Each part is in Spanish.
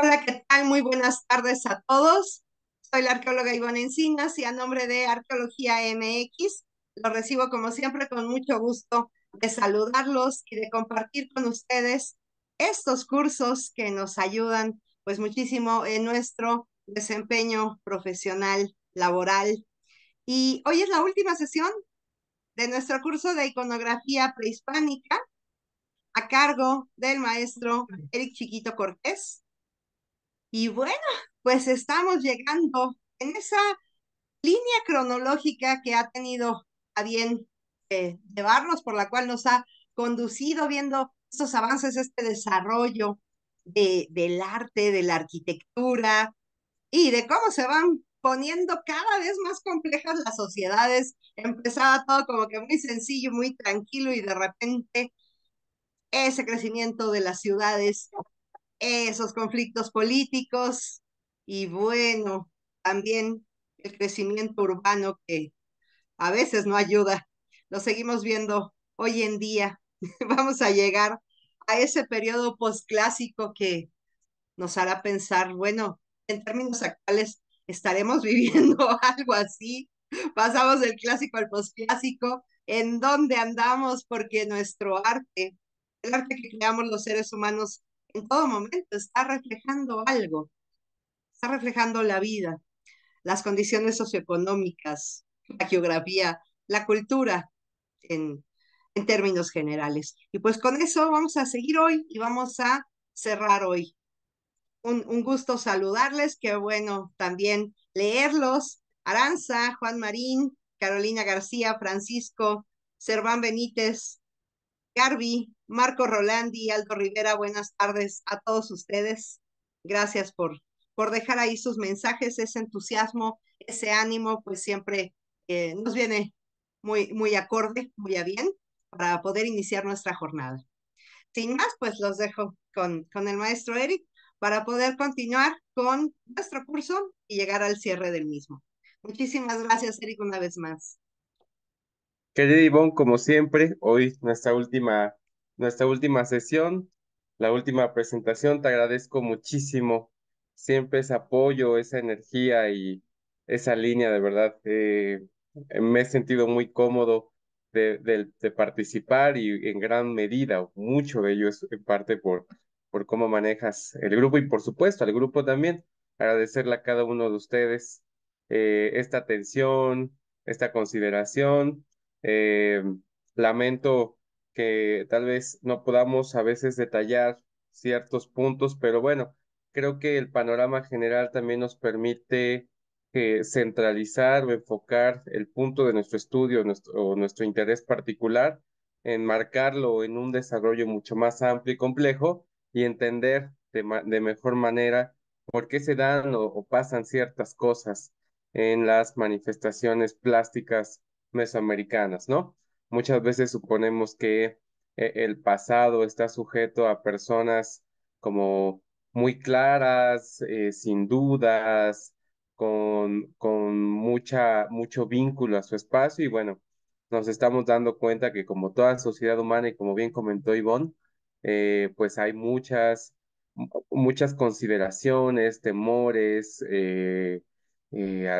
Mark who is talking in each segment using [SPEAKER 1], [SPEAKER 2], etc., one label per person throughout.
[SPEAKER 1] Hola, ¿qué tal? Muy buenas tardes a todos. Soy la arqueóloga Ivonne Encinas y a nombre de Arqueología MX los recibo como siempre con mucho gusto de saludarlos y de compartir con ustedes estos cursos que nos ayudan pues muchísimo en nuestro desempeño profesional, laboral. Y hoy es la última sesión de nuestro curso de iconografía prehispánica a cargo del maestro Eric Chiquito Cortés. Y bueno, pues estamos llegando en esa línea cronológica que ha tenido a bien eh, llevarnos, por la cual nos ha conducido viendo esos avances, este desarrollo de, del arte, de la arquitectura y de cómo se van poniendo cada vez más complejas las sociedades. Empezaba todo como que muy sencillo, muy tranquilo y de repente ese crecimiento de las ciudades esos conflictos políticos y bueno, también el crecimiento urbano que a veces no ayuda. Lo seguimos viendo hoy en día. Vamos a llegar a ese periodo postclásico que nos hará pensar, bueno, en términos actuales, estaremos viviendo algo así. Pasamos del clásico al postclásico. ¿En dónde andamos? Porque nuestro arte, el arte que creamos los seres humanos, en todo momento está reflejando algo, está reflejando la vida, las condiciones socioeconómicas, la geografía, la cultura en, términos generales. Y pues con eso vamos a seguir hoy y vamos a cerrar hoy. Un, un gusto saludarles, qué bueno también leerlos. Aranza, Juan Marín, Carolina García, Francisco, Serván Benítez, Garbi, Marco Rolandi, Aldo Rivera, buenas tardes a todos ustedes. Gracias por, por dejar ahí sus mensajes, ese entusiasmo, ese ánimo, pues siempre eh, nos viene muy, muy acorde, muy a bien para poder iniciar nuestra jornada. Sin más, pues los dejo con, con el maestro Eric para poder continuar con nuestro curso y llegar al cierre del mismo. Muchísimas gracias, Eric, una vez más.
[SPEAKER 2] Querido Ivonne, como siempre, hoy nuestra última, nuestra última sesión, la última presentación, te agradezco muchísimo siempre ese apoyo, esa energía y esa línea, de verdad, eh, me he sentido muy cómodo de, participar y en gran medida, mucho de ello es en parte por, por cómo manejas el grupo y por supuesto al grupo también, agradecerle a cada uno de ustedes eh, esta atención, esta consideración eh, lamento que tal vez no podamos a veces detallar ciertos puntos, pero bueno, creo que el panorama general también nos permite que eh, centralizar o enfocar el punto de nuestro estudio nuestro, o nuestro interés particular, enmarcarlo en un desarrollo mucho más amplio y complejo y entender de, mejor manera por qué se dan o pasan ciertas cosas en las manifestaciones plásticas mesoamericanas, ¿no? Muchas veces suponemos que eh, el pasado está sujeto a personas como muy claras, eh, sin dudas, con, con mucha, mucho vínculo a su espacio y bueno, nos estamos dando cuenta que como toda sociedad humana y como bien comentó Ivonne, eh, pues hay muchas, muchas consideraciones, temores,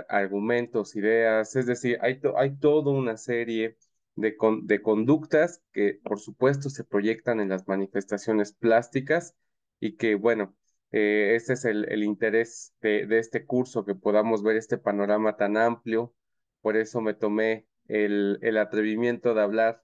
[SPEAKER 2] argumentos, ideas, es decir, hay, hay toda una serie de, de conductas que por supuesto se proyectan en las manifestaciones plásticas y que bueno, eh, ese es el, interés de, este curso, que podamos ver este panorama tan amplio. Por eso me tomé el atrevimiento de hablar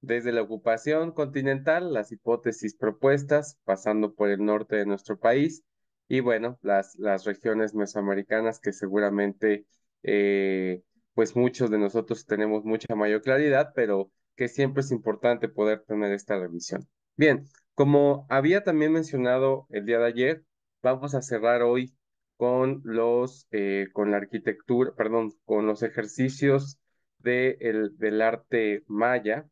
[SPEAKER 2] desde la ocupación continental, las hipótesis propuestas, pasando por el norte de nuestro país, y bueno, las, las regiones mesoamericanas que seguramente eh, pues muchos de nosotros tenemos mucha mayor claridad, pero que siempre es importante poder tener esta revisión. Bien, como había también mencionado el día de ayer, vamos a cerrar hoy con los, eh, con la arquitectura, perdón, con los ejercicios del arte maya.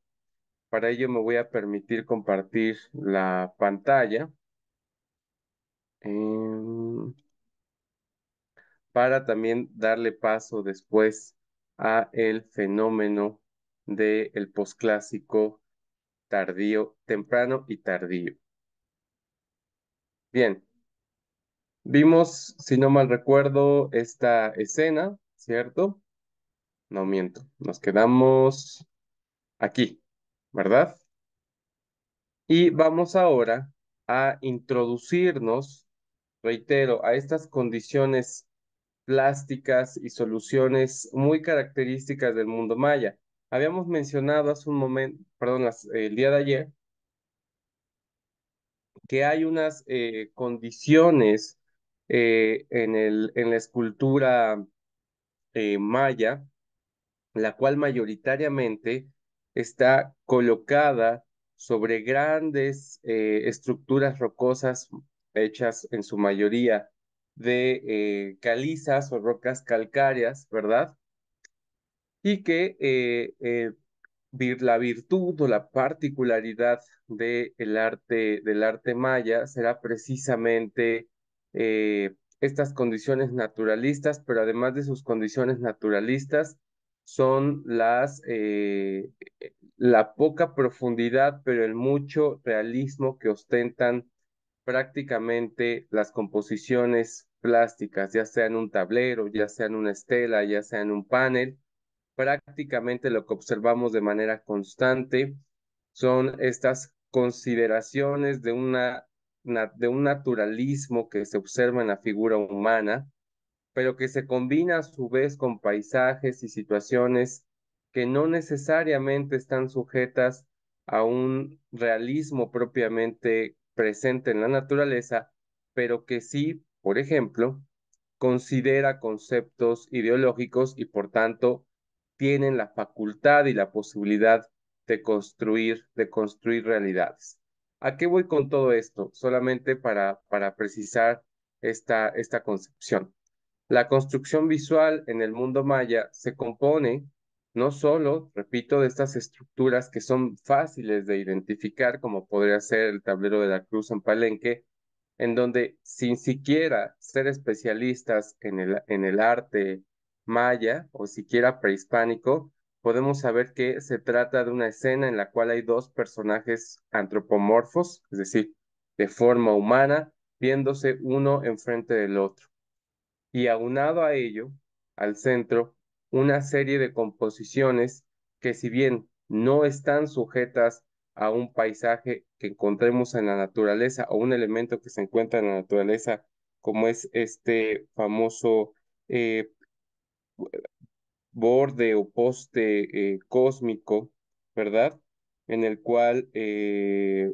[SPEAKER 2] Para ello me voy a permitir compartir la pantalla Em, para también darle paso después a el fenómeno del el posclásico tardío, temprano y tardío. Bien, vimos, si no mal recuerdo, esta escena, ¿cierto? No miento, nos quedamos aquí, ¿verdad? Y vamos ahora a introducirnos reitero, a estas condiciones plásticas y soluciones muy características del mundo maya. Habíamos mencionado hace un momento, perdón, el día de ayer, que hay unas eh, condiciones eh, en, el, en la escultura eh, maya, la cual mayoritariamente está colocada sobre grandes estructuras rocosas hechas en su mayoría de eh, calizas o rocas calcáreas, ¿verdad? Y que eh, eh, la virtud o la particularidad de arte, del arte maya será precisamente estas condiciones naturalistas, pero además de sus condiciones naturalistas, son las la poca profundidad, pero el mucho realismo que ostentan prácticamente las composiciones plásticas, ya sea en un tablero, ya sea en una estela, ya sea en un panel, prácticamente lo que observamos de manera constante son estas consideraciones de, una, de un naturalismo que se observa en la figura humana, pero que se combina a su vez con paisajes y situaciones que no necesariamente están sujetas a un realismo propiamente presente en la naturaleza, pero que sí, por ejemplo, considera conceptos ideológicos y por tanto tienen la facultad y la posibilidad de construir, de construir realidades. ¿A qué voy con todo esto? Solamente para, para precisar esta, esta concepción. La construcción visual en el mundo maya se compone no solo, repito, de estas estructuras que son fáciles de identificar, como podría ser el tablero de la cruz en Palenque, en donde sin siquiera ser especialistas en el, en el arte maya o siquiera prehispánico, podemos saber que se trata de una escena en la cual hay dos personajes antropomorfos, es decir, de forma humana, viéndose uno enfrente del otro. Y aunado a ello, al centro, una serie de composiciones que si bien no están sujetas a un paisaje que encontremos en la naturaleza o un elemento que se encuentra en la naturaleza, como es este famoso eh, borde o poste eh, cósmico, ¿verdad? En el cual eh,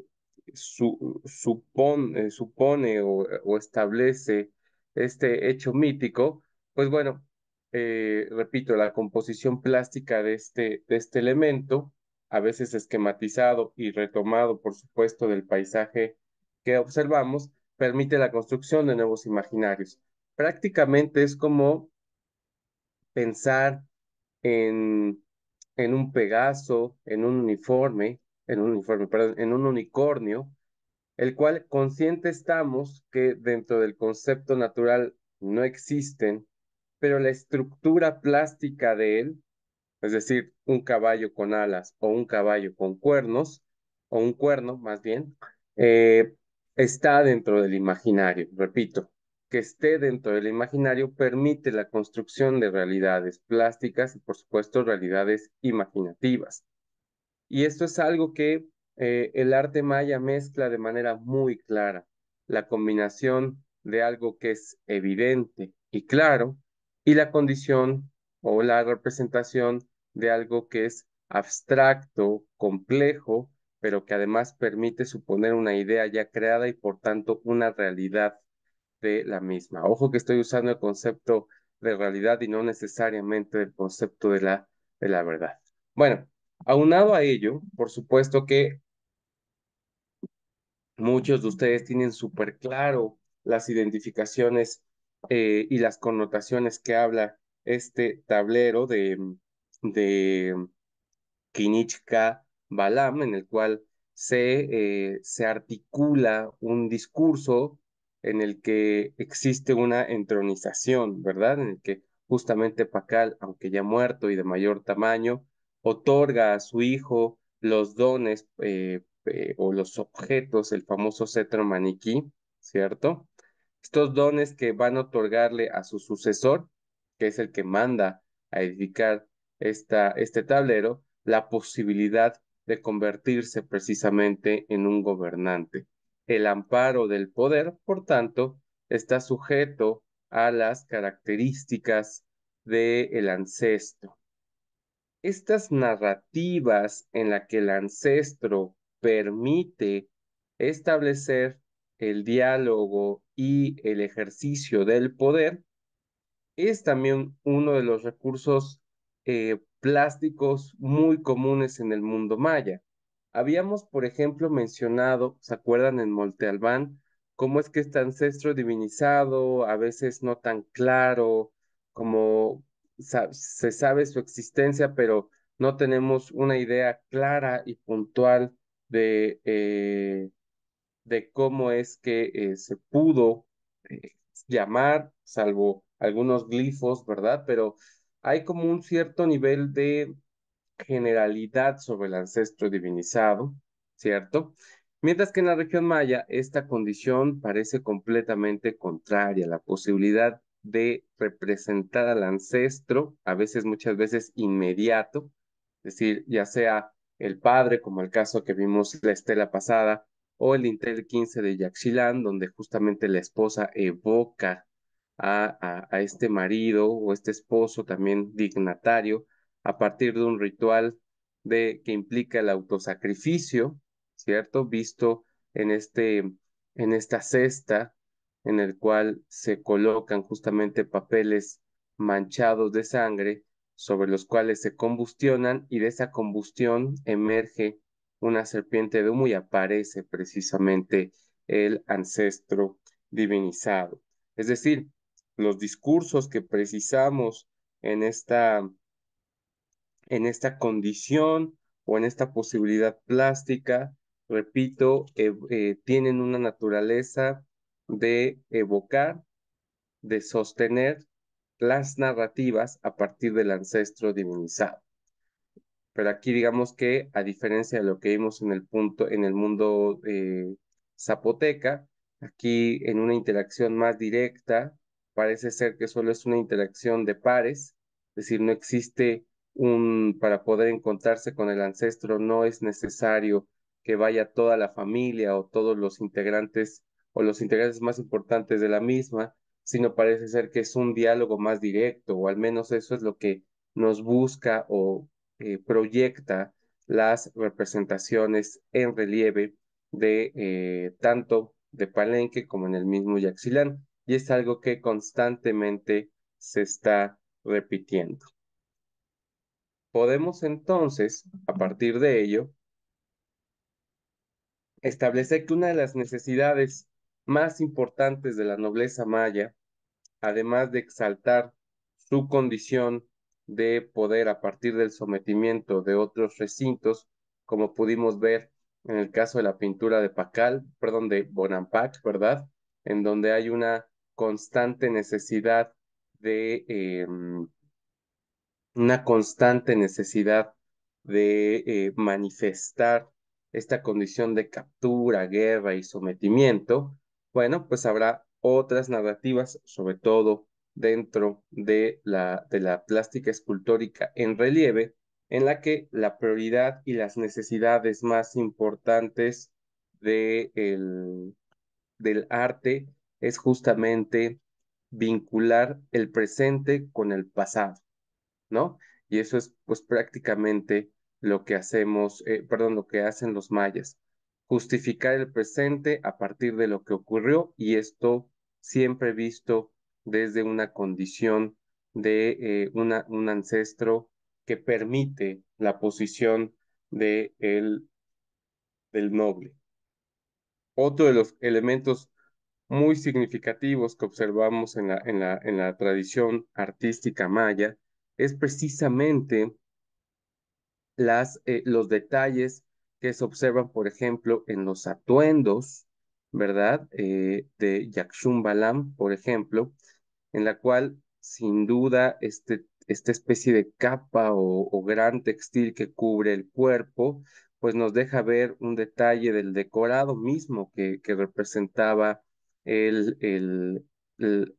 [SPEAKER 2] supone, o establece este hecho mítico, pues bueno, eh, repito, la composición plástica de este, de este elemento, a veces esquematizado y retomado, por supuesto, del paisaje que observamos, permite la construcción de nuevos imaginarios. Prácticamente es como pensar en, en un Pegaso, en un uniforme, en un uniforme, perdón, en un unicornio, el cual consciente estamos que dentro del concepto natural no existen, pero la estructura plástica de él, es decir, un caballo con alas o un caballo con cuernos, o un cuerno más bien, eh, está dentro del imaginario, repito, que esté dentro del imaginario permite la construcción de realidades plásticas y por supuesto realidades imaginativas. Y esto es algo que eh, el arte maya mezcla de manera muy clara, la combinación de algo que es evidente y claro y la condición o la representación de algo que es abstracto, complejo, pero que además permite suponer una idea ya creada y por tanto una realidad de la misma. Ojo que estoy usando el concepto de realidad y no necesariamente el concepto de la, de la verdad. Bueno, aunado a ello, por supuesto que muchos de ustedes tienen súper claro las identificaciones eh, y las connotaciones que habla este tablero de, de Kinichka Balam, en el cual eh, se, articula un discurso en el que existe una entronización, ¿verdad? En el que justamente Pacal, aunque ya muerto y de mayor tamaño, otorga a su hijo los dones eh, o los objetos, el famoso cetro maniquí, ¿cierto? estos dones que van a otorgarle a su sucesor, que es el que manda a edificar este tablero, la posibilidad de convertirse precisamente en un gobernante. El amparo del poder, por tanto, está sujeto a las características del ancestro. Estas narrativas en las que el ancestro permite establecer el diálogo y el ejercicio del poder, es también uno de los recursos eh, plásticos muy comunes en el mundo maya. Habíamos, por ejemplo, mencionado, ¿se acuerdan en Moltealbán? Cómo es que este ancestro divinizado, a veces no tan claro, como se sabe su existencia, pero no tenemos una idea clara y puntual de eh, de cómo es que eh, se pudo eh, llamar, salvo algunos glifos, ¿verdad? Pero hay como un cierto nivel de generalidad sobre el ancestro divinizado, ¿cierto? Mientras que en la región maya esta condición parece completamente contraria, la posibilidad de representar al ancestro, a veces, muchas veces inmediato, es decir, ya sea el padre, como el caso que vimos la estela pasada, o el Intel 15 de Yaxchilán, donde justamente la esposa evoca a, este marido o este esposo también dignatario a partir de un ritual de, que implica el autosacrificio, ¿cierto? Visto en, este, en esta cesta en el cual se colocan justamente papeles manchados de sangre sobre los cuales se combustionan y de esa combustión emerge una serpiente de humo y aparece precisamente el ancestro divinizado. Es decir, los discursos que precisamos en esta, en esta condición o en esta posibilidad plástica, repito, eh, eh, tienen una naturaleza de evocar, de sostener las narrativas a partir del ancestro divinizado pero aquí digamos que a diferencia de lo que vimos en el punto en el mundo eh, zapoteca aquí en una interacción más directa parece ser que solo es una interacción de pares es decir no existe un para poder encontrarse con el ancestro no es necesario que vaya toda la familia o todos los integrantes o los integrantes más importantes de la misma sino parece ser que es un diálogo más directo o al menos eso es lo que nos busca o eh, proyecta las representaciones en relieve de eh, tanto de Palenque como en el mismo Yaxilán y es algo que constantemente se está repitiendo. Podemos entonces, a partir de ello, establecer que una de las necesidades más importantes de la nobleza maya, además de exaltar su condición de poder a partir del sometimiento de otros recintos, como pudimos ver en el caso de la pintura de Pacal, perdón, de Bonampak, ¿verdad? En donde hay una constante necesidad de em, una constante necesidad de eh, manifestar esta condición de captura, guerra y sometimiento, bueno, pues habrá otras narrativas, sobre todo dentro de la, de la plástica escultórica en relieve, en la que la prioridad y las necesidades más importantes de del arte es justamente vincular el presente con el pasado, ¿no? Y eso es pues prácticamente lo que hacemos, eh, perdón, lo que hacen los mayas, justificar el presente a partir de lo que ocurrió y esto siempre visto desde una condición de eh, un ancestro que permite la posición de del noble. Otro de los elementos muy significativos que observamos en la, tradición artística maya es precisamente eh, los detalles que se observan, por ejemplo, en los atuendos ¿verdad? Eh, de Yakshun Balam, por ejemplo, en la cual sin duda este, esta especie de capa o, gran textil que cubre el cuerpo, pues nos deja ver un detalle del decorado mismo que, que representaba el, el,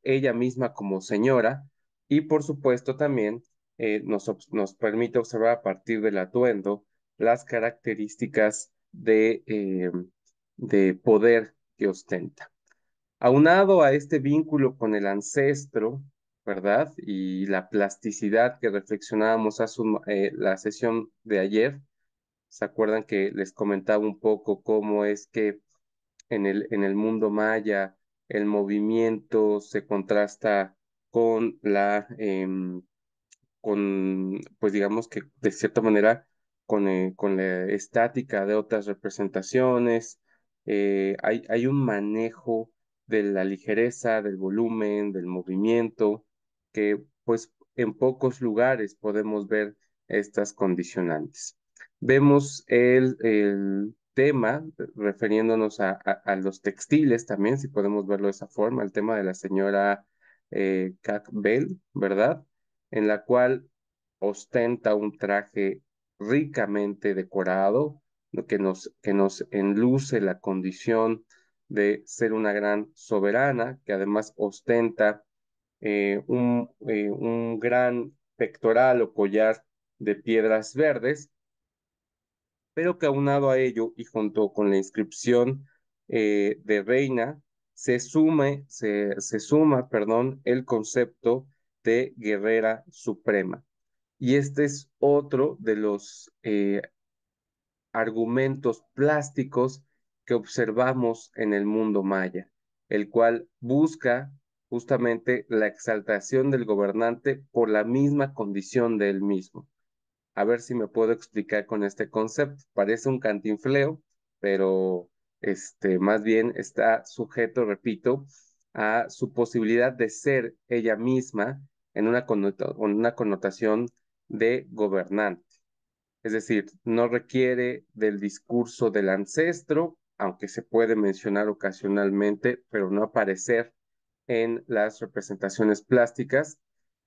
[SPEAKER 2] ella misma como señora y por supuesto también eh, nos, nos, permite observar a partir del atuendo las características de, eh, de poder que ostenta. Aunado a este vínculo con el ancestro, ¿verdad? Y la plasticidad que reflexionábamos hace eh, la sesión de ayer, ¿se acuerdan que les comentaba un poco cómo es que en el, en el mundo maya el movimiento se contrasta con la, em, con, pues digamos que de cierta manera, con, eh, con la estática de otras representaciones, eh, hay, un manejo de la ligereza, del volumen, del movimiento, que pues en pocos lugares podemos ver estas condicionantes. Vemos el, tema, refiriéndonos a, los textiles también, si podemos verlo de esa forma, el tema de la señora eh, Bell, ¿verdad? En la cual ostenta un traje ricamente decorado, que nos, que nos enluce la condición de ser una gran soberana, que además ostenta eh, un, eh, un gran pectoral o collar de piedras verdes, pero que aunado a ello y junto con la inscripción eh, de reina, se, sume, se, suma perdón, el concepto de guerrera suprema. Y este es otro de los argumentos plásticos que observamos en el mundo maya, el cual busca justamente la exaltación del gobernante por la misma condición de él mismo. A ver si me puedo explicar con este concepto. Parece un cantinfleo, pero este, más bien está sujeto, repito, a su posibilidad de ser ella misma en una, en una connotación de gobernante. Es decir, no requiere del discurso del ancestro, aunque se puede mencionar ocasionalmente, pero no aparecer en las representaciones plásticas,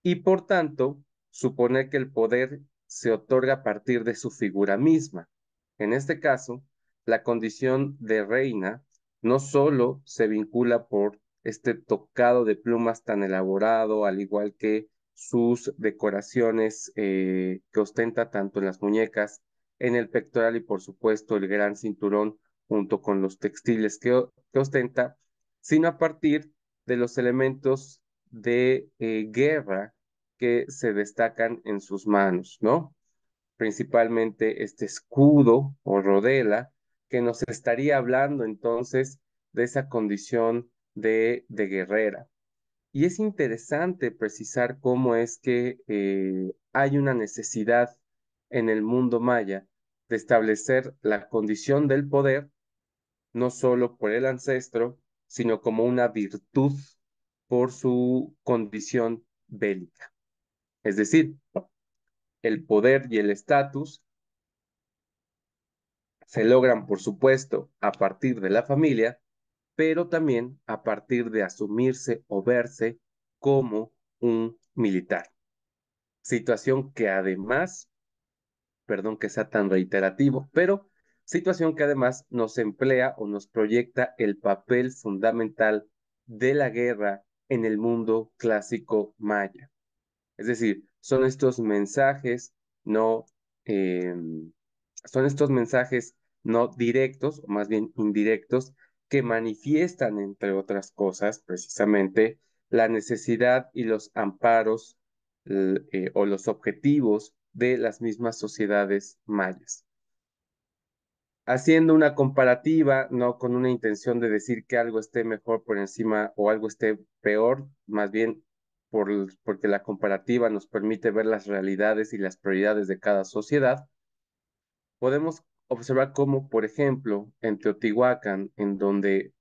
[SPEAKER 2] y por tanto, suponer que el poder se otorga a partir de su figura misma. En este caso, la condición de reina no solo se vincula por este tocado de plumas tan elaborado, al igual que sus decoraciones eh, que ostenta tanto en las muñecas, en el pectoral y por supuesto el gran cinturón junto con los textiles que, ostenta, sino a partir de los elementos de eh, guerra que se destacan en sus manos, ¿no? Principalmente este escudo o rodela que nos estaría hablando entonces de esa condición de guerrera. Y es interesante precisar cómo es que eh, hay una necesidad en el mundo maya de establecer la condición del poder, no solo por el ancestro, sino como una virtud por su condición bélica. Es decir, el poder y el estatus se logran, por supuesto, a partir de la familia, pero también a partir de asumirse o verse como un militar. Situación que además, perdón que sea tan reiterativo, pero situación que además nos emplea o nos proyecta el papel fundamental de la guerra en el mundo clásico maya. Es decir, son estos mensajes no, em, son estos mensajes no directos, o más bien indirectos, que manifiestan, entre otras cosas, precisamente la necesidad y los amparos eh, o los objetivos de las mismas sociedades mayas. Haciendo una comparativa, no con una intención de decir que algo esté mejor por encima o algo esté peor, más bien por, porque la comparativa nos permite ver las realidades y las prioridades de cada sociedad, podemos observar cómo, por ejemplo, en Teotihuacán, en donde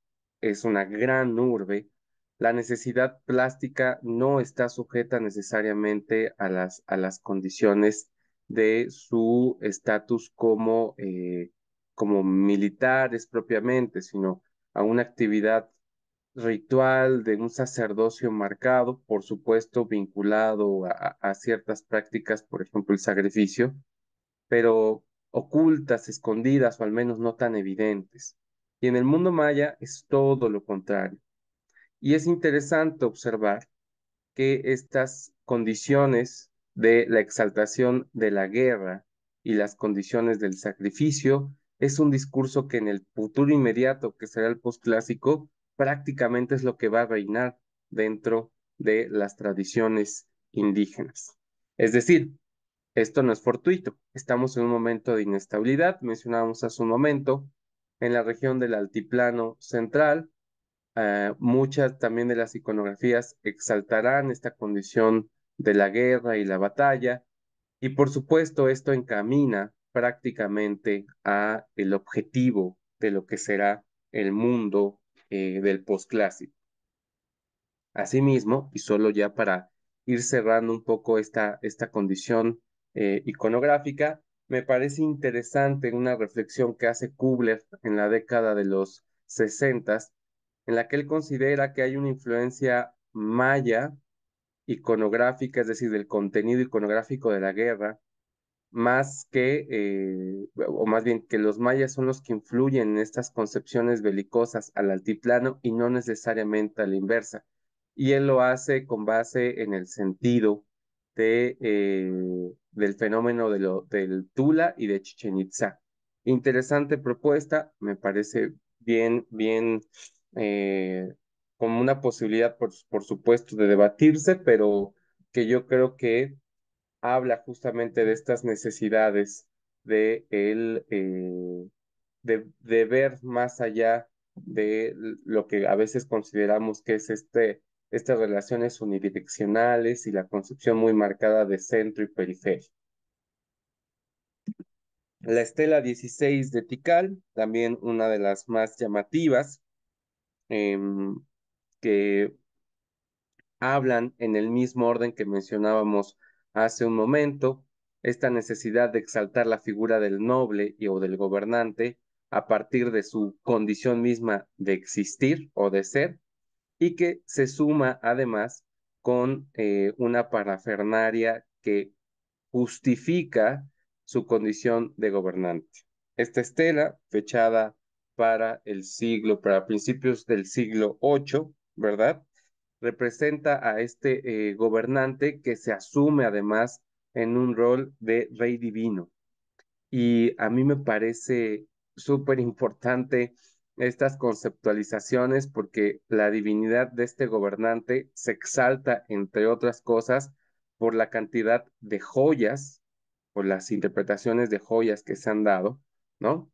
[SPEAKER 2] es una gran urbe, la necesidad plástica no está sujeta necesariamente a las, a las condiciones de su estatus como, eh, como militares propiamente, sino a una actividad ritual de un sacerdocio marcado, por supuesto vinculado a, a ciertas prácticas, por ejemplo el sacrificio, pero ocultas, escondidas o al menos no tan evidentes. Y en el mundo maya es todo lo contrario. Y es interesante observar que estas condiciones de la exaltación de la guerra y las condiciones del sacrificio es un discurso que en el futuro inmediato, que será el postclásico, prácticamente es lo que va a reinar dentro de las tradiciones indígenas. Es decir, esto no es fortuito. Estamos en un momento de inestabilidad, mencionábamos hace un momento, en la región del Altiplano Central. Eh, muchas también de las iconografías exaltarán esta condición de la guerra y la batalla. Y por supuesto, esto encamina prácticamente a el objetivo de lo que será el mundo eh, del posclásico. Asimismo, y solo ya para ir cerrando un poco esta, esta condición eh, iconográfica, me parece interesante una reflexión que hace Kubler en la década de los 60, en la que él considera que hay una influencia maya iconográfica, es decir, del contenido iconográfico de la guerra, más que, eh, o más bien que los mayas son los que influyen en estas concepciones belicosas al altiplano y no necesariamente a la inversa. Y él lo hace con base en el sentido eh, del fenómeno de lo, del Tula y de Chichen Itza. Interesante propuesta, me parece bien, bien, eh, como una posibilidad, por, por supuesto, de debatirse, pero que yo creo que habla justamente de estas necesidades de, el, eh, de ver más allá de lo que a veces consideramos que es este estas relaciones unidireccionales y la concepción muy marcada de centro y periferia. La estela 16 de Tikal, también una de las más llamativas, em, que hablan en el mismo orden que mencionábamos hace un momento, esta necesidad de exaltar la figura del noble y o del gobernante a partir de su condición misma de existir o de ser, y que se suma además con eh, una parafernaria que justifica su condición de gobernante. Esta estela, fechada para el siglo, para principios del siglo VIII, ¿verdad? Representa a este eh, gobernante que se asume además en un rol de rey divino. Y a mí me parece súper importante estas conceptualizaciones porque la divinidad de este gobernante se exalta, entre otras cosas, por la cantidad de joyas, por las interpretaciones de joyas que se han dado, ¿no?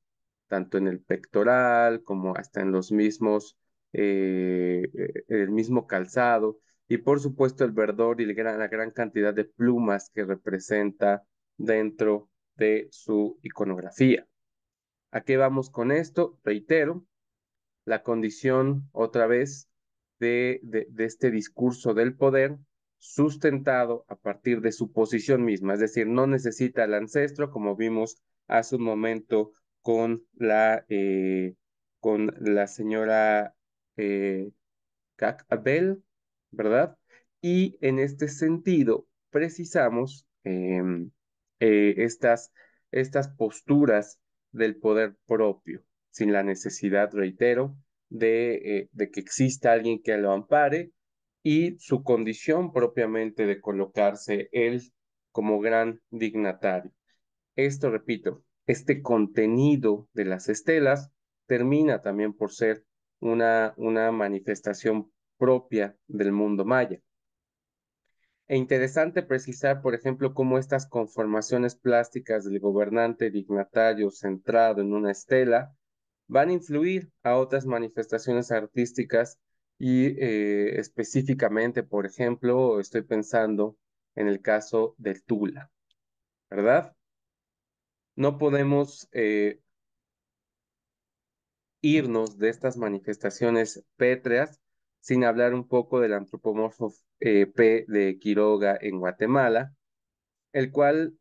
[SPEAKER 2] Tanto en el pectoral como hasta en los mismos, eh, eh, el mismo calzado, y por supuesto el verdor y la gran cantidad de plumas que representa dentro de su iconografía. ¿A qué vamos con esto? Reitero, la condición otra vez de, este discurso del poder sustentado a partir de su posición misma, es decir, no necesita al ancestro, como vimos hace un momento con la, eh, con la señora eh, ¿verdad? Y en este sentido, precisamos em, eh, estas, estas posturas del poder propio sin la necesidad, reitero, eh, de, que exista alguien que lo ampare y su condición propiamente de colocarse él como gran dignatario. Esto, repito, este contenido de las estelas termina también por ser una, una manifestación propia del mundo maya. E interesante precisar, por ejemplo, cómo estas conformaciones plásticas del gobernante dignatario centrado en una estela van a influir a otras manifestaciones artísticas y eh, específicamente, por ejemplo, estoy pensando en el caso del Tula, ¿verdad? No podemos eh, irnos de estas manifestaciones pétreas sin hablar un poco del antropomorfo eh, P de Quiroga en Guatemala, el cual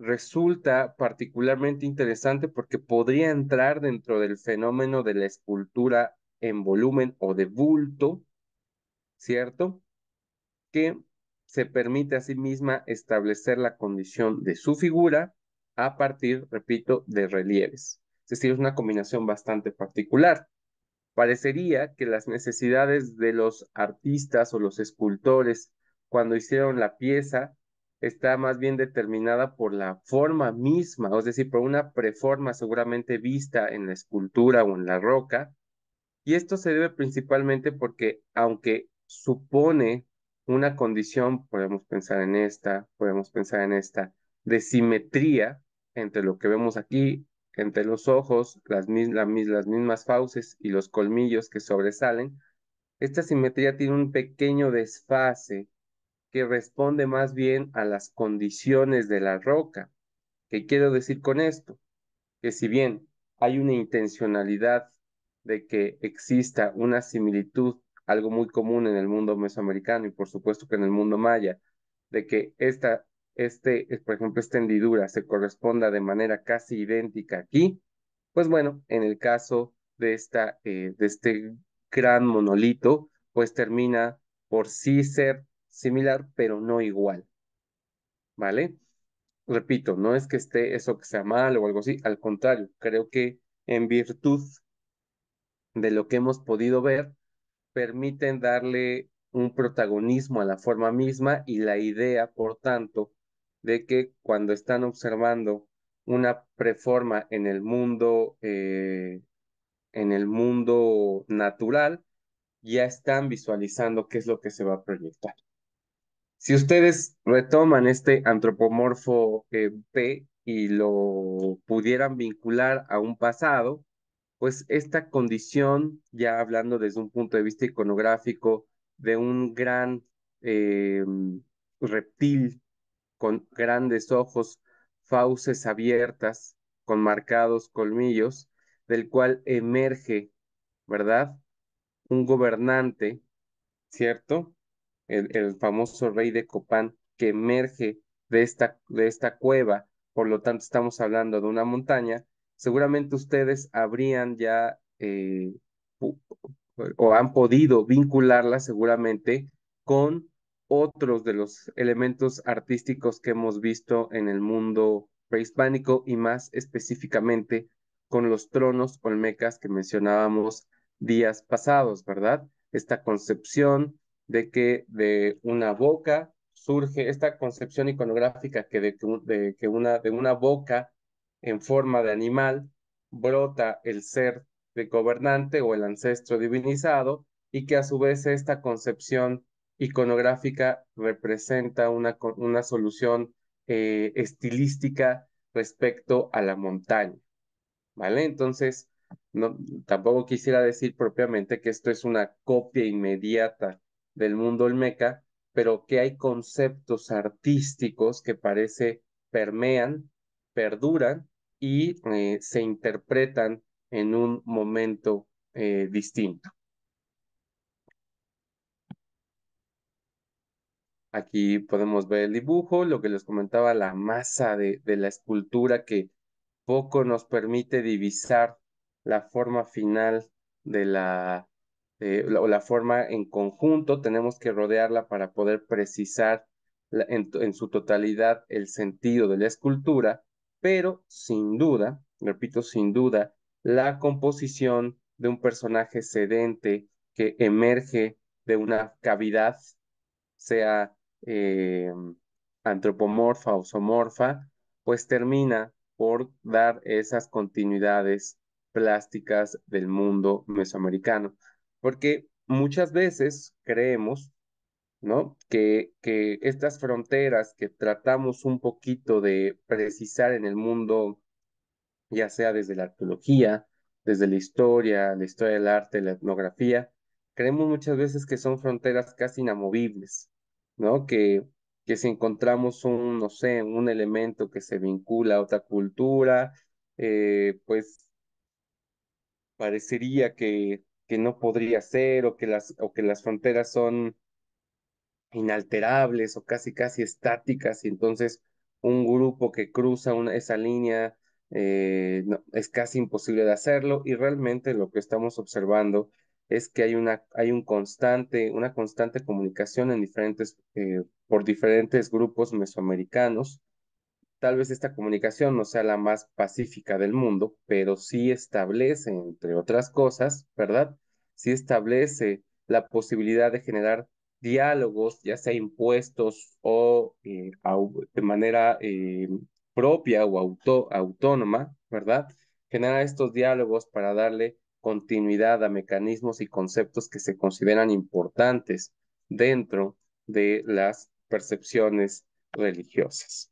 [SPEAKER 2] resulta particularmente interesante porque podría entrar dentro del fenómeno de la escultura en volumen o de bulto, ¿cierto? Que se permite a sí misma establecer la condición de su figura a partir, repito, de relieves. Es decir, es una combinación bastante particular. Parecería que las necesidades de los artistas o los escultores cuando hicieron la pieza está más bien determinada por la forma misma, es decir, por una preforma seguramente vista en la escultura o en la roca. Y esto se debe principalmente porque aunque supone una condición, podemos pensar en esta, podemos pensar en esta, de simetría entre lo que vemos aquí, entre los ojos, las, las mismas fauces y los colmillos que sobresalen, esta simetría tiene un pequeño desfase que responde más bien a las condiciones de la roca. ¿Qué quiero decir con esto? Que si bien hay una intencionalidad de que exista una similitud, algo muy común en el mundo mesoamericano y por supuesto que en el mundo maya, de que esta, este, por ejemplo, esta hendidura se corresponda de manera casi idéntica aquí, pues bueno, en el caso de, esta, eh, de este gran monolito, pues termina por sí ser similar, pero no igual. ¿Vale? Repito, no es que esté eso que sea mal o algo así, al contrario, creo que en virtud de lo que hemos podido ver, permiten darle un protagonismo a la forma misma y la idea, por tanto, de que cuando están observando una preforma en el mundo, eh, en el mundo natural, ya están visualizando qué es lo que se va a proyectar. Si ustedes retoman este antropomorfo eh, P y lo pudieran vincular a un pasado, pues esta condición, ya hablando desde un punto de vista iconográfico, de un gran eh, reptil con grandes ojos, fauces abiertas, con marcados colmillos, del cual emerge, ¿verdad? Un gobernante, ¿cierto? el, famoso rey de Copán que emerge de esta, de esta cueva, por lo tanto estamos hablando de una montaña, seguramente ustedes habrían ya eh, o han podido vincularla seguramente con otros de los elementos artísticos que hemos visto en el mundo prehispánico y más específicamente con los tronos olmecas que mencionábamos días pasados, ¿verdad? Esta concepción de que de una boca surge esta concepción iconográfica que de, que una, de una boca en forma de animal brota el ser de gobernante o el ancestro divinizado y que a su vez esta concepción iconográfica representa una, una solución eh, estilística respecto a la montaña. ¿Vale? Entonces, no, tampoco quisiera decir propiamente que esto es una copia inmediata del mundo olmeca, pero que hay conceptos artísticos que parece permean, perduran y eh, se interpretan en un momento eh, distinto. Aquí podemos ver el dibujo, lo que les comentaba, la masa de, de la escultura que poco nos permite divisar la forma final de la, eh, la, forma en conjunto, tenemos que rodearla para poder precisar en, su totalidad el sentido de la escultura, pero sin duda, repito, sin duda, la composición de un personaje sedente que emerge de una cavidad, sea eh, antropomorfa o somorfa, pues termina por dar esas continuidades plásticas del mundo mesoamericano. Porque muchas veces creemos, ¿no? Que, que estas fronteras que tratamos un poquito de precisar en el mundo, ya sea desde la arqueología, desde la historia, la historia del arte, la etnografía, creemos muchas veces que son fronteras casi inamovibles, ¿no? Que, que si encontramos un, no sé, un elemento que se vincula a otra cultura, eh, pues parecería que, que no podría ser o que las, o que las fronteras son inalterables o casi casi estáticas y entonces un grupo que cruza una, esa línea eh, es casi imposible de hacerlo y realmente lo que estamos observando es que hay una hay un constante una constante comunicación en diferentes eh, por diferentes grupos mesoamericanos tal vez esta comunicación no sea la más pacífica del mundo, pero sí establece, entre otras cosas, ¿verdad? Sí establece la posibilidad de generar diálogos, ya sea impuestos o eh, de manera eh, propia o autónoma, ¿verdad? Genera estos diálogos para darle continuidad a mecanismos y conceptos que se consideran importantes dentro de las percepciones religiosas.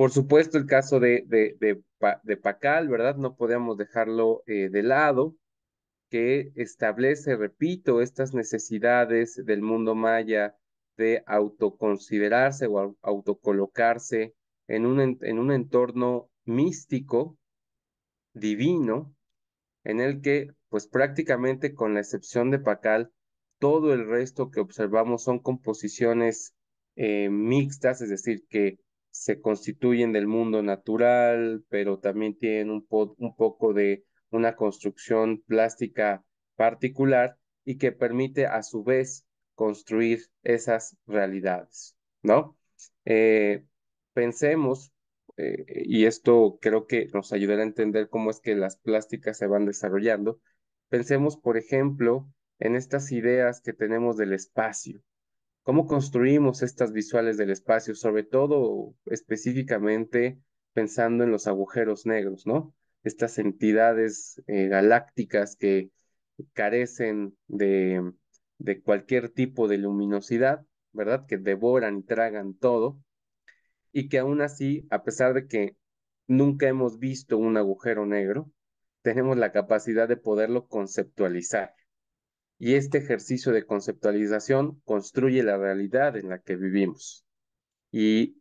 [SPEAKER 2] Por supuesto, el caso de, de, Pacal, ¿verdad? No podemos dejarlo eh, de lado, que establece, repito, estas necesidades del mundo maya de autoconsiderarse o autocolocarse en un, en un entorno místico, divino, en el que, pues prácticamente con la excepción de Pacal, todo el resto que observamos son composiciones eh, mixtas, es decir, que se constituyen del mundo natural, pero también tienen un, poco de una construcción plástica particular y que permite a su vez construir esas realidades, ¿no? Eh, pensemos, eh, y esto creo que nos ayudará a entender cómo es que las plásticas se van desarrollando, pensemos, por ejemplo, en estas ideas que tenemos del espacio, cómo construimos estas visuales del espacio, sobre todo específicamente pensando en los agujeros negros, ¿no? Estas entidades eh, galácticas que carecen de, de cualquier tipo de luminosidad, ¿verdad? Que devoran y tragan todo y que aún así, a pesar de que nunca hemos visto un agujero negro, tenemos la capacidad de poderlo conceptualizar, y este ejercicio de conceptualización construye la realidad en la que vivimos. Y,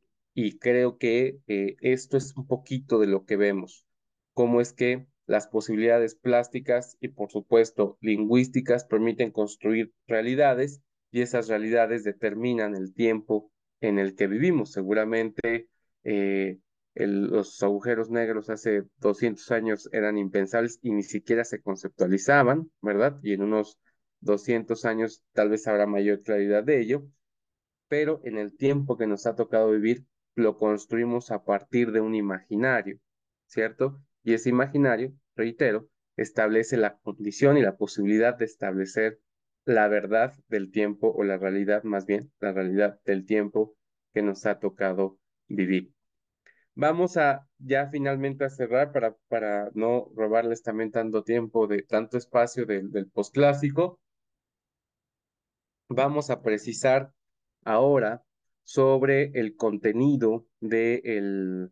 [SPEAKER 2] creo que eh, esto es un poquito de lo que vemos, cómo es que las posibilidades plásticas y por supuesto lingüísticas permiten construir realidades y esas realidades determinan el tiempo en el que vivimos. Seguramente eh, los agujeros negros hace 200 años eran impensables y ni siquiera se conceptualizaban, ¿verdad? Y en unos 200 años tal vez habrá mayor claridad de ello, pero en el tiempo que nos ha tocado vivir lo construimos a partir de un imaginario, ¿cierto? Y ese imaginario, reitero, establece la condición y la posibilidad de establecer la verdad del tiempo o la realidad, más bien, la realidad del tiempo que nos ha tocado vivir. Vamos a ya finalmente a cerrar para, para no robarles también tanto tiempo, de tanto espacio del postclásico vamos a precisar ahora sobre el contenido de el,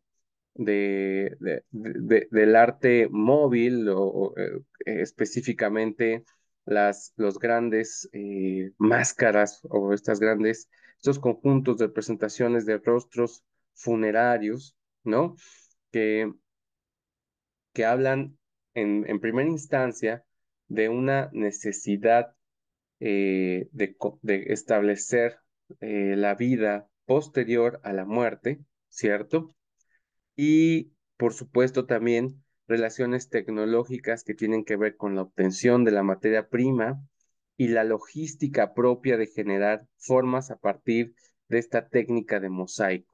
[SPEAKER 2] de, del arte móvil o, eh, específicamente las los grandes eh, máscaras o estas grandes estos conjuntos de presentaciones de rostros funerarios no que que hablan en, en primera instancia de una necesidad eh, de, establecer eh, la vida posterior a la muerte, ¿cierto? Y por supuesto también relaciones tecnológicas que tienen que ver con la obtención de la materia prima y la logística propia de generar formas a partir de esta técnica de mosaico.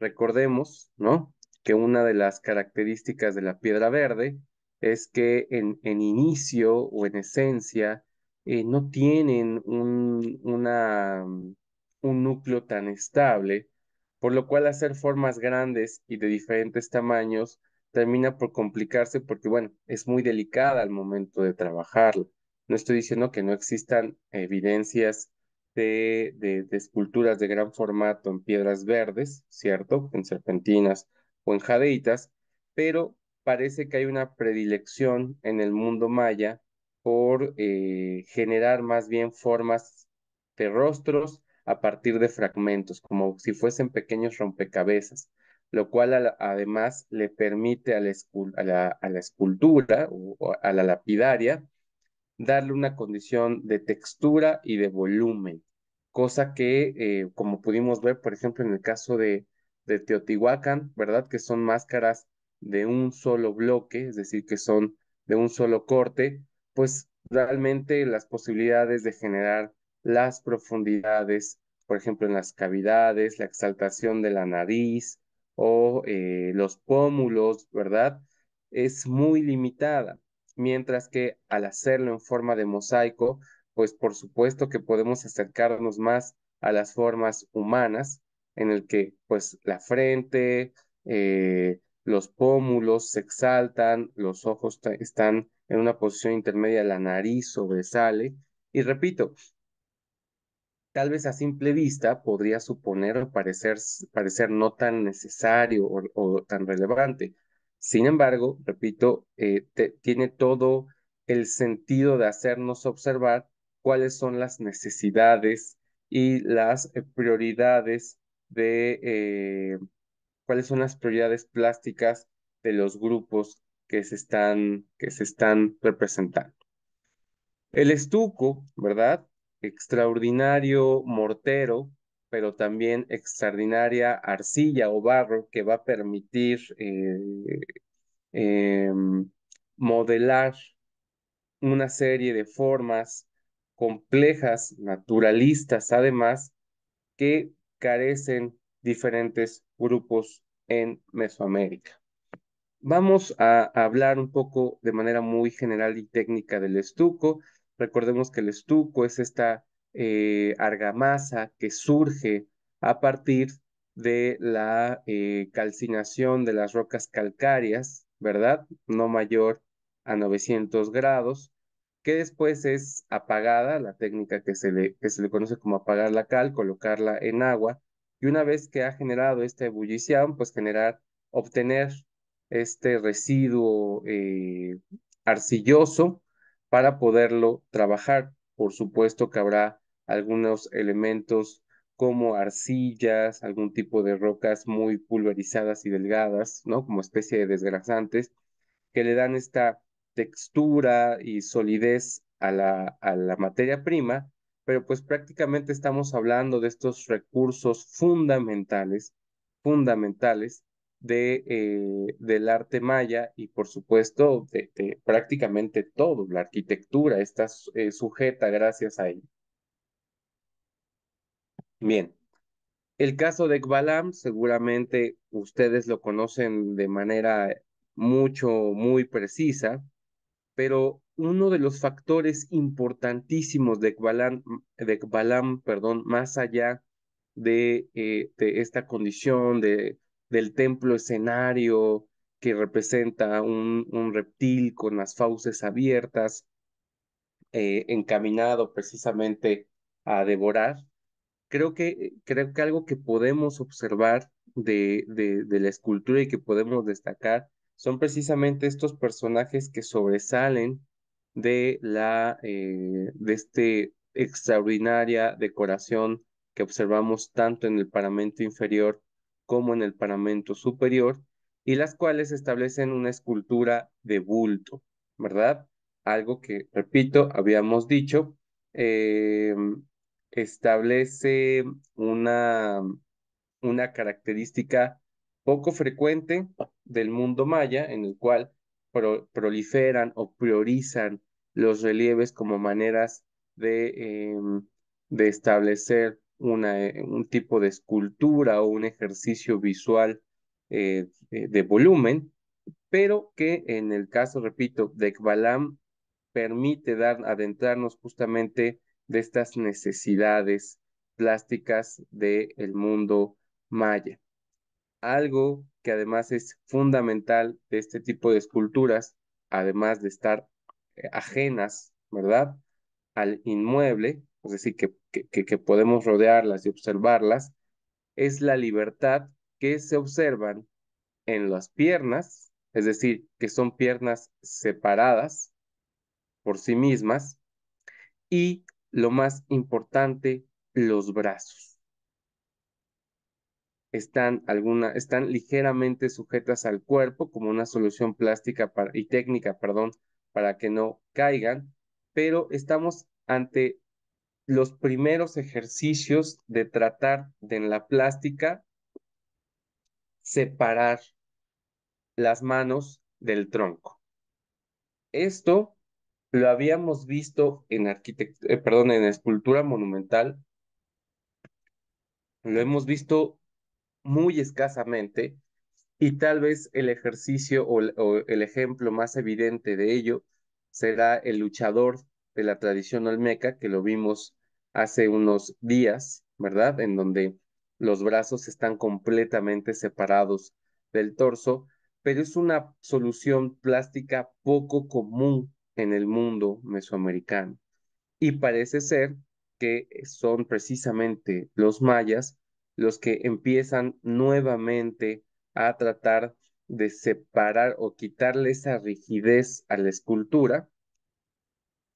[SPEAKER 2] Recordemos, ¿no? Que una de las características de la piedra verde es que en inicio o en esencia eh, no tienen un, mm, un núcleo tan estable, por lo cual hacer formas grandes y de diferentes tamaños termina por complicarse porque, bueno, es muy delicada al momento de trabajarla. No estoy diciendo que no existan evidencias de, de, esculturas de gran formato en piedras verdes, ¿cierto? En serpentinas o en jadeitas, pero parece que hay una predilección en el mundo maya por eh, generar más bien formas de rostros a partir de fragmentos, como si fuesen pequeños rompecabezas, lo cual además le permite a la, escultura o, a la lapidaria darle una condición de textura y de volumen, cosa que, eh, como pudimos ver, por ejemplo, en el caso de, de Teotihuacán, ¿verdad? Que son máscaras de un solo bloque, es decir, que son de un solo corte, pues realmente las posibilidades de generar las profundidades, por ejemplo, en las cavidades, la exaltación de la nariz o eh, los pómulos, ¿verdad? Es muy limitada, mientras que al hacerlo en forma de mosaico, pues por supuesto que podemos acercarnos más a las formas humanas, en el que pues la frente, eh, los pómulos se exaltan, los ojos están en una posición intermedia la nariz sobresale. Y repito, tal vez a simple vista podría suponer parecer, parecer no tan necesario o, tan relevante. Sin embargo, repito, eh, tiene todo el sentido de hacernos observar cuáles son las necesidades y las prioridades de eh, cuáles son las prioridades plásticas de los grupos que se están, que se están representando. El estuco, ¿verdad? Extraordinario mortero, pero también extraordinaria arcilla o barro que va a permitir eh, eh, modelar una serie de formas complejas, naturalistas además, que carecen diferentes grupos en Mesoamérica. Vamos a, hablar un poco de manera muy general y técnica del estuco. Recordemos que el estuco es esta eh, argamasa que surge a partir de la eh, calcinación de las rocas calcáreas, ¿verdad? No mayor a 900 grados, que después es apagada, la técnica que se que se le conoce como apagar la cal, colocarla en agua, y una vez que ha generado esta ebullición, pues generar, obtener este residuo eh, arcilloso para poderlo trabajar. Por supuesto que habrá algunos elementos como arcillas, algún tipo de rocas muy pulverizadas y delgadas, ¿no? Como especie de desgrasantes, que le dan esta textura y solidez a la, a la materia prima, pero pues prácticamente estamos hablando de estos recursos fundamentales, fundamentales, de, eh, del arte maya y por supuesto de, prácticamente todo, la arquitectura está eh, sujeta gracias a él Bien, el caso de Gbalam seguramente ustedes lo conocen de manera mucho, muy precisa, pero uno de los factores importantísimos de Gbalam, perdón, más allá de eh, esta condición de del templo escenario que representa un, reptil con las fauces abiertas, eh, encaminado precisamente a devorar. Creo que, creo que algo que podemos observar de, de, la escultura y que podemos destacar son precisamente estos personajes que sobresalen de, la, eh, de esta extraordinaria decoración que observamos tanto en el paramento inferior como en el paramento superior, y las cuales establecen una escultura de bulto, ¿verdad? Algo que, repito, habíamos dicho, eh, establece una, una característica poco frecuente del mundo maya, en el cual proliferan o priorizan los relieves como maneras de, em, de establecer eh, un tipo de escultura o un ejercicio visual eh, eh, de volumen, pero que en el caso, repito, de Ekbalam permite dar, adentrarnos justamente de estas necesidades plásticas del mundo maya. Algo que además es fundamental de este tipo de esculturas, además de estar ajenas, ¿verdad? Al inmueble, pues, es decir, que, que, podemos rodearlas y observarlas, es la libertad que se observan en las piernas, es decir, que son piernas separadas por sí mismas, y lo más importante, los brazos. Están, alguna, están ligeramente sujetas al cuerpo como una solución plástica y técnica, perdón, para que no caigan, pero estamos ante los primeros ejercicios de tratar de en la plástica separar las manos del tronco. Esto lo habíamos visto en arquitectura, eh, perdón, en escultura monumental. Lo hemos visto muy escasamente y tal vez el ejercicio o, o el ejemplo más evidente de ello será el luchador de la tradición olmeca que lo vimos hace unos días, ¿verdad? En donde los brazos están completamente separados del torso, pero es una solución plástica poco común en el mundo mesoamericano. Y parece ser que son precisamente los mayas los que empiezan nuevamente a tratar de separar o quitarle esa rigidez a la escultura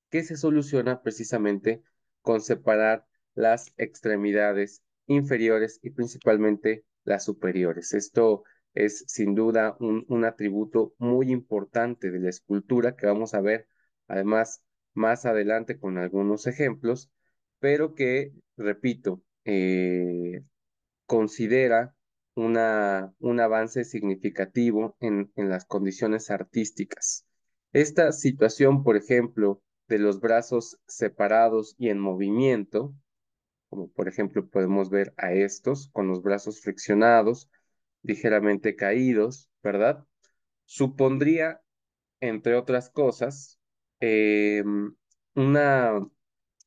[SPEAKER 2] que se soluciona precisamente con separar las extremidades inferiores y principalmente las superiores. Esto es sin duda un, atributo muy importante de la escultura que vamos a ver además más adelante con algunos ejemplos, pero que, repito, eh, considera un avance significativo en las condiciones artísticas. Esta situación, por ejemplo, de los brazos separados y en movimiento, como por ejemplo podemos ver a estos con los brazos friccionados, ligeramente caídos, ¿verdad? Supondría, entre otras cosas, em, una,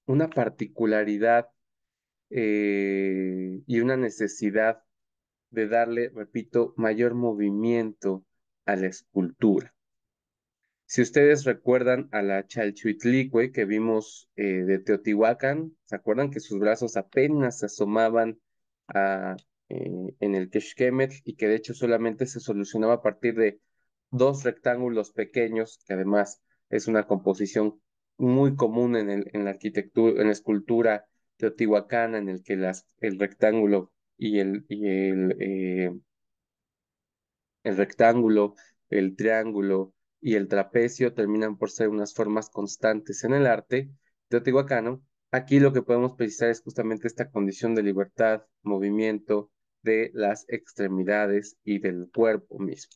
[SPEAKER 2] una, particularidad eh, y una necesidad de darle, repito, mayor movimiento a la escultura. Si ustedes recuerdan a la Chalchuitlicue que vimos eh, de Teotihuacán, ¿se acuerdan que sus brazos apenas se asomaban eh, en el Keshkemet y que de hecho solamente se solucionaba a partir de dos rectángulos pequeños, que además es una composición muy común en, la arquitectura, en la escultura teotihuacana, en el que el rectángulo y el eh, rectángulo, el triángulo y el trapecio terminan por ser unas formas constantes en el arte teotihuacano, aquí lo que podemos precisar es justamente esta condición de libertad, movimiento de las extremidades y del cuerpo mismo.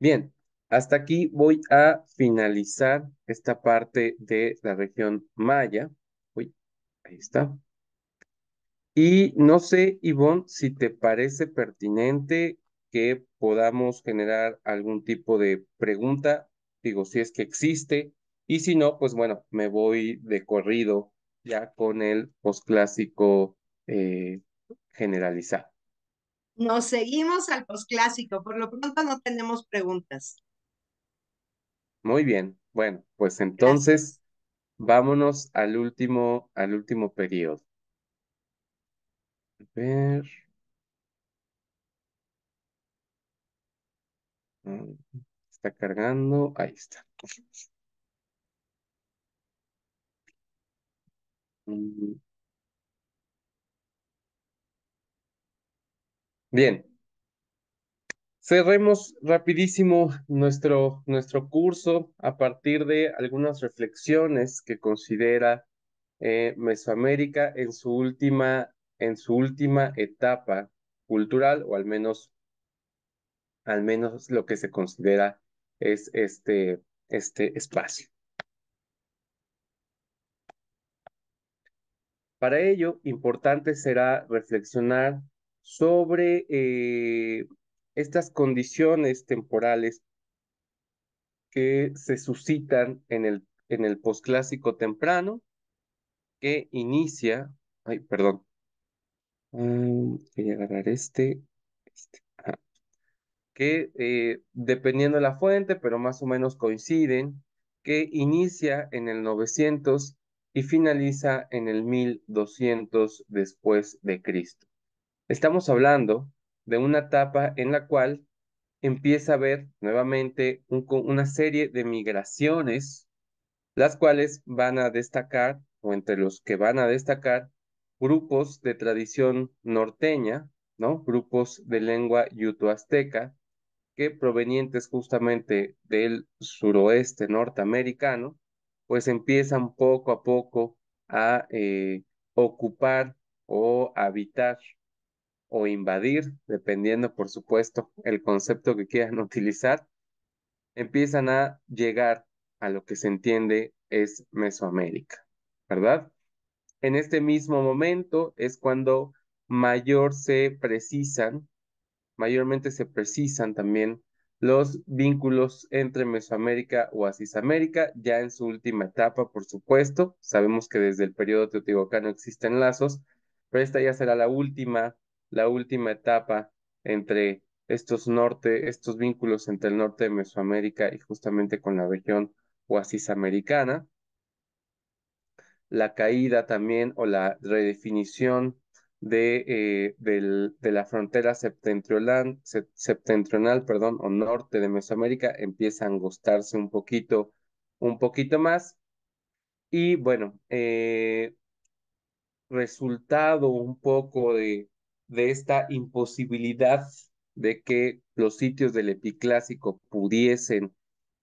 [SPEAKER 2] Bien, hasta aquí voy a finalizar esta parte de la región maya. Uy, ahí está. Y no sé, Ivonne, si te parece pertinente que podamos generar algún tipo de pregunta, digo, si es que existe, y si no, pues bueno, me voy de corrido ya con el posclásico eh, generalizado.
[SPEAKER 1] Nos seguimos al posclásico, por lo pronto no tenemos preguntas.
[SPEAKER 2] Muy bien, bueno, pues entonces vámonos al último, al último periodo. A ver. Mm, está cargando. Ahí está. Mm. Bien. Cerremos rapidísimo nuestro, nuestro curso a partir de algunas reflexiones que considera eh, Mesoamérica en su última en su última etapa cultural, o al menos al menos lo que se considera es este, este espacio. Para ello, importante será reflexionar sobre eh, estas condiciones temporales que se suscitan en el, en el posclásico temprano, que inicia, ay, perdón, mm, Voy a agarrar este, este que eh, dependiendo de la fuente, pero más o menos coinciden, que inicia en el 900 y finaliza en el 1200 después de Cristo. Estamos hablando de una etapa en la cual empieza a haber nuevamente una serie de migraciones, las cuales van a destacar, o entre los que van a destacar, grupos de tradición norteña, ¿no? Grupos de lengua yuto-azteca, que provenientes justamente del suroeste norteamericano, pues empiezan poco a poco a eh, ocupar o habitar o invadir, dependiendo por supuesto el concepto que quieran utilizar, empiezan a llegar a lo que se entiende es Mesoamérica, ¿verdad? En este mismo momento es cuando mayor se precisan mayormente se precisan también los vínculos entre Mesoamérica o Asisamérica, ya en su última etapa, por supuesto. Sabemos que desde el periodo teotihuacano existen lazos, pero esta ya será la última, la última etapa entre estos norte, estos vínculos entre el norte de Mesoamérica y justamente con la región oasisamericana. La caída también o la redefinición de, eh, de la frontera septentrional, septentrional perdón, o norte de Mesoamérica empieza a angostarse un poquito, un poquito más. Y bueno, eh, resultado un poco de esta imposibilidad de que los sitios del epiclásico pudiesen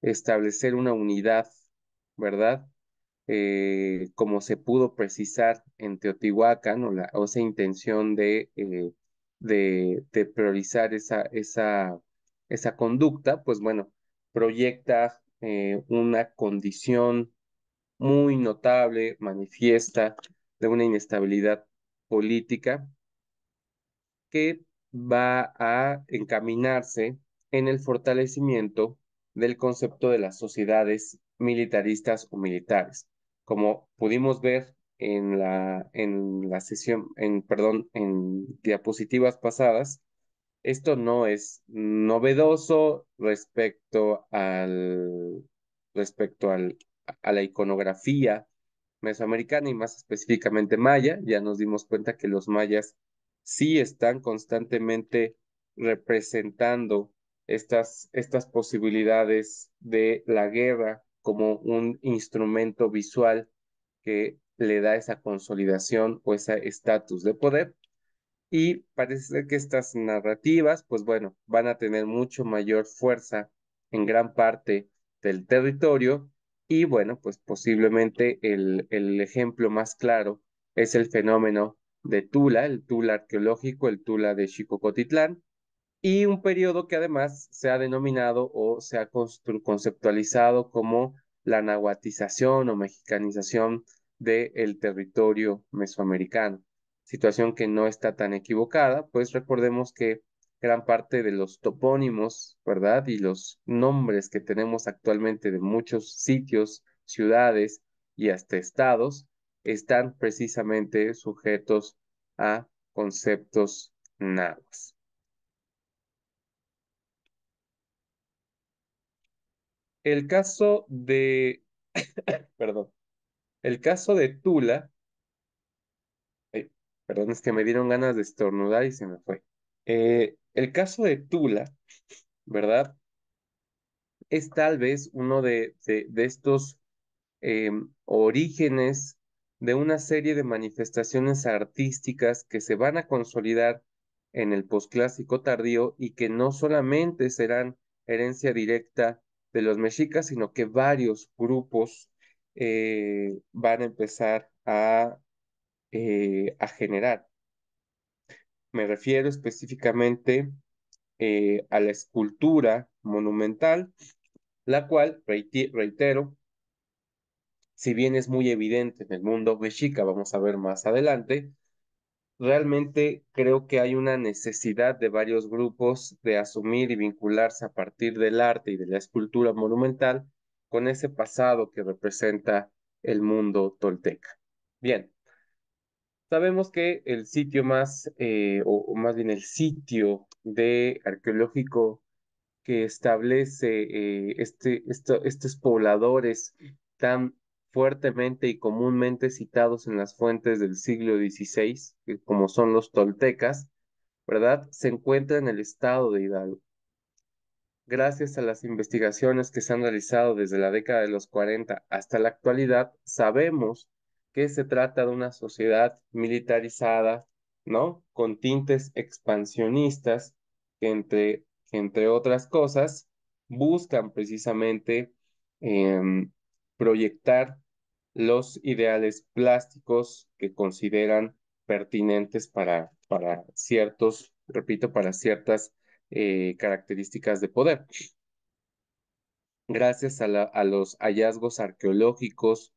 [SPEAKER 2] establecer una unidad, ¿verdad? Eh, como se pudo precisar en Teotihuacán o, la, esa intención eh, de, de, priorizar esa, esa, esa conducta, pues bueno, proyecta eh, una condición muy notable, manifiesta de una inestabilidad política que va a encaminarse en el fortalecimiento del concepto de las sociedades militaristas o militares. Como pudimos ver en la, en la sesión, en, perdón, en diapositivas pasadas, esto no es novedoso respecto al respecto a la iconografía mesoamericana y más específicamente maya. Ya nos dimos cuenta que los mayas sí están constantemente representando estas, estas posibilidades de la guerra como un instrumento visual que le da esa consolidación o ese estatus de poder. Y parece que estas narrativas, pues bueno, van a tener mucho mayor fuerza en gran parte del territorio. Y bueno, pues posiblemente el, ejemplo más claro es el fenómeno de Tula, el Tula arqueológico, el Tula de Chicocotitlán, y un periodo que además se ha denominado o se ha conceptualizado como la nahuatización o mexicanización del territorio mesoamericano, situación que no está tan equivocada, pues recordemos que gran parte de los topónimos, ¿verdad? Y los nombres que tenemos actualmente de muchos sitios, ciudades y hasta estados, están precisamente sujetos a conceptos nahuas. El caso de, perdón, el caso de Tula, perdón, es que me dieron ganas de estornudar y se me fue. Eh, el caso de Tula, ¿verdad? Es tal vez uno de, de, estos em, orígenes de una serie de manifestaciones artísticas que se van a consolidar en el posclásico tardío y que no solamente serán herencia directa de los mexicas, sino que varios grupos eh, van a empezar eh, a, generar. Me refiero específicamente eh, a la escultura monumental, la cual, reitero, si bien es muy evidente en el mundo mexica, vamos a ver más adelante, realmente creo que hay una necesidad de varios grupos de asumir y vincularse a partir del arte y de la escultura monumental con ese pasado que representa el mundo tolteca. Bien, sabemos que el sitio más, eh, o, más bien el sitio de arqueológico que establece eh, este, estos pobladores tan fuertemente y comúnmente citados en las fuentes del siglo XVI, como son los toltecas, ¿verdad? Se encuentra en el estado de Hidalgo. Gracias a las investigaciones que se han realizado desde la década de los 40 hasta la actualidad, sabemos que se trata de una sociedad militarizada, ¿no? Con tintes expansionistas que entre, entre otras cosas buscan precisamente em, proyectar los ideales plásticos que consideran pertinentes para, ciertos, repito, para ciertas eh, características de poder. Gracias a, los hallazgos arqueológicos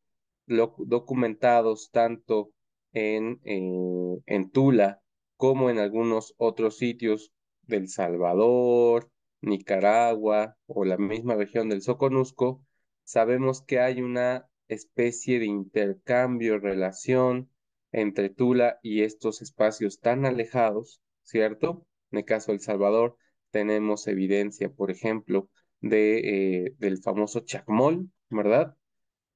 [SPEAKER 2] documentados tanto en, eh, en Tula como en algunos otros sitios del Salvador, Nicaragua o la misma región del Soconusco, sabemos que hay una especie de intercambio, relación entre Tula y estos espacios tan alejados, ¿cierto? En el caso de El Salvador, tenemos evidencia, por ejemplo, de, eh, del famoso chacmol, ¿verdad?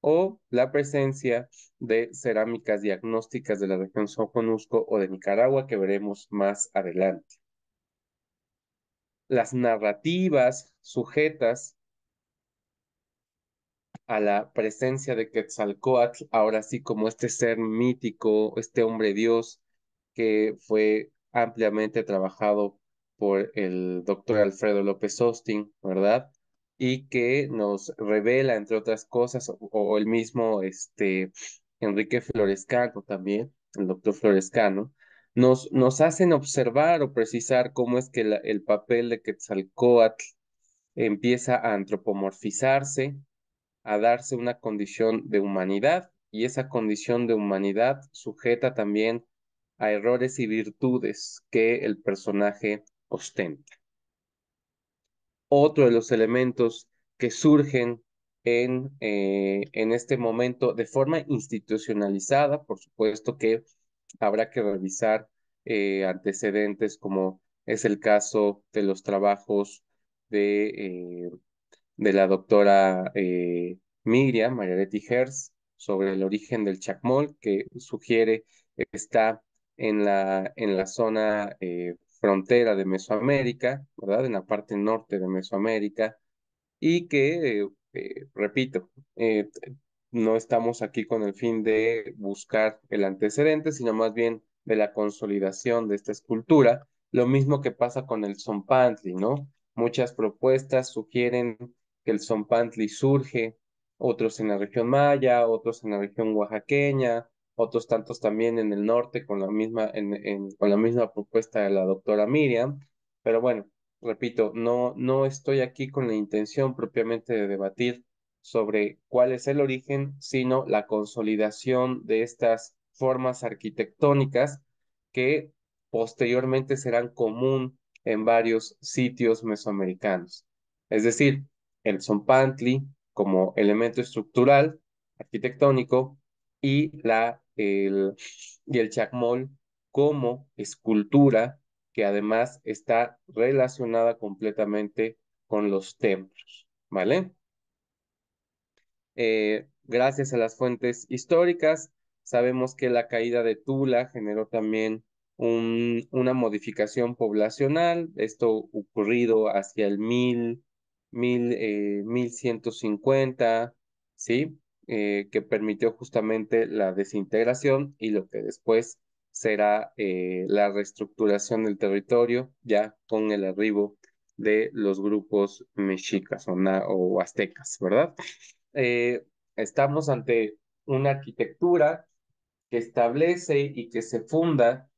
[SPEAKER 2] O la presencia de cerámicas diagnósticas de la región Soconusco o de Nicaragua, que veremos más adelante. Las narrativas sujetas a la presencia de Quetzalcoatl, ahora sí como este ser mítico, este hombre dios que fue ampliamente trabajado por el doctor Alfredo López Austin, ¿verdad? Y que nos revela, entre otras cosas, o, el mismo este, Enrique Florescano también, el doctor Florescano, nos, nos hacen observar o precisar cómo es que el papel de Quetzalcoatl empieza a antropomorfizarse, a darse una condición de humanidad y esa condición de humanidad sujeta también a errores y virtudes que el personaje ostenta. Otro de los elementos que surgen en, eh, en este momento de forma institucionalizada, por supuesto que habrá que revisar eh, antecedentes como es el caso de los trabajos de eh, de la doctora eh, Miriam Margaretti Hertz sobre el origen del chacmol, que sugiere que está en la, en la zona eh, frontera de Mesoamérica, ¿verdad? En la parte norte de Mesoamérica, y que, eh, repito, eh, no estamos aquí con el fin de buscar el antecedente, sino más bien de la consolidación de esta escultura. Lo mismo que pasa con el Zompantli, ¿no? Muchas propuestas sugieren que el Zompantli surge, otros en la región maya, otros en la región oaxaqueña, otros tantos también en el norte con la misma, con la misma propuesta de la doctora Miriam. Pero bueno, repito, no, no estoy aquí con la intención propiamente de debatir sobre cuál es el origen, sino la consolidación de estas formas arquitectónicas que posteriormente serán común en varios sitios mesoamericanos. Es decir, el zompantli como elemento estructural arquitectónico y, la, el, y el chacmol como escultura que además está relacionada completamente con los templos, ¿vale? Eh, gracias a las fuentes históricas, sabemos que la caída de Tula generó también una modificación poblacional, esto ocurrido hacia el mil 1150, eh, ¿sí? Eh, que permitió justamente la desintegración y lo que después será eh, la reestructuración del territorio ya con el arribo de los grupos mexicas o aztecas, ¿verdad? estamos ante una arquitectura que establece y que se funda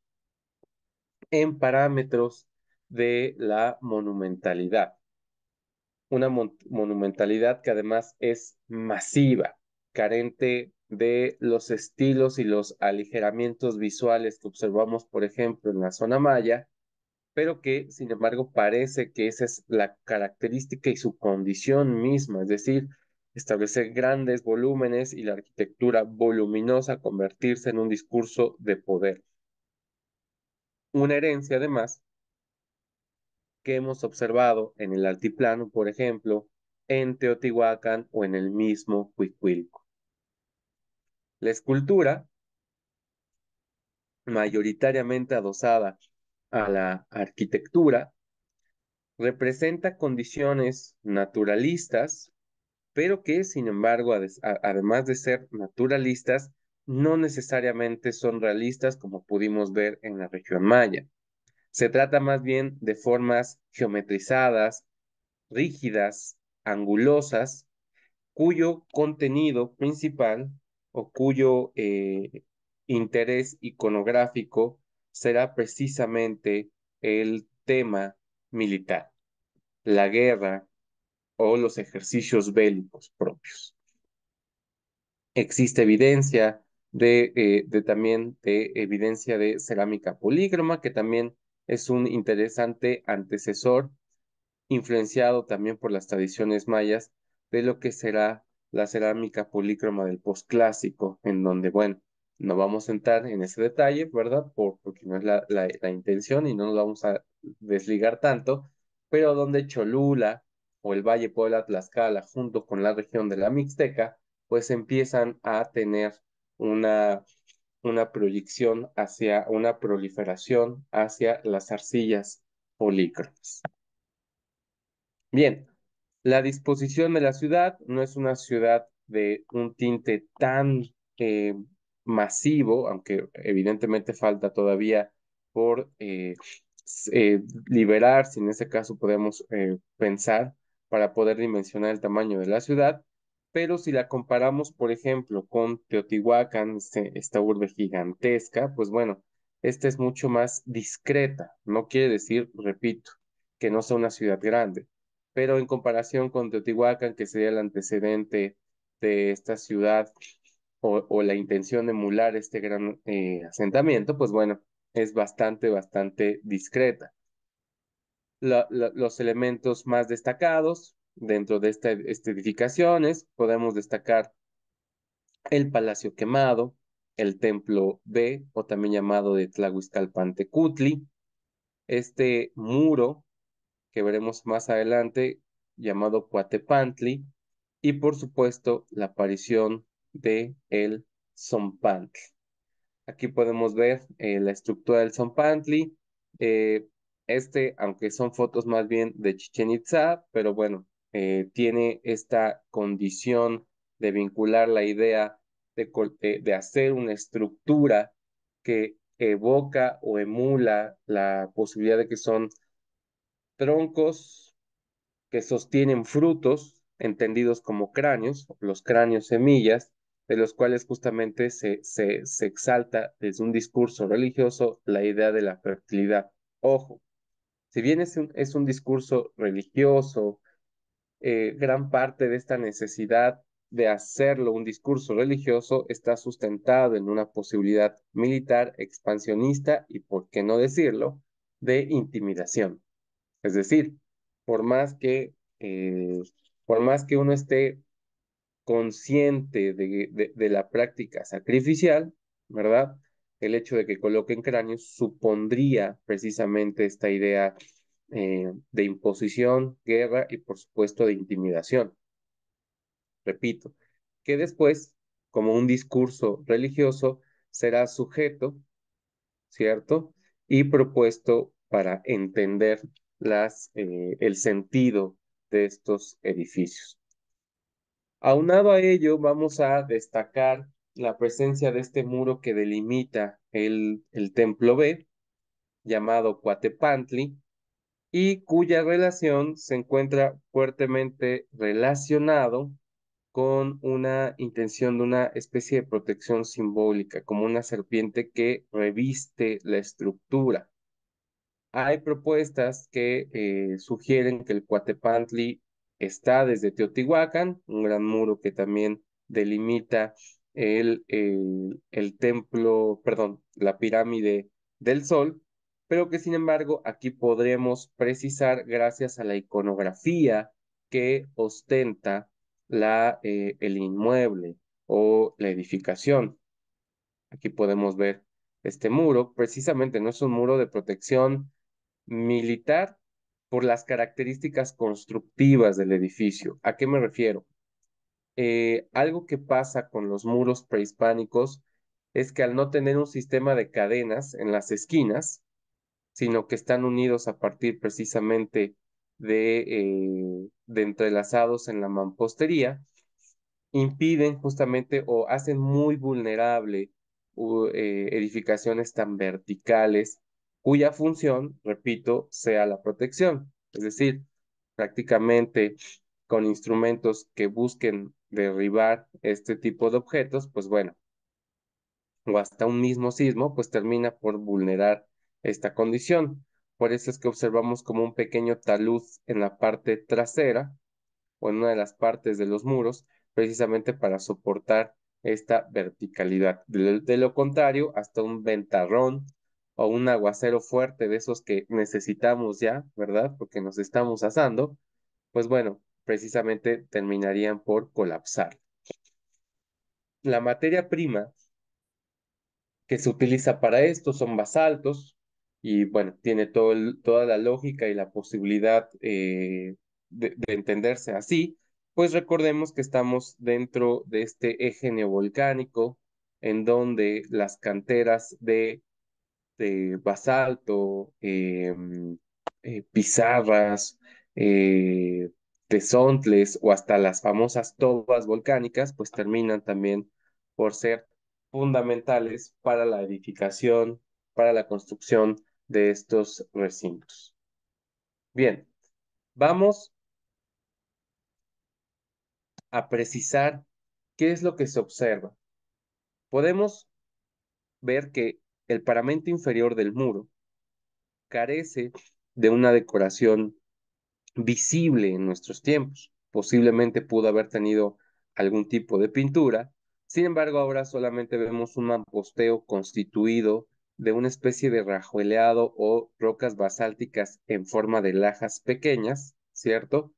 [SPEAKER 2] en parámetros de la monumentalidad una monumentalidad que además es masiva, carente de los estilos y los aligeramientos visuales que observamos, por ejemplo, en la zona maya, pero que, sin embargo, parece que esa es la característica y su condición misma, es decir, establecer grandes volúmenes y la arquitectura voluminosa convertirse en un discurso de poder. Una herencia, además, que hemos observado en el altiplano, por ejemplo, en Teotihuacán o en el mismo Cuicuilco. La escultura, mayoritariamente adosada a la arquitectura, representa condiciones naturalistas, pero que, sin embargo, además de ser naturalistas, no necesariamente son realistas como pudimos ver en la región maya. Se trata más bien de formas geometrizadas, rígidas, angulosas, cuyo contenido principal o cuyo eh, interés iconográfico será precisamente el tema militar, la guerra o los ejercicios bélicos propios. Existe evidencia de, eh, también de evidencia de cerámica polígroma que también es un interesante antecesor, influenciado también por las tradiciones mayas, de lo que será la cerámica polícroma del posclásico, en donde, bueno, no vamos a entrar en ese detalle, ¿verdad? porque no es la, la intención y no nos vamos a desligar tanto, pero donde Cholula o el Valle Puebla Tlaxcala, junto con la región de la Mixteca, pues empiezan a tener una una proyección hacia una proliferación hacia las arcillas polícromas. Bien, la disposición de la ciudad no es una ciudad de un tinte tan eh, masivo, aunque evidentemente falta todavía por eh, eh, liberar, si en este caso podemos pensar, para poder dimensionar el tamaño de la ciudad, pero si la comparamos, por ejemplo, con Teotihuacán, este, esta urbe gigantesca, pues bueno, esta es mucho más discreta. No quiere decir, repito, que no sea una ciudad grande, pero en comparación con Teotihuacán, que sería el antecedente de esta ciudad o, la intención de emular este gran eh, asentamiento, pues bueno, es bastante, bastante discreta. los elementos más destacados, dentro de estas edificaciones podemos destacar el Palacio Quemado, el Templo B, o también llamado de Tlahuizcalpantecutli, este muro que veremos más adelante, llamado Cuatepantli, y por supuesto la aparición de el Zompantli. Aquí podemos ver eh, la estructura del Zompantli, eh, este, aunque son fotos más bien de Chichen Itza, pero bueno, eh, tiene esta condición de vincular la idea eh, de, hacer una estructura que evoca o emula la posibilidad de que son troncos que sostienen frutos, entendidos como cráneos, los cráneos semillas, de los cuales justamente se, exalta desde un discurso religioso la idea de la fertilidad. Ojo, si bien es un discurso religioso, eh, gran parte de esta necesidad de hacerlo un discurso religioso está sustentado en una posibilidad militar expansionista y, por qué no decirlo, de intimidación. Es decir, por más que, eh, por más que uno esté consciente de, de la práctica sacrificial, ¿verdad? El hecho de que coloquen cráneos supondría precisamente esta idea eh, de imposición, guerra y por supuesto de intimidación. Repito, que después, como un discurso religioso, será sujeto, ¿cierto? Y propuesto para entender las, eh, el sentido de estos edificios. Aunado a ello, vamos a destacar la presencia de este muro que delimita el, el templo B, llamado Cuatepantli, y cuya relación se encuentra fuertemente relacionado con una intención de una especie de protección simbólica, como una serpiente que reviste la estructura. Hay propuestas que eh, sugieren que el Cuatepantli está desde Teotihuacán, un gran muro que también delimita el, el, el templo, perdón, la pirámide del Sol, pero que sin embargo aquí podremos precisar gracias a la iconografía que ostenta eh, el inmueble o la edificación. Aquí podemos ver este muro, precisamente no es un muro de protección militar por las características constructivas del edificio. ¿A qué me refiero? Eh, algo que pasa con los muros prehispánicos es que al no tener un sistema de cadenas en las esquinas, sino que están unidos a partir precisamente eh, de, entrelazados en la mampostería, impiden justamente o hacen muy vulnerable eh, edificaciones tan verticales cuya función, repito, sea la protección. Es decir, prácticamente con instrumentos que busquen derribar este tipo de objetos, pues bueno, o hasta un mismo sismo, pues termina por vulnerar esta condición. Por eso es que observamos como un pequeño talud en la parte trasera o en una de las partes de los muros, precisamente para soportar esta verticalidad. De, de lo contrario, hasta un ventarrón o un aguacero fuerte de esos que necesitamos ya, ¿verdad? Porque nos estamos asando, pues bueno, precisamente terminarían por colapsar. La materia prima que se utiliza para esto son basaltos, y bueno, tiene todo toda la lógica y la posibilidad eh, de, entenderse así, pues recordemos que estamos dentro de este eje neovolcánico en donde las canteras de, basalto, eh, eh, pizarras, tesontles o hasta las famosas tobas volcánicas, pues terminan también por ser fundamentales para la edificación, para la construcción de estos recintos. Bien, vamos a precisar qué es lo que se observa. Podemos ver que el paramento inferior del muro carece de una decoración visible en nuestros tiempos. Posiblemente pudo haber tenido algún tipo de pintura, sin embargo ahora solamente vemos un mamposteo constituido de una especie de rajueleado o rocas basálticas en forma de lajas pequeñas, ¿cierto?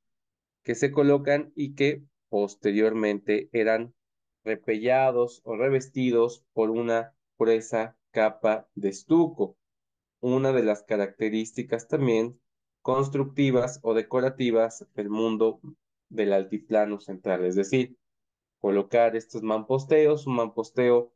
[SPEAKER 2] Que se colocan y que posteriormente eran repellados o revestidos por una gruesa capa de estuco. Una de las características también constructivas o decorativas del mundo del altiplano central, es decir, colocar estos mamposteos, un mamposteo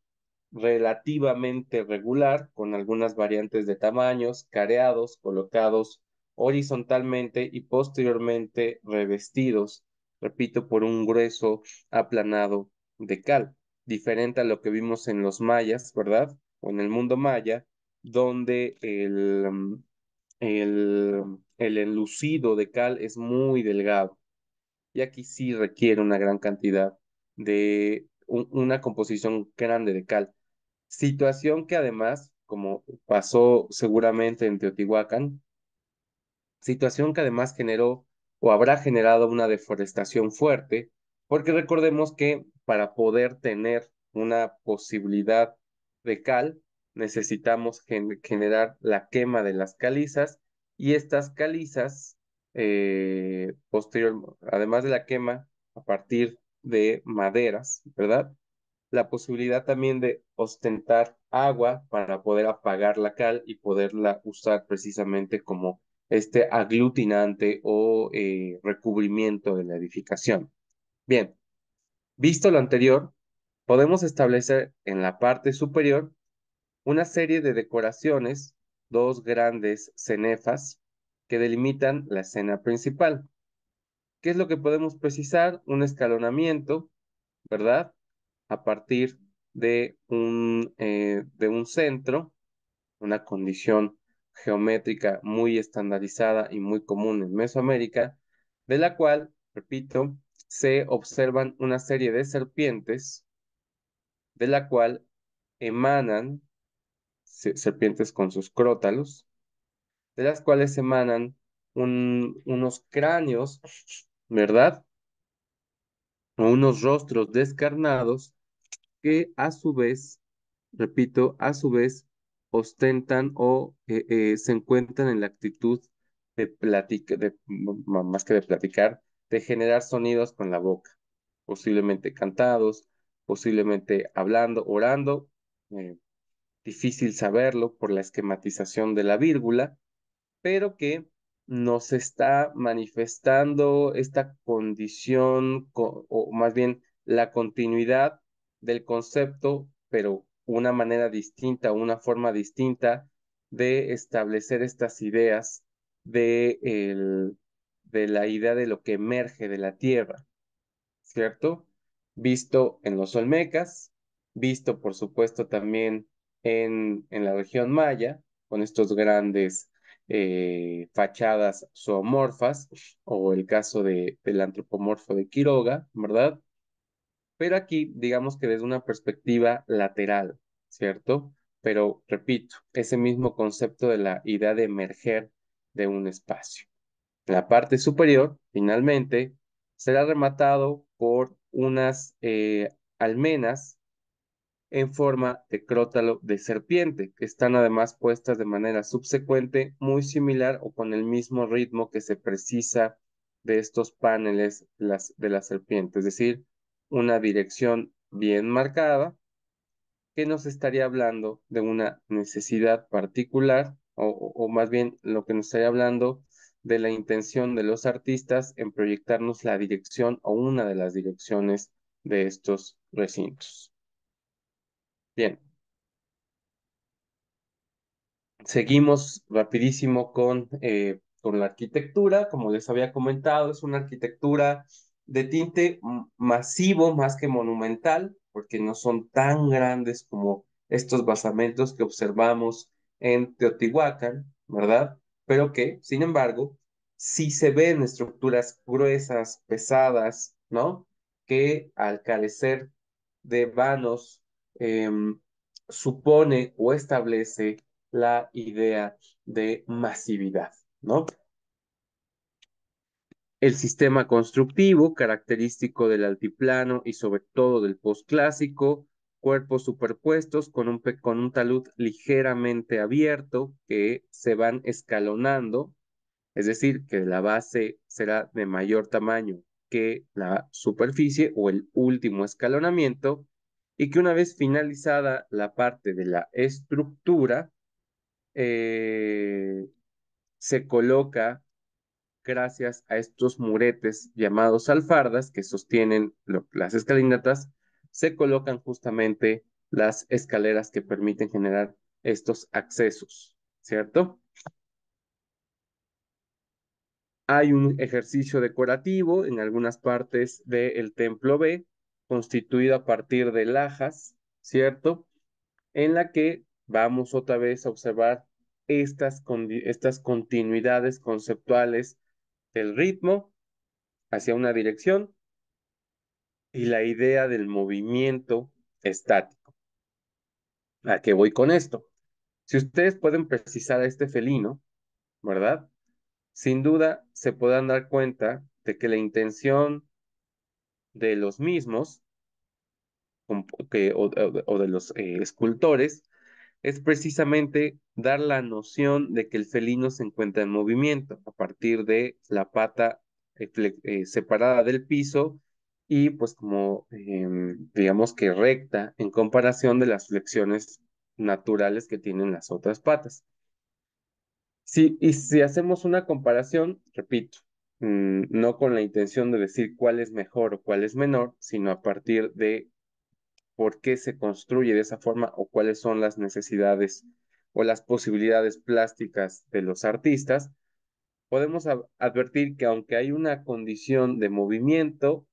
[SPEAKER 2] relativamente regular, con algunas variantes de tamaños, careados, colocados horizontalmente y posteriormente revestidos, repito, por un grueso aplanado de cal, diferente a lo que vimos en los mayas, ¿verdad? O en el mundo maya, donde el, mm, mm, enlucido de cal es muy delgado. Y aquí sí requiere una gran cantidad de una composición grande de cal. Situación que además, como pasó seguramente en Teotihuacán, situación que además generó o habrá generado una deforestación fuerte, porque recordemos que para poder tener una posibilidad de cal, necesitamos generar la quema de las calizas y estas calizas, eh, posterior, además de la quema, a partir de maderas, ¿verdad? la posibilidad también de ostentar agua para poder apagar la cal y poderla usar precisamente como este aglutinante o eh, recubrimiento de la edificación. Bien, visto lo anterior, podemos establecer en la parte superior una serie de decoraciones, dos grandes cenefas que delimitan la escena principal. ¿Qué es lo que podemos precisar? Un escalonamiento, ¿verdad? a partir de un, eh, de un centro, una condición geométrica muy estandarizada y muy común en Mesoamérica, de la cual, repito, se observan una serie de serpientes, de la cual emanan serpientes con sus crótalos, de las cuales emanan unos cráneos, ¿verdad? unos rostros descarnados que a su vez, repito, a su vez ostentan o eh, eh, se encuentran en la actitud de platicar, de, más que de platicar, de generar sonidos con la boca, posiblemente cantados, posiblemente hablando, orando, eh, difícil saberlo por la esquematización de la vírgula, pero que nos está manifestando esta condición, o más bien la continuidad del concepto, pero una manera distinta, una forma distinta de establecer estas ideas de, el, de la idea de lo que emerge de la tierra, ¿cierto? Visto en los olmecas, visto por supuesto también en, en la región maya, con estos grandes eh, fachadas zoomorfas, o el caso de, del antropomorfo de Quiroga, ¿verdad? Pero aquí, digamos que desde una perspectiva lateral, ¿cierto? Pero repito, ese mismo concepto de la idea de emerger de un espacio. La parte superior, finalmente, será rematado por unas eh, almenas en forma de crótalo de serpiente, que están además puestas de manera subsecuente muy similar o con el mismo ritmo que se precisa de estos paneles las, de la serpiente, es decir, una dirección bien marcada que nos estaría hablando de una necesidad particular o más bien lo que nos estaría hablando de la intención de los artistas en proyectarnos la dirección o una de las direcciones de estos recintos. Bien, seguimos rapidísimo con, eh, con la arquitectura. Como les había comentado, es una arquitectura de tinte masivo más que monumental, porque no son tan grandes como estos basamentos que observamos en Teotihuacán, ¿verdad? Pero que, sin embargo, sí se ven estructuras gruesas, pesadas, ¿no? Que al carecer de vanos Em, supone o establece la idea de masividad, ¿no? El sistema constructivo, característico del altiplano y sobre todo del postclásico, cuerpos superpuestos con un, con un talud ligeramente abierto que se van escalonando, es decir, que la base será de mayor tamaño que la superficie o el último escalonamiento, y que una vez finalizada la parte de la estructura, eh, se coloca gracias a estos muretes llamados alfardas que sostienen las escalinatas, se colocan justamente las escaleras que permiten generar estos accesos, ¿cierto? Hay un ejercicio decorativo en algunas partes del templo B constituido a partir de lajas, ¿cierto? En la que vamos otra vez a observar estas, estas continuidades conceptuales del ritmo hacia una dirección y la idea del movimiento estático. ¿A qué voy con esto? Si ustedes pueden precisar a este felino, ¿verdad? Sin duda se podrán dar cuenta de que la intención de los mismos que, o, de los eh, escultores es precisamente dar la noción de que el felino se encuentra en movimiento a partir de la pata eh, eh, separada del piso y pues como em, digamos que recta en comparación de las flexiones naturales que tienen las otras patas. Si, y si hacemos una comparación, repito, mm, no con la intención de decir cuál es mejor o cuál es menor, sino a partir de por qué se construye de esa forma o cuáles son las necesidades o las posibilidades plásticas de los artistas, podemos advertir que aunque hay una condición de movimiento,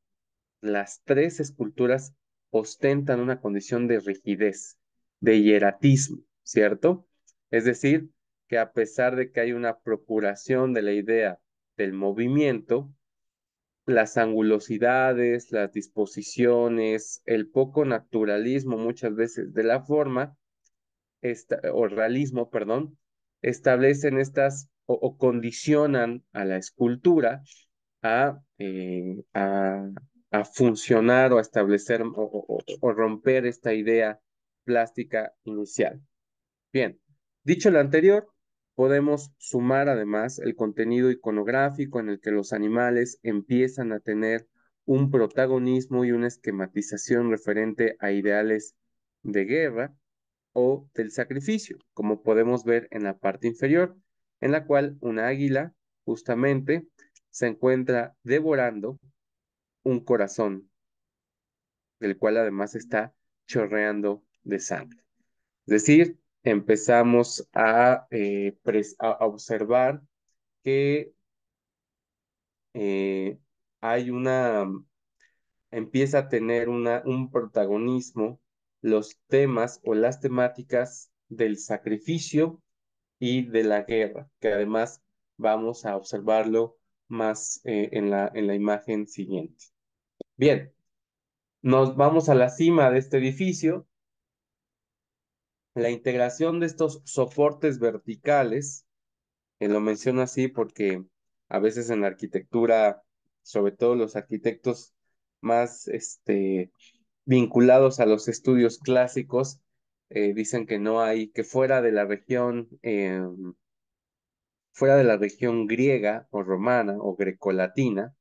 [SPEAKER 2] las tres esculturas ostentan una condición de rigidez, de hieratismo, ¿cierto? Es decir, que a pesar de que hay una procuración de la idea del movimiento, las angulosidades, las disposiciones, el poco naturalismo muchas veces de la forma, o realismo, perdón, establecen estas o, condicionan a la escultura a, eh, funcionar o a establecer o romper esta idea plástica inicial. Bien, dicho lo anterior, podemos sumar además el contenido iconográfico en el que los animales empiezan a tener un protagonismo y una esquematización referente a ideales de guerra o del sacrificio, como podemos ver en la parte inferior, en la cual una águila justamente se encuentra devorando un corazón, del cual además está chorreando de sangre. Es decir, empezamos eh, a, observar que eh, hay una, empieza a tener una, un protagonismo los temas o las temáticas del sacrificio y de la guerra, que además vamos a observarlo más eh, en, la, en la imagen siguiente. Bien, nos vamos a la cima de este edificio la integración de estos soportes verticales, lo menciono así porque a veces en la arquitectura, sobre todo los arquitectos más este, vinculados a los estudios clásicos, eh, dicen que no hay, que fuera de la región, em, fuera de la región griega o romana o grecolatina,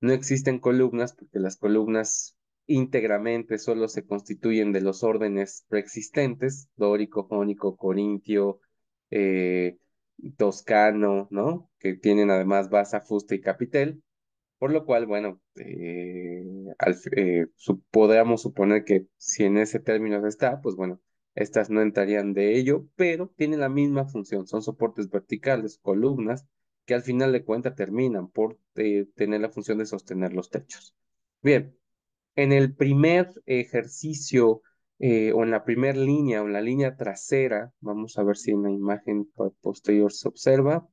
[SPEAKER 2] no existen columnas porque las columnas íntegramente solo se constituyen de los órdenes preexistentes, dórico, jónico, corintio, eh, toscano, ¿no? Que tienen además basa, fuste y capitel, por lo cual, bueno, eh, eh, podríamos suponer que si en ese término está, pues bueno, estas no entrarían de ello, pero tienen la misma función, son soportes verticales, columnas, que al final de cuentas terminan por tener la función de sostener los techos. Bien, en el primer ejercicio eh, o en la primera línea o en la línea trasera, vamos a ver si en la imagen posterior se observa,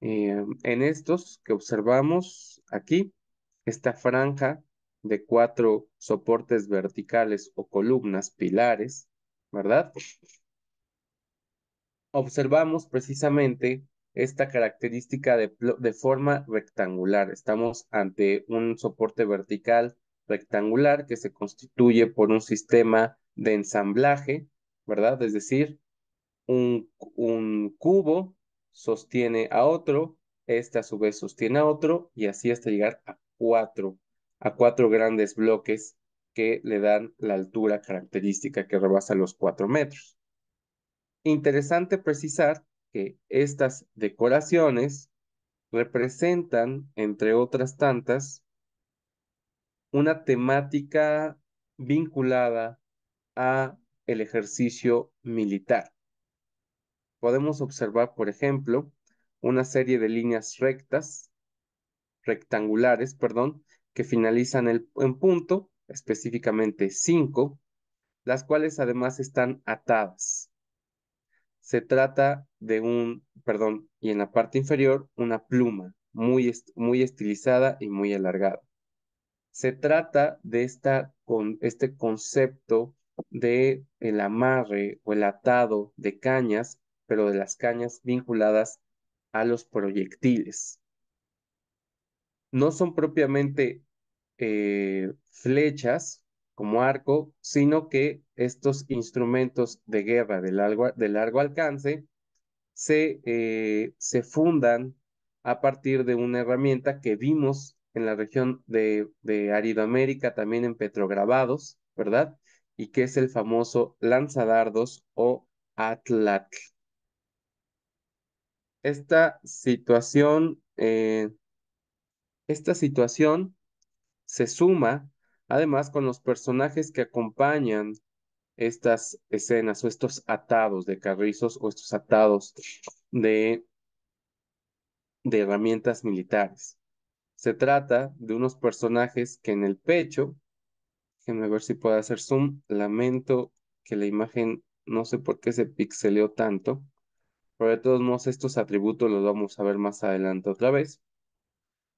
[SPEAKER 2] eh, en estos que observamos aquí, esta franja de cuatro soportes verticales o columnas, pilares, ¿verdad? Observamos precisamente esta característica de forma rectangular. Estamos ante un soporte vertical rectangular que se constituye por un sistema de ensamblaje, ¿verdad? Es decir, un, cubo sostiene a otro, este a su vez sostiene a otro y así hasta llegar a cuatro, a cuatro grandes bloques que le dan la altura característica que rebasa los cuatro metros. Interesante precisar que estas decoraciones representan, entre otras tantas, una temática vinculada a el ejercicio militar. Podemos observar, por ejemplo, una serie de líneas rectas, rectangulares, perdón, que finalizan en punto, específicamente cinco, las cuales además están atadas. Se trata de un, perdón, y en la parte inferior, una pluma muy, muy estilizada y muy alargada se trata de esta, con, este concepto de el amarre o el atado de cañas, pero de las cañas vinculadas a los proyectiles. No son propiamente eh, flechas como arco, sino que estos instrumentos de guerra de largo, largo alcance se, eh, se fundan a partir de una herramienta que vimos en la región de, de Aridoamérica, también en petrograbados, ¿verdad? Y que es el famoso lanzadardos o atlatl. Esta situación, eh, esta situación se suma además con los personajes que acompañan estas escenas o estos atados de carrizos o estos atados de, de herramientas militares. Se trata de unos personajes que en el pecho, déjenme ver si puedo hacer zoom, lamento que la imagen no sé por qué se pixeleó tanto, pero de todos modos estos atributos los vamos a ver más adelante otra vez.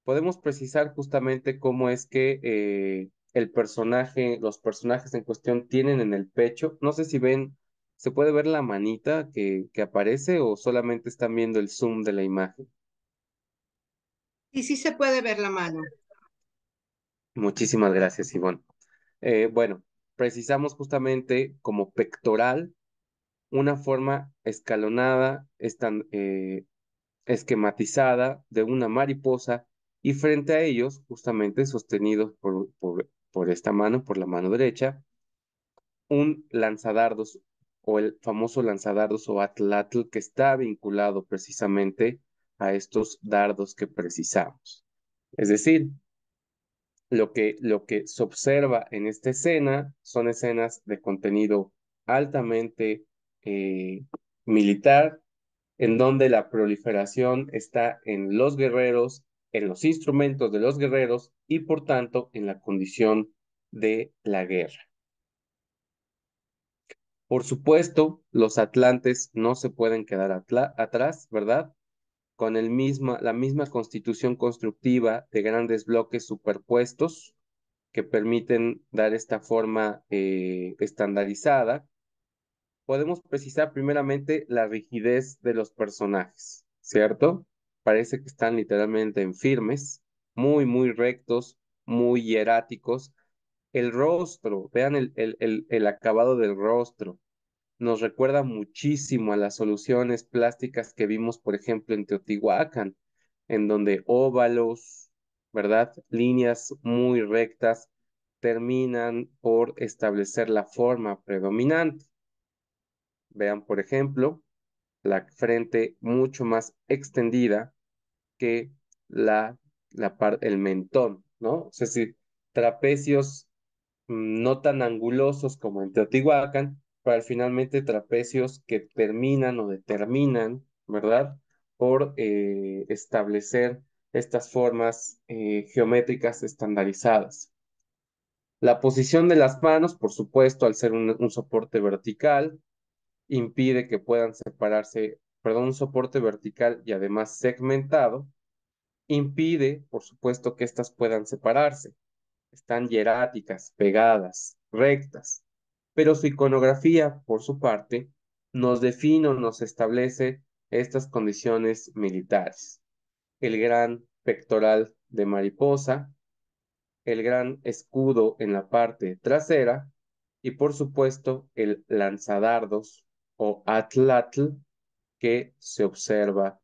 [SPEAKER 2] Podemos precisar justamente cómo es que eh, el personaje, los personajes en cuestión tienen en el pecho. No sé si ven, se puede ver la manita que aparece o solamente están viendo el zoom de la imagen.
[SPEAKER 1] Y sí se puede ver la mano.
[SPEAKER 2] Muchísimas gracias, Simón. Eh, bueno, precisamos justamente como pectoral una forma escalonada, eh, esquematizada de una mariposa y frente a ellos, justamente sostenidos por, por esta mano, por la mano derecha, un lanzadardos o el famoso lanzadardos o atlatl que está vinculado precisamente a estos dardos que precisamos. Es decir, lo que, lo que se observa en esta escena son escenas de contenido altamente eh, militar, en donde la proliferación está en los guerreros, en los instrumentos de los guerreros y por tanto en la condición de la guerra. Por supuesto, los atlantes no se pueden quedar atrás, ¿verdad? con la misma constitución constructiva de grandes bloques superpuestos que permiten dar esta forma eh, estandarizada, podemos precisar primeramente la rigidez de los personajes, ¿cierto? Parece que están literalmente en firmes, muy, muy rectos, muy hieráticos. El rostro, vean el acabado del rostro, nos recuerda muchísimo a las soluciones plásticas que vimos, por ejemplo, en Teotihuacán, en donde óvalos, ¿verdad? Líneas muy rectas terminan por establecer la forma predominante. Vean, por ejemplo, la frente mucho más extendida que la, la el mentón, ¿no? O sea, si trapecios mm, no tan angulosos como en Teotihuacán, para finalmente trapecios que terminan o determinan, ¿verdad? Por eh, establecer estas formas eh, geométricas estandarizadas. La posición de las manos, por supuesto, al ser un, soporte vertical, impide que puedan separarse, perdón, un soporte vertical y además segmentado, impide, por supuesto, que éstas puedan separarse. Están hieráticas, pegadas, rectas pero su iconografía, por su parte, nos define o nos establece estas condiciones militares. El gran pectoral de mariposa, el gran escudo en la parte trasera y por supuesto el lanzadardos o atlatl que se observa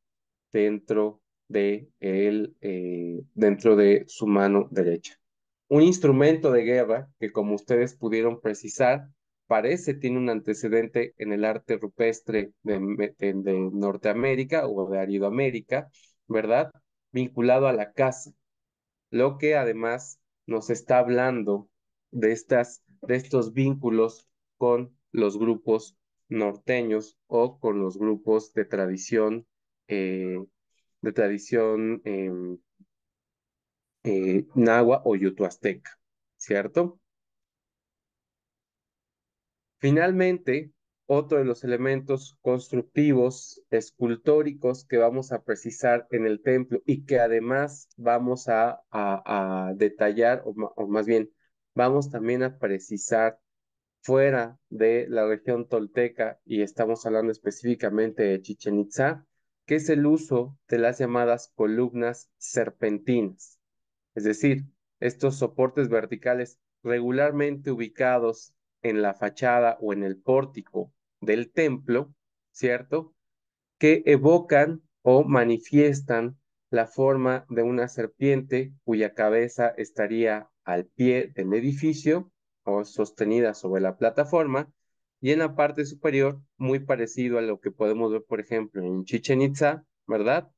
[SPEAKER 2] dentro de, eh, dentro de su mano derecha. Un instrumento de guerra que como ustedes pudieron precisar parece tiene un antecedente en el arte rupestre de, Norteamérica o de Aridoamérica, ¿verdad? Vinculado a la casa, lo que además nos está hablando de, estas, de estos vínculos con los grupos norteños o con los grupos de tradición, eh, de tradición em, eh, nahua o yutuazteca, ¿cierto? Finalmente, otro de los elementos constructivos, escultóricos que vamos a precisar en el templo y que además vamos a, detallar, o, o, más bien, vamos también a precisar fuera de la región tolteca, y estamos hablando específicamente de Chichen Itza, que es el uso de las llamadas columnas serpentinas, es decir, estos soportes verticales regularmente ubicados en la fachada o en el pórtico del templo, ¿cierto? Que evocan o manifiestan la forma de una serpiente cuya cabeza estaría al pie del edificio o sostenida sobre la plataforma y en la parte superior muy parecido a lo que podemos ver por ejemplo en Chichen Itza, ¿verdad?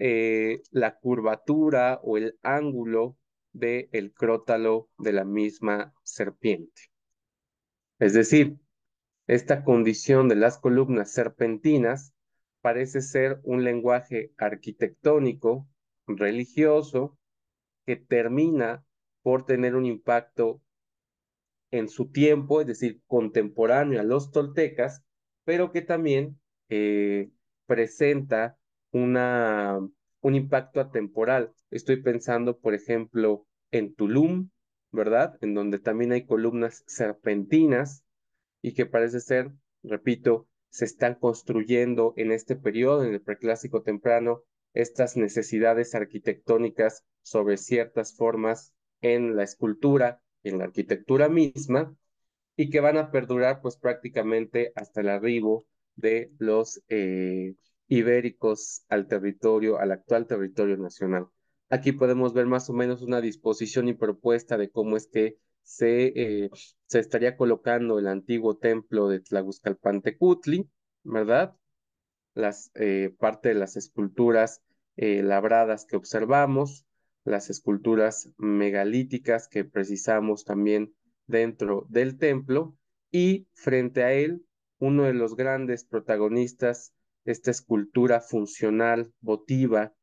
[SPEAKER 2] Eh, la curvatura o el ángulo del el crótalo de la misma serpiente. Es decir, esta condición de las columnas serpentinas parece ser un lenguaje arquitectónico, religioso, que termina por tener un impacto en su tiempo, es decir, contemporáneo a los toltecas, pero que también eh, presenta una, un impacto atemporal. Estoy pensando, por ejemplo, en Tulum, ¿verdad? En donde también hay columnas serpentinas y que parece ser, repito, se están construyendo en este periodo, en el preclásico temprano, estas necesidades arquitectónicas sobre ciertas formas en la escultura, en la arquitectura misma, y que van a perdurar pues prácticamente hasta el arribo de los eh, ibéricos al territorio, al actual territorio nacional. Aquí podemos ver más o menos una disposición y propuesta de cómo es que se, eh, estaría colocando el antiguo templo de Tlaguzcalpantecutli, ¿verdad? Las, eh, parte de las esculturas eh, labradas que observamos, las esculturas megalíticas que precisamos también dentro del templo y frente a él uno de los grandes protagonistas, esta escultura funcional votiva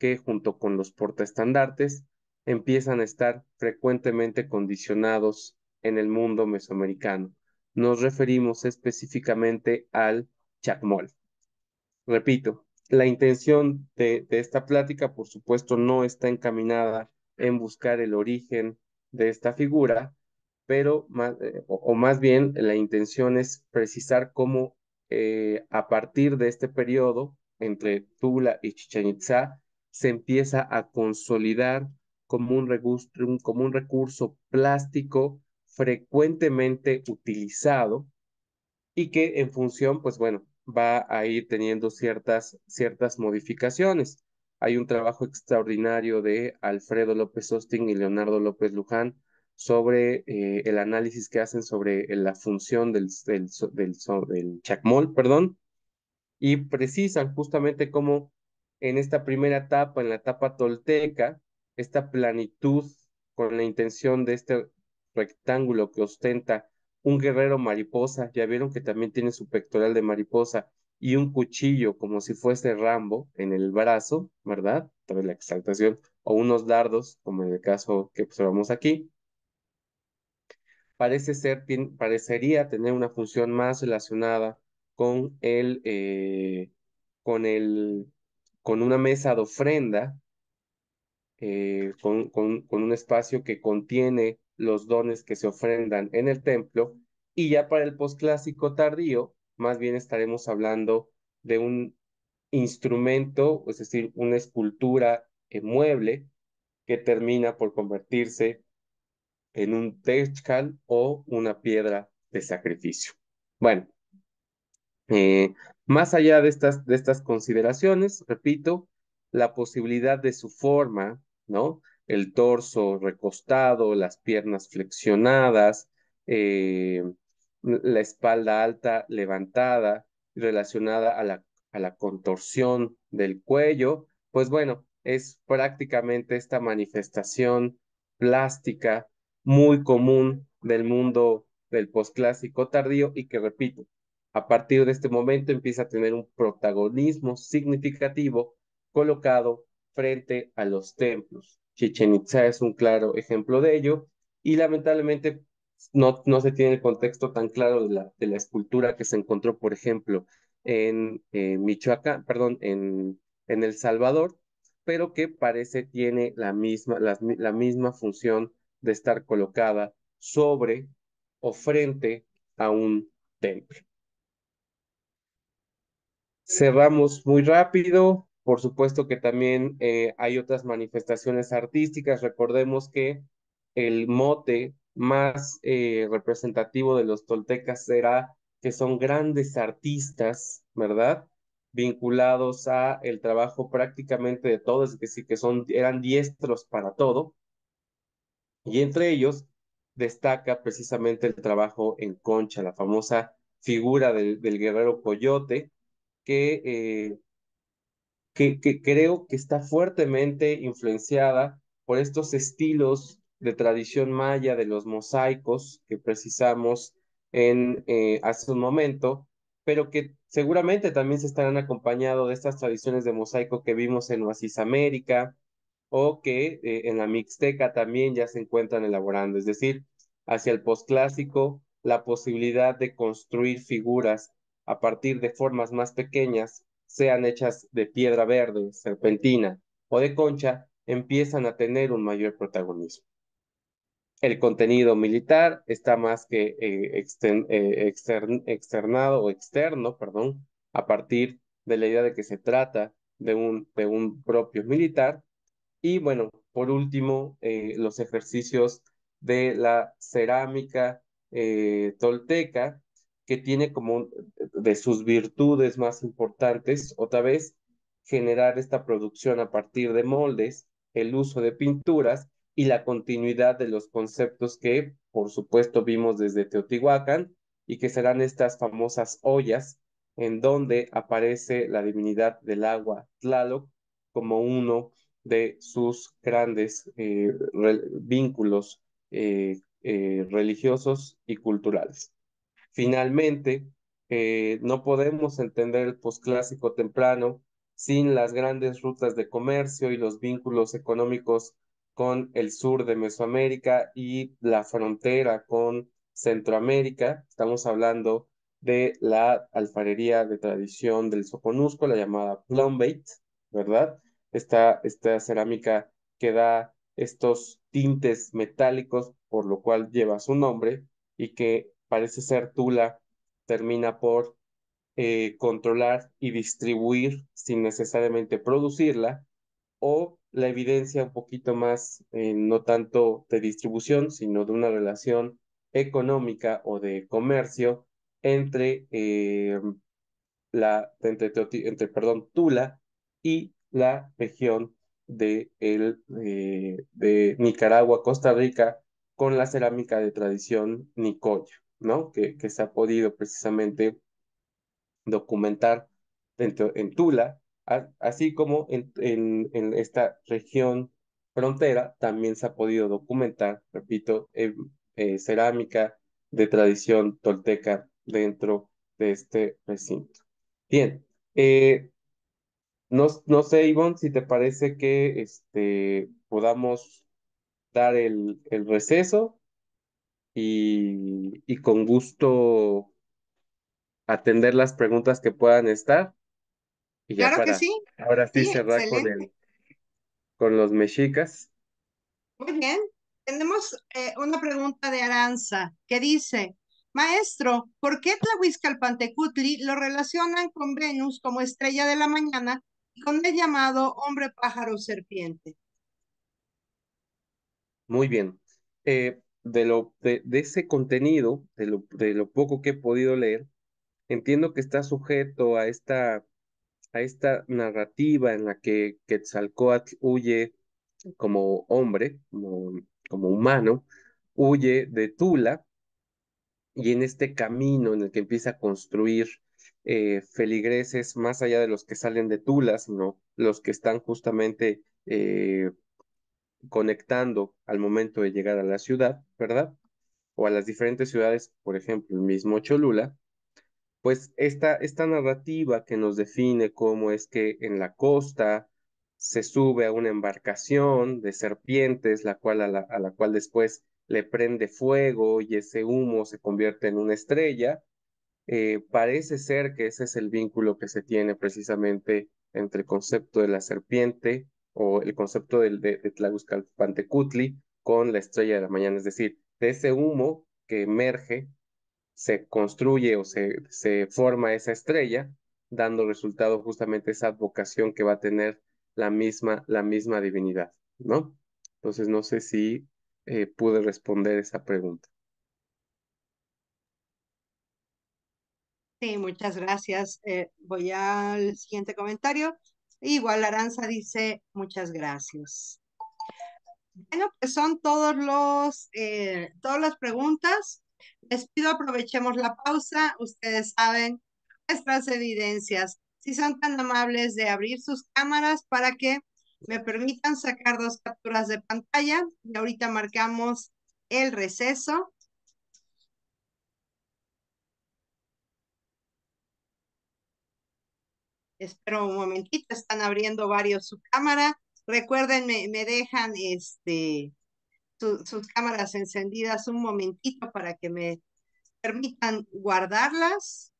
[SPEAKER 2] que junto con los portaestandartes empiezan a estar frecuentemente condicionados en el mundo mesoamericano. Nos referimos específicamente al chacmol. Repito, la intención de, esta plática, por supuesto, no está encaminada en buscar el origen de esta figura, pero eh, o, más bien la intención es precisar cómo eh, a partir de este periodo entre Tula y Chichen se empieza a consolidar como un, recurso plástico frecuentemente utilizado y que en función, pues bueno, va a ir teniendo ciertas, ciertas modificaciones. Hay un trabajo extraordinario de Alfredo López Austin y Leonardo López Luján sobre eh, el análisis que hacen sobre la función del, del, del, del chacmol, perdón, y precisan justamente cómo en esta primera etapa, en la etapa tolteca, esta planitud con la intención de este rectángulo que ostenta un guerrero mariposa, ya vieron que también tiene su pectoral de mariposa, y un cuchillo como si fuese Rambo en el brazo, ¿verdad? vez la exaltación, o unos dardos, como en el caso que observamos aquí. Parece ser, parecería tener una función más relacionada con el, eh, con el con una mesa de ofrenda, eh, con, con, un espacio que contiene los dones que se ofrendan en el templo. Y ya para el posclásico tardío, más bien estaremos hablando de un instrumento, es decir, una escultura en mueble que termina por convertirse en un techcal o una piedra de sacrificio. Bueno, eh, más allá de estas, de estas consideraciones, repito, la posibilidad de su forma, ¿no? El torso recostado, las piernas flexionadas, eh, la espalda alta levantada, relacionada a la, a la contorsión del cuello, pues bueno, es prácticamente esta manifestación plástica muy común del mundo del posclásico tardío y que, repito, a partir de este momento empieza a tener un protagonismo significativo colocado frente a los templos. Chichen Itza es un claro ejemplo de ello y lamentablemente no, no se tiene el contexto tan claro de la, de la escultura que se encontró, por ejemplo, en Michoacán, perdón, en, en El Salvador, pero que parece tiene la misma, la misma función de estar colocada sobre o frente a un templo. Cerramos muy rápido. Por supuesto que también eh, hay otras manifestaciones artísticas. Recordemos que el mote más eh, representativo de los toltecas será que son grandes artistas, ¿verdad? Vinculados a el trabajo prácticamente de todos, es decir, que son, eran diestros para todo. Y entre ellos destaca precisamente el trabajo en concha, la famosa figura del guerrero coyote, eh, que, creo que está fuertemente influenciada por estos estilos de tradición maya, de los mosaicos que precisamos en, eh, hace un momento, pero que seguramente también se estarán acompañando de estas tradiciones de mosaico que vimos en Oasis América o que eh, en la Mixteca también ya se encuentran elaborando, es decir, hacia el posclásico, la posibilidad de construir figuras a partir de formas más pequeñas, sean hechas de piedra verde, serpentina o de concha, empiezan a tener un mayor protagonismo. El contenido militar está más que eh, eh, externado o externo, perdón, a partir de la idea de que se trata de un, propio militar. Y bueno, por último, eh, los ejercicios de la cerámica tolteca, que tiene como de sus virtudes más importantes, otra vez, generar esta producción a partir de moldes, el uso de pinturas y la continuidad de los conceptos que, por supuesto, vimos desde Teotihuacán y que serán estas famosas ollas en donde aparece la divinidad del agua, Tlaloc, como uno de sus grandes eh, vínculos eh, eh, religiosos y culturales. Finalmente, eh, no podemos entender el posclásico temprano sin las grandes rutas de comercio y los vínculos económicos con el sur de Mesoamérica y la frontera con Centroamérica. Estamos hablando de la alfarería de tradición del Soconusco, la llamada plumbate, ¿verdad? Esta, esta cerámica que da estos tintes metálicos, por lo cual lleva su nombre, y que parece ser Tula, termina por eh, controlar y distribuir sin necesariamente producirla, o la evidencia un poquito más, eh, no tanto de distribución, sino de una relación económica o de comercio entre, eh, la, entre, Tula y la región de, el, de Nicaragua, Costa Rica, con la cerámica de tradición nicoya. ¿no? Que, se ha podido precisamente documentar dentro, en Tula, así como en, esta región frontera también se ha podido documentar, repito, eh, eh, cerámica de tradición tolteca dentro de este recinto. Bien, eh, no, sé, Ivonne, si te parece que este, podamos dar el receso y, con gusto atender las preguntas que puedan estar.
[SPEAKER 1] claro que sí.
[SPEAKER 2] Ahora sí, cerrar con, los mexicas.
[SPEAKER 1] Muy bien. Tenemos eh, una pregunta de Aranza que dice, maestro, ¿por qué Tlahuizcalpantecutli lo relacionan con Venus como estrella de la mañana y con el llamado hombre pájaro serpiente?
[SPEAKER 2] Muy bien. Eh, de, lo, de, ese contenido, de lo, poco que he podido leer, entiendo que está sujeto a esta, a esta narrativa en la que Quetzalcoatl huye como hombre, como, humano, huye de Tula y en este camino en el que empieza a construir eh, feligreses más allá de los que salen de Tula, sino los que están justamente eh, conectando al momento de llegar a la ciudad, ¿verdad? O a las diferentes ciudades, por ejemplo, el mismo Cholula, pues esta, esta narrativa que nos define cómo es que en la costa se sube a una embarcación de serpientes, la cual a, la, cual después le prende fuego y ese humo se convierte en una estrella, eh, parece ser que ese es el vínculo que se tiene precisamente entre el concepto de la serpiente o el concepto de, de, con la estrella de la mañana, es decir, de ese humo que emerge, se construye o se, forma esa estrella, dando resultado justamente esa vocación que va a tener la misma, la misma divinidad, ¿no? Entonces, no sé si eh, pude responder esa pregunta.
[SPEAKER 1] Sí, muchas gracias. Eh, voy al siguiente comentario. Igual Aranza dice, muchas gracias. Bueno, pues son todos los, eh, todas las preguntas. Les pido aprovechemos la pausa. Ustedes saben nuestras evidencias. Si son tan amables de abrir sus cámaras para que me permitan sacar dos capturas de pantalla y ahorita marcamos el receso Espero un momentito, están abriendo varios su cámara. Recuerden, me, me dejan este, sus cámaras encendidas un momentito para que me permitan guardarlas.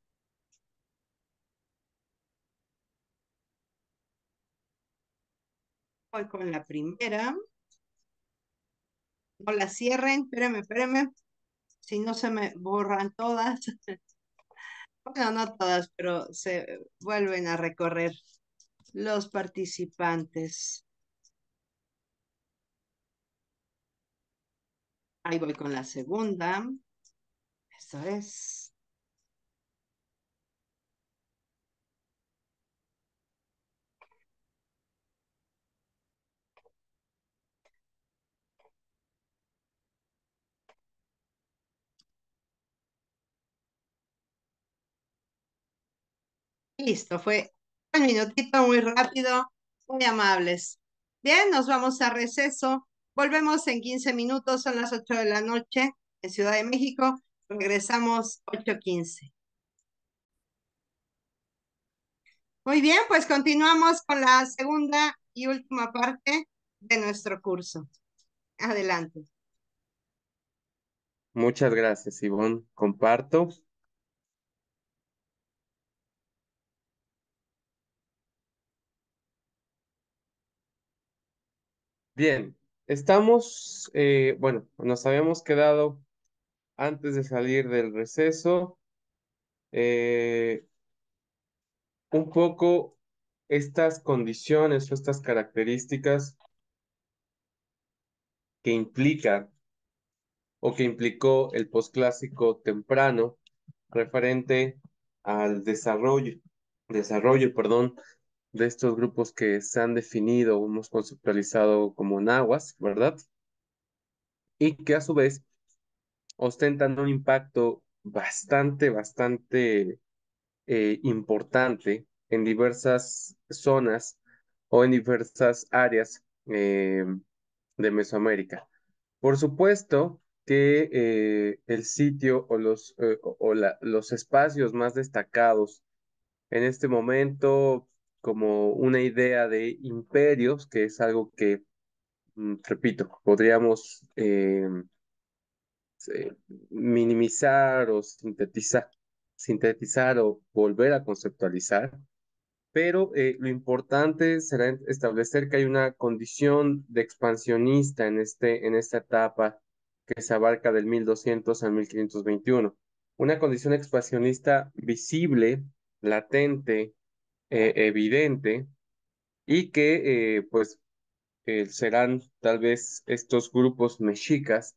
[SPEAKER 1] Voy con la primera. No la cierren, espérenme, espérenme. Si no se me borran todas. bueno, no todas, pero se vuelven a recorrer los participantes. Ahí voy con la segunda. Eso es. Listo, fue un minutito muy rápido, muy amables. Bien, nos vamos a receso. Volvemos en 15 minutos, son las 8 de la noche en Ciudad de México. Regresamos 8.15. Muy bien, pues continuamos con la segunda y última parte de nuestro curso. Adelante.
[SPEAKER 2] Muchas gracias, Ivonne. Comparto. Bien, estamos, eh, bueno, nos habíamos quedado antes de salir del receso, eh, un poco estas condiciones o estas características que implica o que implicó el posclásico temprano referente al desarrollo, desarrollo, perdón, de estos grupos que se han definido, hemos conceptualizado como nahuas, ¿verdad? Y que a su vez ostentan un impacto bastante, bastante eh, importante en diversas zonas o en diversas áreas eh, de Mesoamérica. Por supuesto que eh, el sitio o, los, los espacios más destacados en este momento como una idea de imperios, que es algo que, mm, repito, podríamos eh, minimizar o sintetizar, sintetizar o volver a conceptualizar, pero eh, lo importante será establecer que hay una condición de expansionista en, este, en esta etapa que se abarca del 1200 al 1521. Una condición expansionista visible, latente, eh, evidente y que eh, pues eh, serán tal vez estos grupos mexicas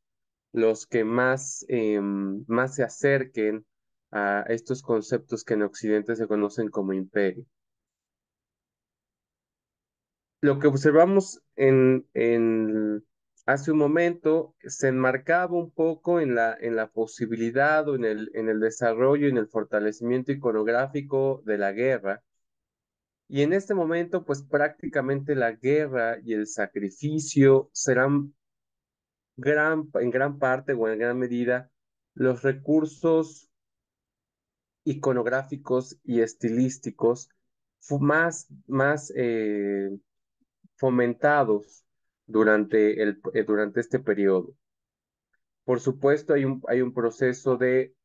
[SPEAKER 2] los que más, em, más se acerquen a estos conceptos que en Occidente se conocen como imperio. Lo que observamos en, en hace un momento se enmarcaba un poco en la, en la posibilidad o en el, en el desarrollo, en el fortalecimiento iconográfico de la guerra, y en este momento, pues prácticamente la guerra y el sacrificio serán gran, en gran parte o en gran medida los recursos iconográficos y estilísticos más, más eh, fomentados durante, el, eh, durante este periodo. Por supuesto, hay un, hay un proceso de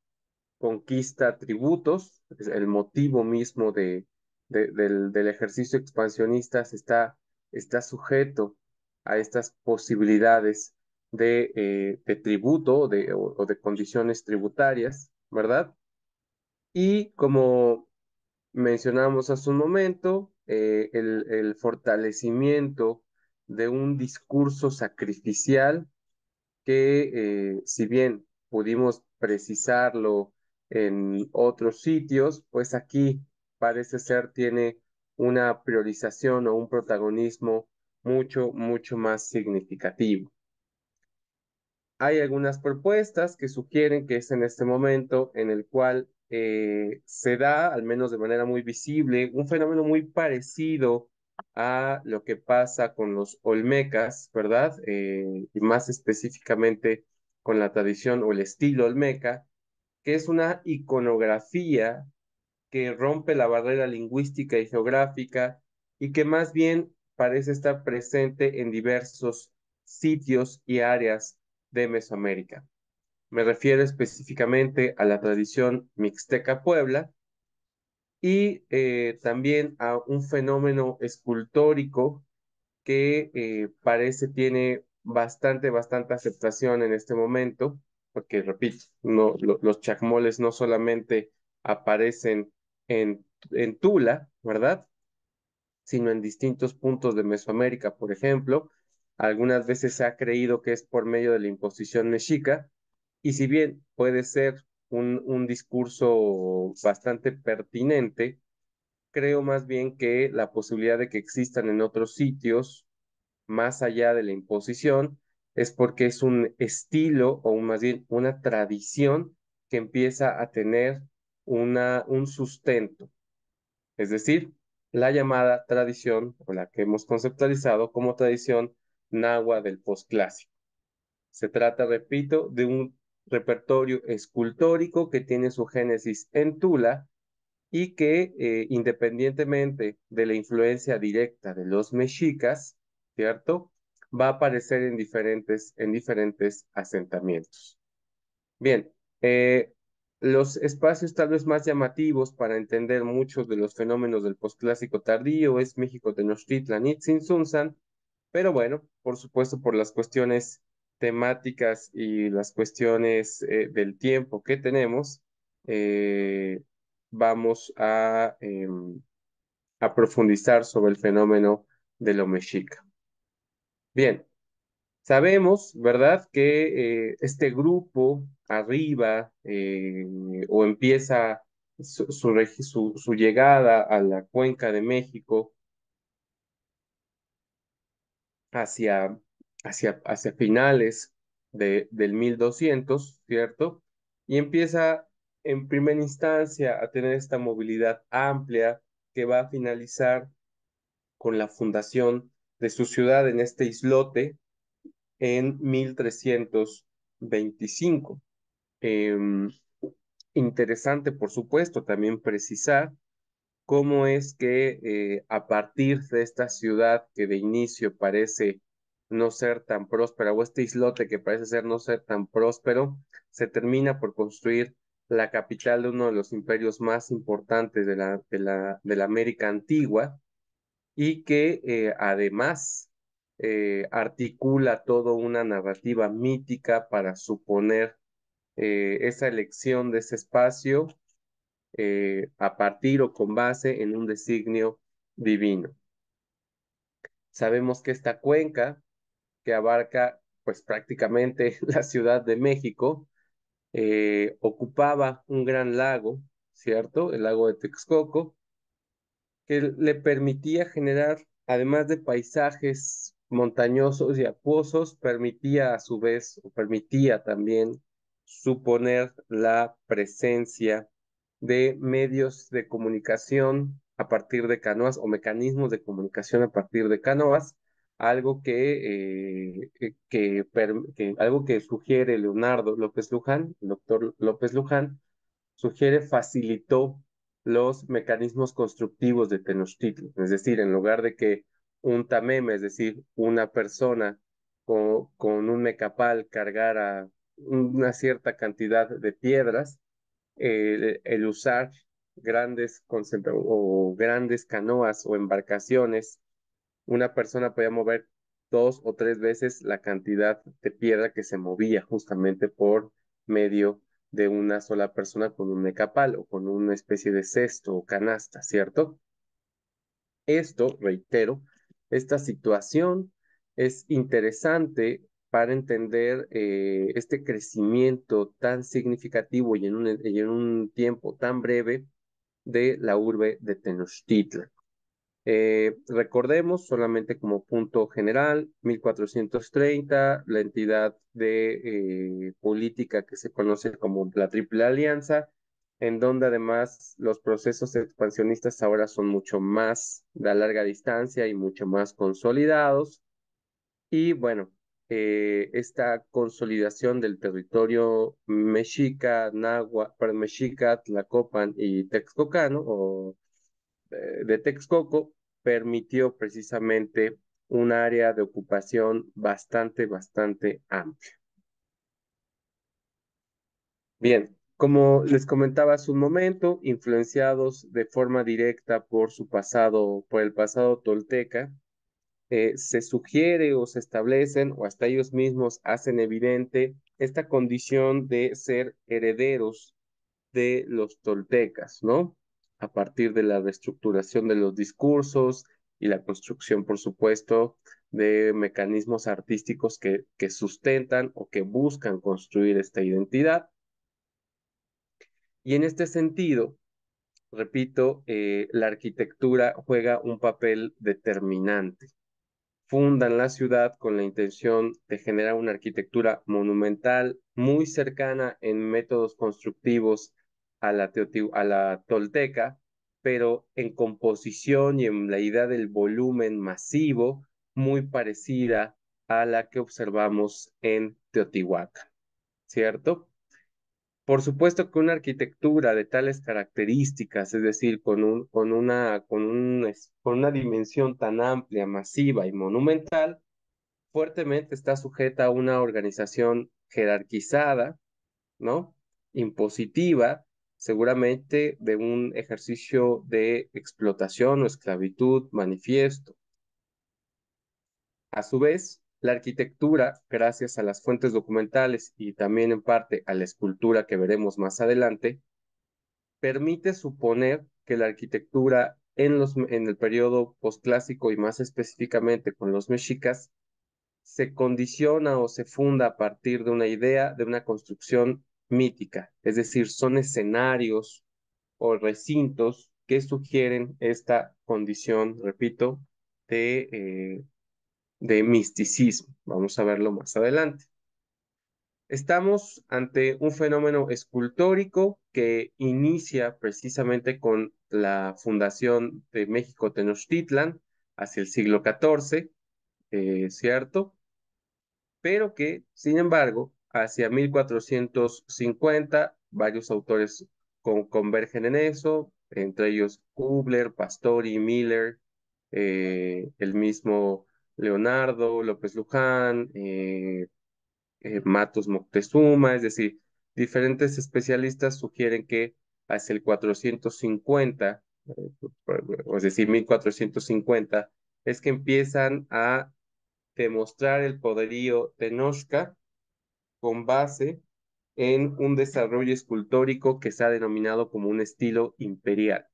[SPEAKER 2] conquista tributos, el motivo mismo de, del, ejercicio expansionista está, está sujeto a estas posibilidades de, eh, tributo o, de condiciones tributarias, ¿verdad? Y como mencionamos hace un momento, eh, el, fortalecimiento de un discurso sacrificial que eh, si bien pudimos precisarlo en otros sitios, pues aquí parece ser tiene una priorización o un protagonismo mucho, mucho más significativo. Hay algunas propuestas que sugieren que es en este momento en el cual eh, se da, al menos de manera muy visible, un fenómeno muy parecido a lo que pasa con los olmecas, ¿verdad? Eh, y más específicamente con la tradición o el estilo olmeca, que es una iconografía que rompe la barrera lingüística y geográfica y que más bien parece estar presente en diversos sitios y áreas de Mesoamérica. Me refiero específicamente a la tradición mixteca Puebla y eh, también a un fenómeno escultórico que eh, parece tiene bastante, bastante aceptación en este momento, porque repito, los chacmoles no solamente aparecen en, Tula, ¿verdad? Sino en distintos puntos de Mesoamérica, por ejemplo. Algunas veces se ha creído que es por medio de la imposición mexica, y si bien puede ser un, un discurso bastante pertinente, creo más bien que la posibilidad de que existan en otros sitios, más allá de la imposición, es porque es un estilo o más bien una tradición que empieza a tener un sustento, es decir, la llamada tradición, o la que hemos conceptualizado como tradición nahua del posclásico. Se trata, repito, de un repertorio escultórico que tiene su génesis en Tula y que, eh, independientemente de la influencia directa de los mexicas, ¿cierto?, va a aparecer en diferentes, en diferentes asentamientos. Bien, eh, los espacios tal vez más llamativos para entender muchos de los fenómenos del posclásico tardío es México Tenochtitlan, Tzinsunzan, pero bueno, por supuesto por las cuestiones temáticas y las cuestiones eh, del tiempo que tenemos, eh, vamos a, em, a profundizar sobre el fenómeno de lo mexica. Bien, Sabemos, ¿verdad?, que eh, este grupo arriba eh, o empieza su, llegada a la cuenca de México hacia, hacia, hacia finales de, del 1200, ¿cierto? Y empieza en primera instancia a tener esta movilidad amplia que va a finalizar con la fundación de su ciudad en este islote, en 1325. Em, interesante, por supuesto, también precisar cómo es que eh, a partir de esta ciudad que de inicio parece no ser tan próspera, o este islote que parece ser no ser tan próspero, se termina por construir la capital de uno de los imperios más importantes de la, de la, de la América antigua y que eh, además eh, articula toda una narrativa mítica para suponer eh, esa elección de ese espacio eh, a partir o con base en un designio divino. Sabemos que esta cuenca, que abarca pues prácticamente la Ciudad de México, ocupaba un gran lago, ¿cierto? El lago de Texcoco, que le permitía generar, además de paisajes montañosos y acuosos permitía a su vez, o permitía también suponer la presencia de medios de comunicación a partir de canoas o mecanismos de comunicación a partir de canoas, algo que, eh, eh, que, algo que sugiere Leonardo López Luján, el doctor López Luján, sugiere facilitó los mecanismos constructivos de Tenochtitlan, es decir, en lugar de que un tameme, es decir, una persona con, con un mecapal cargara una cierta cantidad de piedras, el, eh, el usar grandes o grandes canoas o embarcaciones, una persona podía mover dos o tres veces la cantidad de piedra que se movía justamente por medio de una sola persona con un mecapal o con una especie de cesto o canasta, ¿cierto? Esto, reitero, esta situación es interesante para entender eh, este crecimiento tan significativo y en, un, en, un, tiempo tan breve de la urbe de Tenochtitlan. Eh, recordemos solamente como punto general, 1430, la entidad de eh, política que se conoce como la Triple Alianza, en donde además los procesos expansionistas ahora son mucho más de larga distancia y mucho más consolidados. Y bueno, eh, esta consolidación del territorio mexica, Nahuatl perdón, mexica, Tlacopan y Texcocano, o eh, de Texcoco, permitió precisamente un área de ocupación bastante, bastante amplia. Bien, como les comentaba hace un momento, influenciados de forma directa por su pasado, por el pasado tolteca, eh, se sugiere o se establecen o hasta ellos mismos hacen evidente esta condición de ser herederos de los toltecas, ¿no? A partir de la reestructuración de los discursos y la construcción, por supuesto, de mecanismos artísticos que sustentan o que buscan construir esta identidad y en este sentido, repito, eh, la arquitectura juega un papel determinante. Fundan la ciudad con la intención de generar una arquitectura monumental muy cercana en métodos constructivos a la, a la tolteca, pero en composición y en la idea del volumen masivo muy parecida a la que observamos en Teotihuacán, ¿cierto? Por supuesto que una arquitectura de tales características, es decir, con, con, una, una dimensión tan amplia, masiva y monumental, fuertemente está sujeta a una organización jerarquizada, ¿no? Impositiva, seguramente de un ejercicio de explotación o esclavitud manifiesto. A su vez, la arquitectura, gracias a las fuentes documentales y también en parte a la escultura que veremos más adelante, permite suponer que la arquitectura en, los, en el periodo postclásico y más específicamente con los mexicas se condiciona o se funda a partir de una idea de una construcción mítica, es decir, son escenarios o recintos que sugieren esta condición, repito, de eh, de misticismo. Vamos a verlo más adelante. Estamos ante un fenómeno escultórico que inicia precisamente con la fundación de México Tenochtitlan hacia el siglo XIV, eh, ¿cierto? Pero que, sin embargo, hacia 1450, varios autores convergen en eso, entre ellos Kubler, Pastori, Miller, eh, el mismo Leonardo, López Luján, eh, eh, Matos Moctezuma, es decir, diferentes especialistas sugieren que hacia el 450, es decir, 1450, es que empiezan a demostrar el poderío de Tenochca con base en un desarrollo escultórico que se ha denominado como un estilo imperial,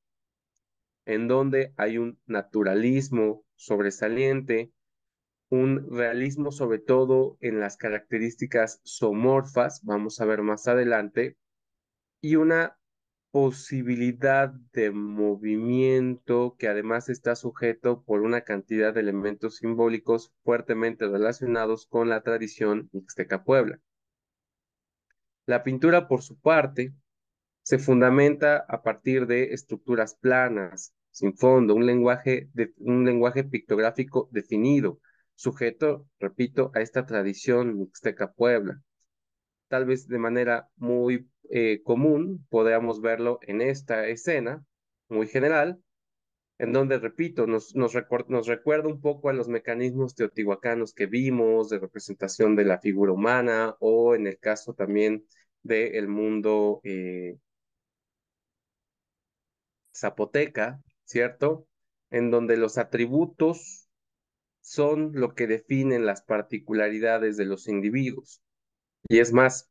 [SPEAKER 2] en donde hay un naturalismo sobresaliente, un realismo sobre todo en las características somorfas, vamos a ver más adelante, y una posibilidad de movimiento que además está sujeto por una cantidad de elementos simbólicos fuertemente relacionados con la tradición mixteca Puebla. La pintura, por su parte, se fundamenta a partir de estructuras planas, sin fondo, un lenguaje, un lenguaje pictográfico definido, sujeto, repito, a esta tradición mixteca Puebla. Tal vez de manera muy eh, común podríamos verlo en esta escena, muy general, en donde, repito, nos, nos, recuerda un poco a los mecanismos teotihuacanos que vimos de representación de la figura humana o en el caso también del mundo eh, zapoteca, ¿cierto? En donde los atributos son lo que definen las particularidades de los individuos. Y es más,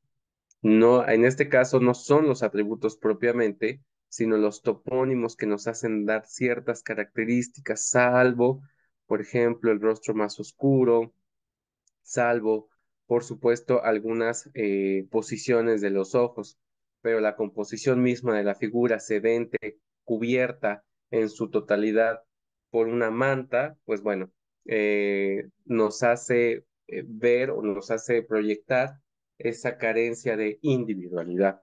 [SPEAKER 2] no, en este caso no son los atributos propiamente, sino los topónimos que nos hacen dar ciertas características, salvo, por ejemplo, el rostro más oscuro, salvo, por supuesto, algunas eh, posiciones de los ojos, pero la composición misma de la figura sedente, cubierta en su totalidad por una manta, pues bueno, eh, nos hace eh, ver o nos hace proyectar esa carencia de individualidad.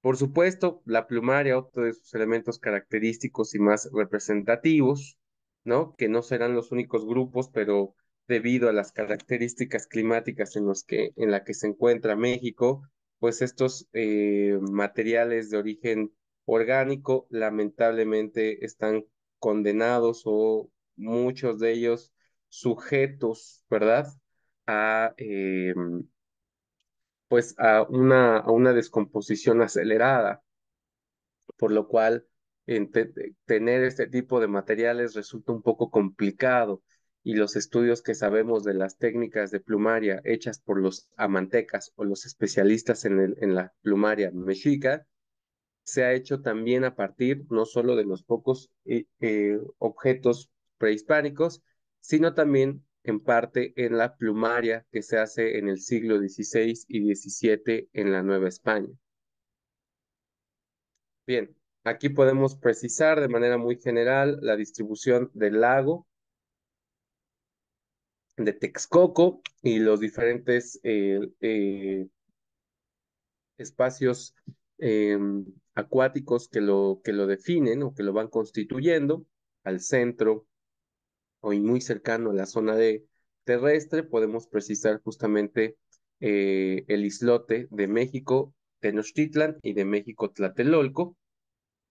[SPEAKER 2] Por supuesto, la plumaria, otro de sus elementos característicos y más representativos, ¿no? Que no serán los únicos grupos, pero debido a las características climáticas en, los que, en la que se encuentra México, pues estos eh, materiales de origen orgánico lamentablemente están condenados o muchos de ellos sujetos, ¿verdad? A, eh, pues a una, una descomposición acelerada, por lo cual tener este tipo de materiales resulta un poco complicado y los estudios que sabemos de las técnicas de plumaria hechas por los amantecas o los especialistas en, en la plumaria mexica, se ha hecho también a partir no solo de los pocos eh, eh, objetos prehispánicos, sino también en parte en la plumaria que se hace en el siglo XVI y XVII en la Nueva España. Bien, aquí podemos precisar de manera muy general la distribución del lago de Texcoco y los diferentes eh, eh, espacios em, acuáticos que lo, que lo definen o que lo van constituyendo, al centro, hoy muy cercano a la zona de terrestre, podemos precisar justamente eh, el islote de México Tenochtitlan y de México Tlatelolco.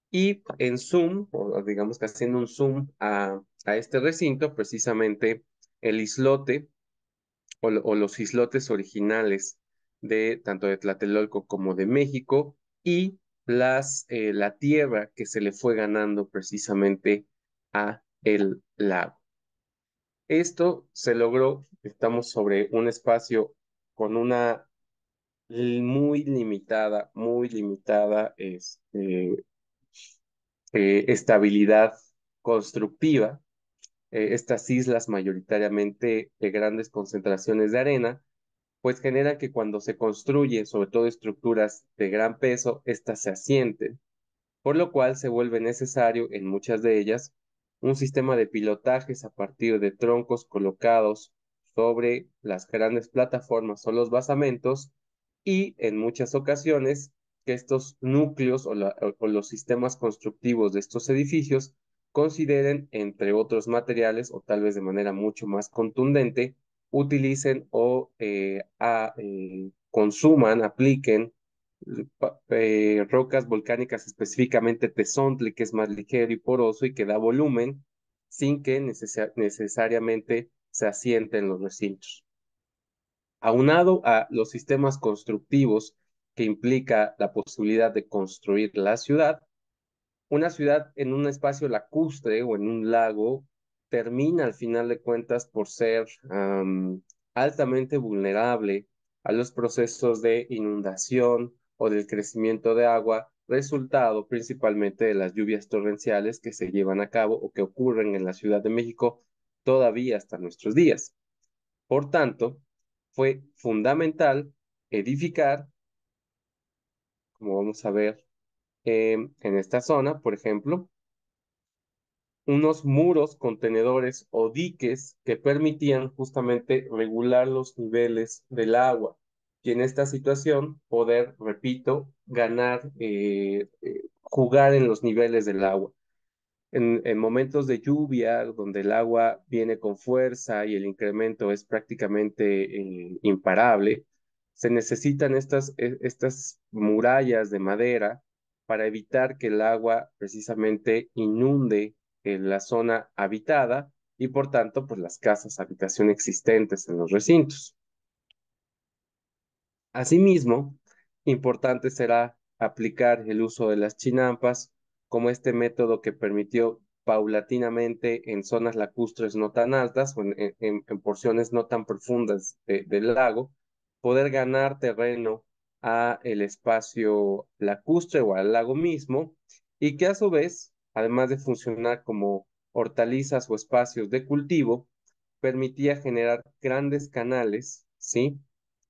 [SPEAKER 2] Y en zoom, o digamos que haciendo un zoom a, este recinto, precisamente el islote o, los islotes originales de tanto de Tlatelolco como de México y las, eh, la tierra que se le fue ganando precisamente a el lago. Esto se logró, estamos sobre un espacio con una muy limitada, muy limitada este, eh, estabilidad constructiva. Eh, estas islas mayoritariamente de grandes concentraciones de arena, pues genera que cuando se construyen, sobre todo estructuras de gran peso, estas se asienten, por lo cual se vuelve necesario en muchas de ellas un sistema de pilotajes a partir de troncos colocados sobre las grandes plataformas o los basamentos y en muchas ocasiones que estos núcleos o, los sistemas constructivos de estos edificios consideren, entre otros materiales o tal vez de manera mucho más contundente, utilicen o eh, eh, consuman, apliquen rocas volcánicas, específicamente tesontle, que es más ligero y poroso y que da volumen sin que necesariamente se asiente en los recintos. Aunado a los sistemas constructivos que implica la posibilidad de construir la ciudad, una ciudad en un espacio lacustre o en un lago termina al final de cuentas por ser altamente vulnerable a los procesos de inundación, o del crecimiento de agua, resultado principalmente de las lluvias torrenciales que se llevan a cabo o que ocurren en la Ciudad de México todavía hasta nuestros días. Por tanto, fue fundamental edificar, como vamos a ver em, en esta zona, por ejemplo, unos muros contenedores o diques que permitían justamente regular los niveles del agua y en esta situación poder, repito, ganar, eh, eh, jugar en los niveles del agua. En, momentos de lluvia, donde el agua viene con fuerza y el incremento es prácticamente eh, imparable, se necesitan estas, e, estas murallas de madera para evitar que el agua precisamente inunde la zona habitada y por tanto pues las casas, habitación existentes en los recintos. Asimismo, importante será aplicar el uso de las chinampas como este método que permitió paulatinamente en zonas lacustres no tan altas o en, porciones no tan profundas del lago, poder ganar terreno a el espacio lacustre o al lago mismo y que a su vez, además de funcionar como hortalizas o espacios de cultivo, permitía generar grandes canales, ¿sí?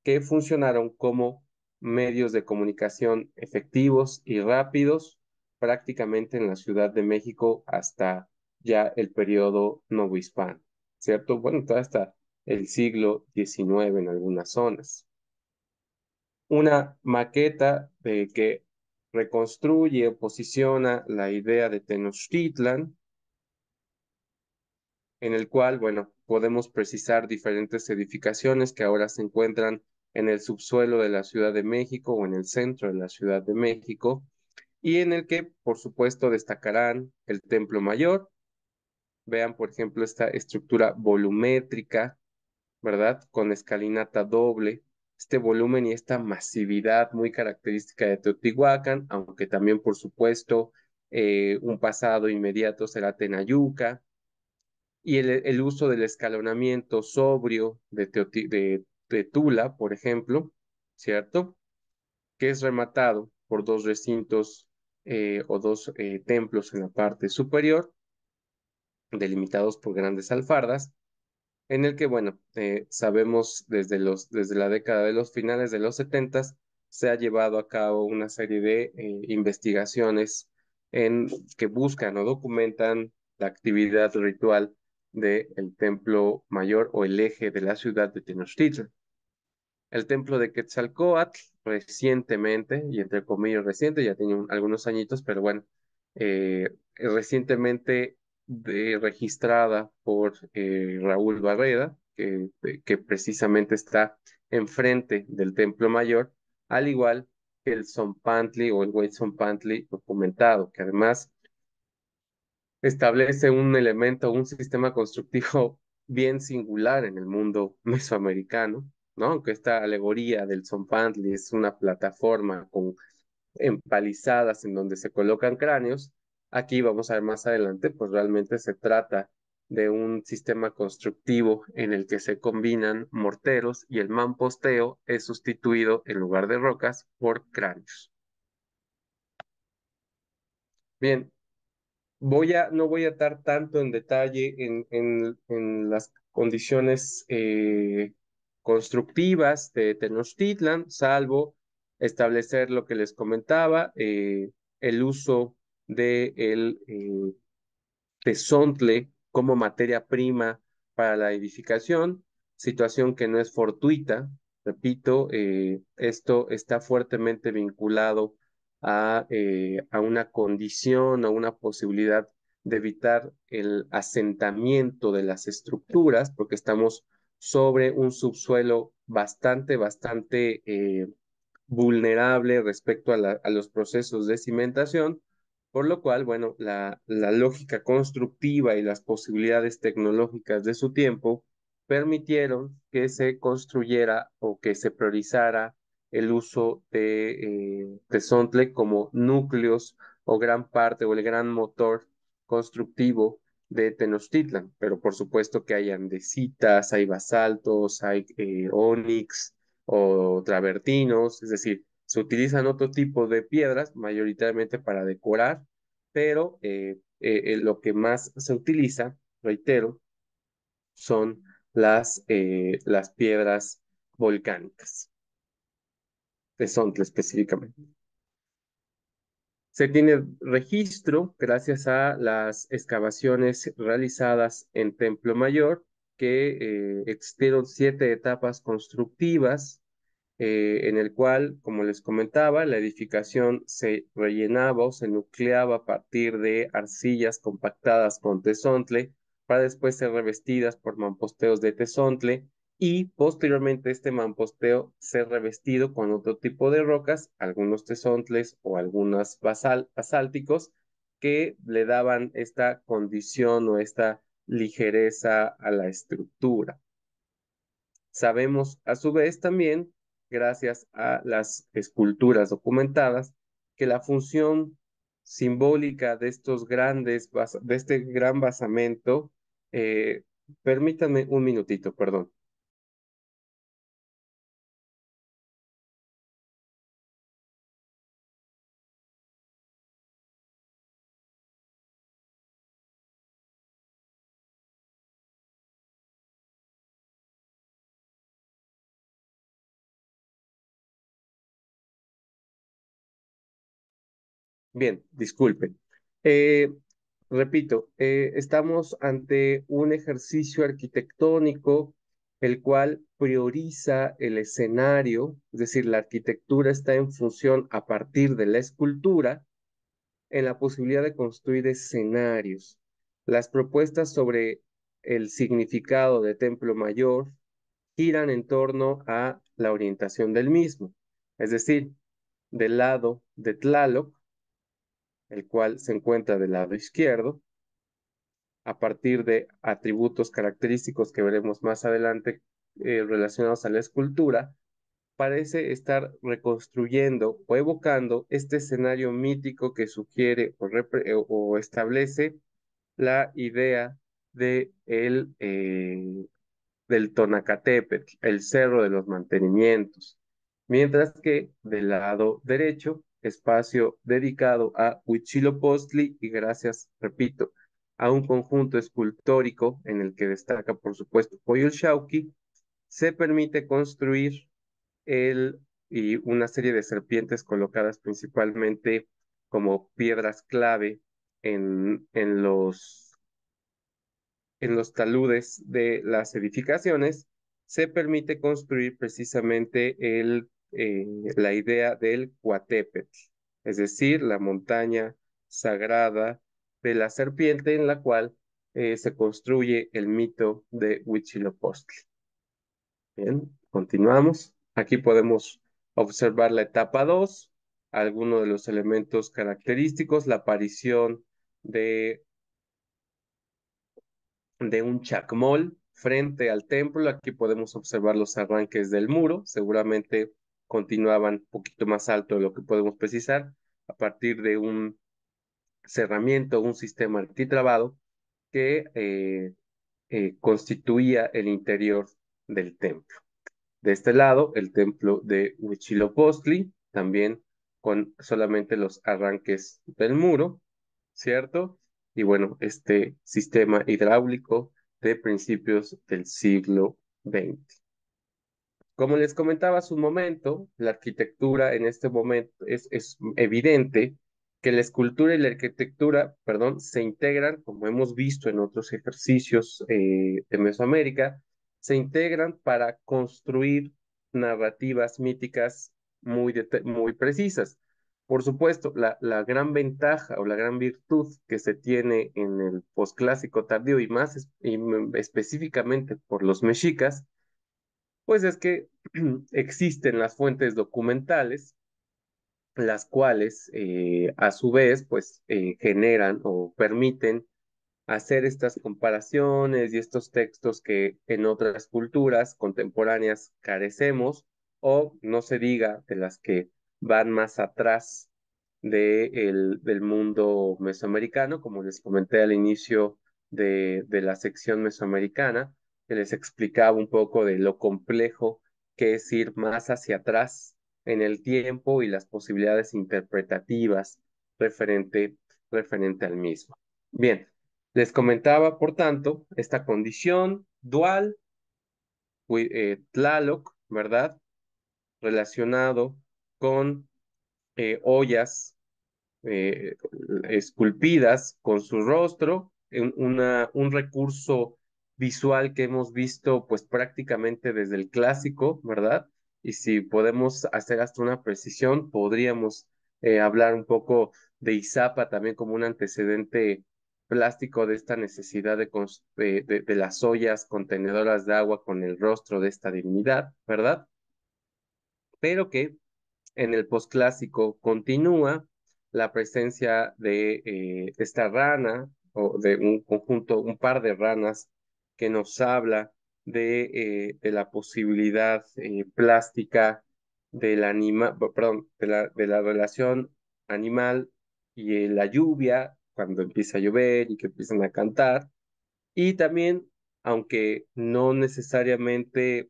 [SPEAKER 2] que funcionaron como medios de comunicación efectivos y rápidos prácticamente en la Ciudad de México hasta ya el periodo novohispano, ¿cierto? Bueno, hasta el siglo XIX en algunas zonas. Una maqueta de que reconstruye o posiciona la idea de Tenochtitlan, en el cual, bueno, podemos precisar diferentes edificaciones que ahora se encuentran en el subsuelo de la Ciudad de México o en el centro de la Ciudad de México, y en el que, por supuesto, destacarán el Templo Mayor. Vean, por ejemplo, esta estructura volumétrica, ¿verdad? Con escalinata doble, este volumen y esta masividad muy característica de Teotihuacán, aunque también, por supuesto, eh, un pasado inmediato será Tenayuca, y el, uso del escalonamiento sobrio de, Teotihuacán de de Tula, por ejemplo, ¿cierto? Que es rematado por dos recintos eh, o dos eh, templos en la parte superior, delimitados por grandes alfardas, en el que, bueno, eh, sabemos desde, los, desde la década de los finales de los 70 se ha llevado a cabo una serie de investigaciones en que buscan o documentan la actividad ritual del templo mayor o el eje de la ciudad de Tenochtitlan el templo de Quetzalcoatl recientemente, y entre comillas reciente, ya tiene algunos añitos, pero bueno, eh, recientemente registrada por eh, Raúl Barreda, eh, que, precisamente está enfrente del templo mayor, al igual que el Zompantli o el Pantli documentado, que además establece un elemento, un sistema constructivo bien singular en el mundo mesoamericano, aunque esta alegoría del Zompantli es una plataforma con empalizadas en donde se colocan cráneos, aquí vamos a ver más adelante, pues realmente se trata de un sistema constructivo en el que se combinan morteros y el mamposteo es sustituido en lugar de rocas por cráneos. Bien, voy a, no voy a estar tanto en detalle en, en, las condiciones eh, constructivas de Tenochtitlan, salvo establecer lo que les comentaba, eh, el uso del el eh, tesontle como materia prima para la edificación, situación que no es fortuita. Repito, eh, esto está fuertemente vinculado a, a una condición a una posibilidad de evitar el asentamiento de las estructuras, porque estamos sobre un subsuelo bastante, bastante eh, vulnerable respecto a, los procesos de cimentación, por lo cual, bueno, la, lógica constructiva y las posibilidades tecnológicas de su tiempo permitieron que se construyera o que se priorizara el uso de eh, como núcleos o gran parte o el gran motor constructivo de Tenochtitlan, pero por supuesto que hay andesitas, hay basaltos, hay eh, onix o travertinos, es decir, se utilizan otro tipo de piedras mayoritariamente para decorar, pero eh, eh, eh, lo que más se utiliza, reitero, son las, las piedras volcánicas, de Sontle específicamente. Se tiene registro gracias a las excavaciones realizadas en Templo Mayor, que eh, existieron siete etapas constructivas, eh, en el cual, como les comentaba, la edificación se rellenaba o se nucleaba a partir de arcillas compactadas con tesontle, para después ser revestidas por mamposteos de tesontle, y posteriormente este mamposteo se revestido con otro tipo de rocas, algunos tesontles o algunos basal, basálticos que le daban esta condición o esta ligereza a la estructura. Sabemos a su vez también, gracias a las esculturas documentadas, que la función simbólica de estos grandes, de este gran basamento, eh, permítanme un minutito, perdón.
[SPEAKER 1] Bien, disculpe. Eh,
[SPEAKER 2] repito, eh, estamos ante un ejercicio arquitectónico el cual prioriza el escenario, es decir, la arquitectura está en función a partir de la escultura, en la posibilidad de construir escenarios. Las propuestas sobre el significado de Templo Mayor giran en torno a la orientación del mismo, es decir, del lado de Tlaloc el cual se encuentra del lado izquierdo, a partir de atributos característicos que veremos más adelante eh, relacionados a la escultura, parece estar reconstruyendo o evocando este escenario mítico que sugiere o, establece la idea de el, eh, del Tonacatepet, el cerro de los mantenimientos, mientras que del lado derecho espacio dedicado a Postli y gracias, repito, a un conjunto escultórico en el que destaca, por supuesto, Pollo se permite construir el, y una serie de serpientes colocadas principalmente como piedras clave en, en, los, en los taludes de las edificaciones, se permite construir precisamente el la idea del cuatépetl, es decir, la montaña sagrada de la serpiente en la cual eh, se construye el mito de Huitzilopochtli. Bien, continuamos. Aquí podemos observar la etapa 2, algunos de los elementos característicos, la aparición de, de un chacmol frente al templo. Aquí podemos observar los arranques del muro, seguramente continuaban un poquito más alto de lo que podemos precisar a partir de un cerramiento, un sistema arquitrabado que eh, eh, constituía el interior del templo. De este lado, el templo de Huichilopostli, también con solamente los arranques del muro, ¿cierto? Y bueno, este sistema hidráulico de principios del siglo XX. Como les comentaba hace un momento, la arquitectura en este momento es, evidente que la escultura y la arquitectura, perdón, se integran, como hemos visto en otros ejercicios eh, de Mesoamérica, se integran para construir narrativas míticas muy, muy precisas. Por supuesto, la, gran ventaja o la gran virtud que se tiene en el posclásico tardío y más y específicamente por los mexicas pues es que existen las fuentes documentales, las cuales eh, a su vez pues eh, generan o permiten hacer estas comparaciones y estos textos que en otras culturas contemporáneas carecemos o no se diga de las que van más atrás del mundo mesoamericano, como les comenté al inicio de la sección mesoamericana, que les explicaba un poco de lo complejo que es ir más hacia atrás en el tiempo y las posibilidades interpretativas referente, referente al mismo. Bien, les comentaba, por tanto, esta condición dual, eh, Tlaloc, ¿verdad? Relacionado con eh, ollas eh, esculpidas con su rostro, en un recurso visual que hemos visto pues prácticamente desde el clásico, ¿verdad? Y si podemos hacer hasta una precisión, podríamos eh, hablar un poco de Izapa también como un antecedente plástico de esta necesidad de, las ollas contenedoras de agua con el rostro de esta divinidad, ¿verdad? Pero que en el posclásico continúa la presencia de eh, esta rana o de un conjunto, un par de ranas que nos habla de, eh, la posibilidad eh, plástica del anima, de la, relación animal y eh, la lluvia, cuando empieza a llover y que empiezan a cantar. Y también, aunque no necesariamente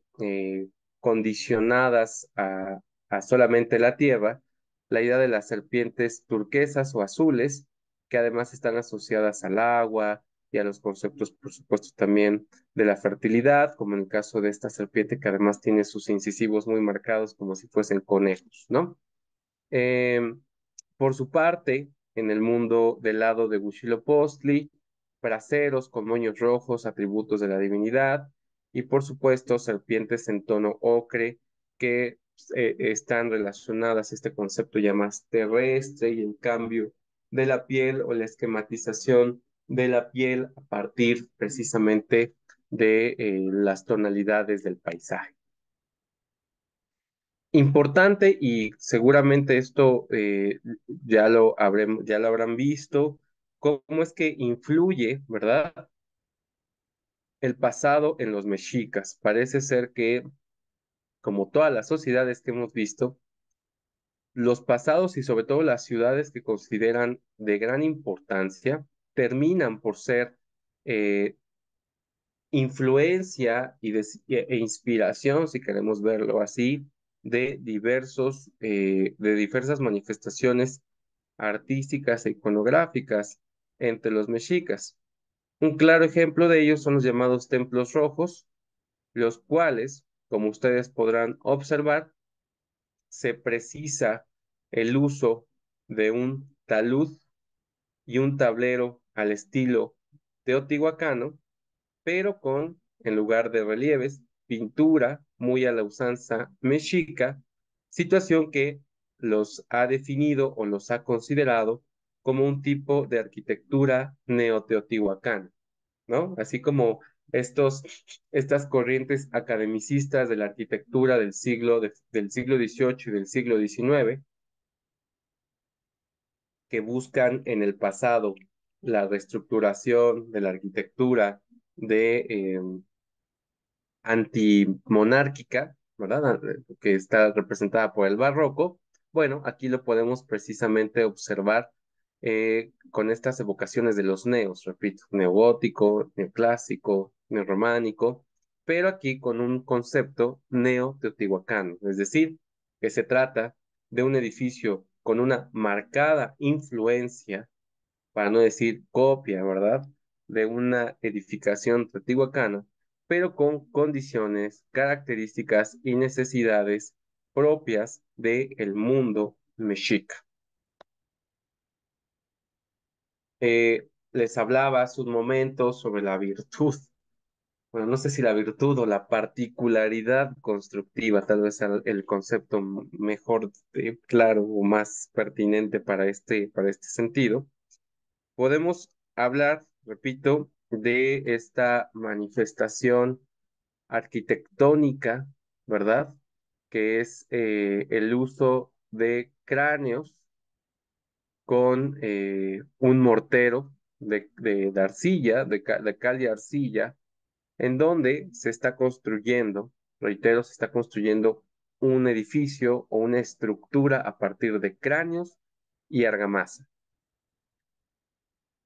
[SPEAKER 2] condicionadas a, a solamente la tierra, la idea de las serpientes turquesas o azules, que además están asociadas al agua, y a los conceptos, por supuesto, también de la fertilidad, como en el caso de esta serpiente que además tiene sus incisivos muy marcados como si fuesen conejos, ¿no? Eh, por su parte, en el mundo del lado de Postli, braceros con moños rojos, atributos de la divinidad, y por supuesto, serpientes en tono ocre que pues, eh, están relacionadas a este concepto ya más terrestre y el cambio de la piel o la esquematización de la piel a partir precisamente de eh, las tonalidades del paisaje. Importante y seguramente esto eh, ya, lo ya lo habrán visto, cómo es que influye, ¿verdad? El pasado en los mexicas. Parece ser que, como todas las sociedades que hemos visto, los pasados y sobre todo las ciudades que consideran de gran importancia terminan por ser eh, influencia y e, e inspiración, si queremos verlo así, de, diversos, eh, de diversas manifestaciones artísticas e iconográficas entre los mexicas. Un claro ejemplo de ello son los llamados templos rojos, los cuales, como ustedes podrán observar, se precisa el uso de un talud y un tablero al estilo teotihuacano, pero con, en lugar de relieves, pintura muy a la usanza mexica, situación que los ha definido o los ha considerado como un tipo de arquitectura neoteotihuacana, ¿no? Así como estos, estas corrientes academicistas de la arquitectura del siglo, del siglo XVIII y del siglo XIX, que buscan en el pasado la reestructuración de la arquitectura de eh, antimonárquica, ¿verdad? Ah, eh, que está representada por el barroco. Bueno, aquí lo podemos precisamente observar eh, con estas evocaciones de los neos, repito, neogótico, neoclásico, neorrománico, pero aquí con un concepto neo-teotihuacano, es decir, que se trata de un edificio con una marcada influencia para no decir copia, ¿verdad?, de una edificación teotihuacana, pero con condiciones, características y necesidades propias del mundo mexica. Eh, les hablaba hace un momento sobre la virtud. Bueno, no sé si la virtud o la particularidad constructiva, tal vez el concepto mejor eh, claro o más pertinente para este, para este sentido podemos hablar, repito, de esta manifestación arquitectónica, ¿verdad? Que es eh, el uso de cráneos con eh, un mortero de, arcilla, de, cal y arcilla, en donde se está construyendo, reitero, se está construyendo un edificio o una estructura a partir de cráneos y argamasa.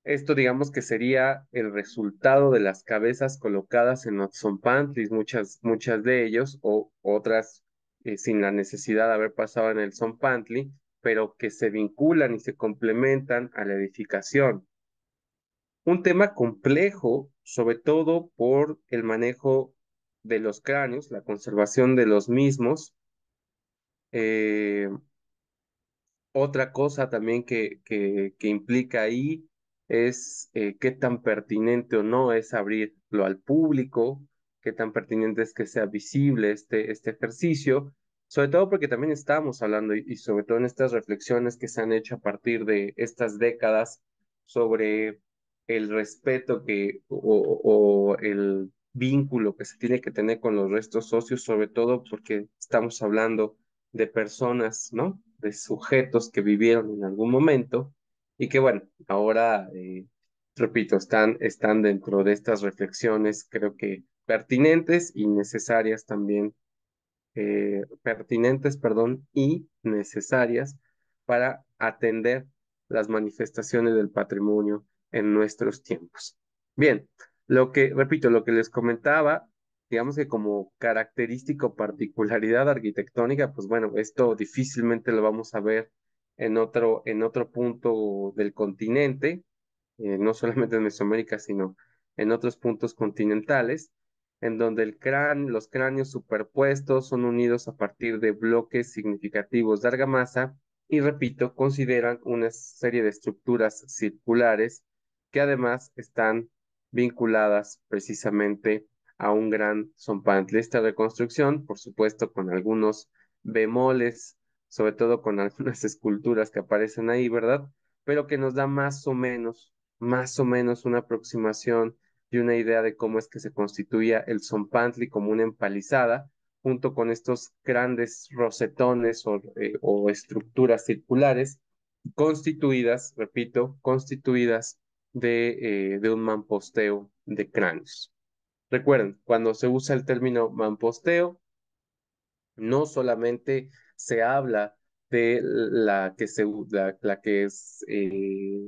[SPEAKER 2] Esto digamos que sería el resultado de las cabezas colocadas en los muchas, muchas de ellos, o otras eh, sin la necesidad de haber pasado en el Zompantli, pero que se vinculan y se complementan a la edificación. Un tema complejo, sobre todo por el manejo de los cráneos, la conservación de los mismos. Eh, otra cosa también que, que, que implica ahí es eh, qué tan pertinente o no es abrirlo al público, qué tan pertinente es que sea visible este, este ejercicio, sobre todo porque también estamos hablando y, sobre todo en estas reflexiones que se han hecho a partir de estas décadas sobre el respeto que o, o el vínculo que se tiene que tener con los restos socios, sobre todo porque estamos hablando de personas, ¿no? De sujetos que vivieron en algún momento y que bueno, ahora, eh, repito, están, están dentro de estas reflexiones, creo que pertinentes y necesarias también, eh, pertinentes, perdón, y necesarias para atender las manifestaciones del patrimonio en nuestros tiempos. Bien, lo que, repito, lo que les comentaba, digamos que como característico particularidad arquitectónica, pues bueno, esto difícilmente lo vamos a ver en otro, en otro punto del continente, eh, no solamente en Mesoamérica, sino en otros puntos continentales, en donde el los cráneos superpuestos son unidos a partir de bloques significativos de argamasa y, repito, consideran una serie de estructuras circulares que además están vinculadas precisamente a un gran zompantle. Esta reconstrucción, por supuesto, con algunos bemoles sobre todo con algunas esculturas que aparecen ahí, ¿verdad? Pero que nos da más o menos, más o menos una aproximación y una idea de cómo es que se constituía el Zompantli como una empalizada, junto con estos grandes rosetones o, eh, estructuras circulares constituidas, repito, constituidas de, eh, de un mamposteo de cráneos. Recuerden, cuando se usa el término mamposteo, no solamente se habla de la que, se, la, que es eh,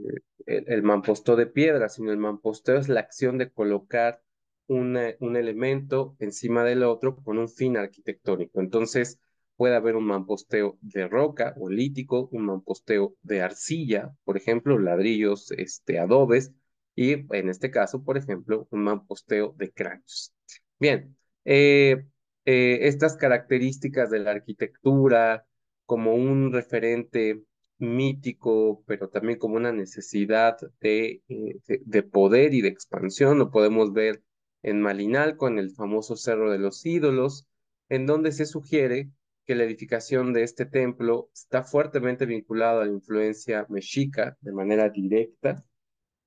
[SPEAKER 2] el, mamposteo de piedra, sino el mamposteo es la acción de colocar un elemento encima del otro con un fin arquitectónico. Entonces, puede haber un mamposteo de roca o lítico, un mamposteo de arcilla, por ejemplo, ladrillos, este, adobes, y en este caso, por ejemplo, un mamposteo de cráneos. Bien, eh, eh, estas características de la arquitectura como un referente mítico, pero también como una necesidad eh, de, poder y de expansión. Lo podemos ver en Malinalco, en el famoso Cerro de los Ídolos, en donde se sugiere que la edificación de este templo está fuertemente vinculada a la influencia mexica de manera directa,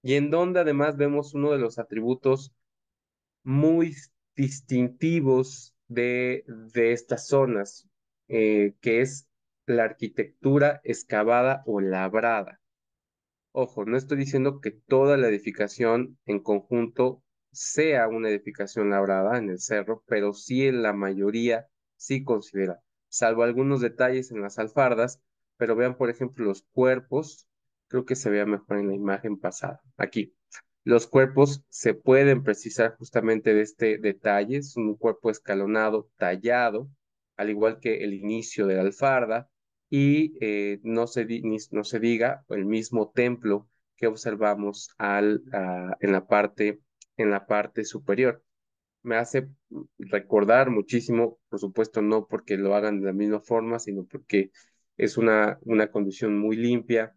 [SPEAKER 2] y en donde además vemos uno de los atributos muy distintivos de, de estas zonas, eh, que es la arquitectura excavada o labrada. Ojo, no estoy diciendo que toda la edificación en conjunto sea una edificación labrada en el cerro, pero sí en la mayoría sí considera, salvo algunos detalles en las alfardas, pero vean por ejemplo los cuerpos, creo que se vea mejor en la imagen pasada, aquí. Los cuerpos se pueden precisar justamente de este detalle, es un cuerpo escalonado, tallado, al igual que el inicio de la alfarda, y eh, no, se diga el mismo templo que observamos al, ah, en, la parte, en la parte superior. Me hace recordar muchísimo, por supuesto no porque lo hagan de la misma forma, sino porque es una, una condición muy limpia,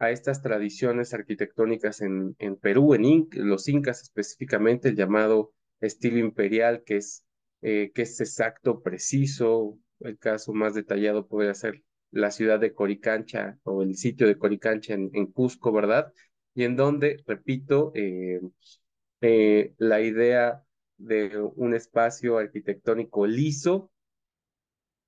[SPEAKER 2] a estas tradiciones arquitectónicas en, en Perú, en los incas específicamente, el llamado estilo imperial, que es, eh, que es exacto, preciso. El caso más detallado podría ser la ciudad de Coricancha o el sitio de Coricancha en, Cusco, ¿verdad? Y en donde, repito, eh, eh, la idea de un espacio arquitectónico liso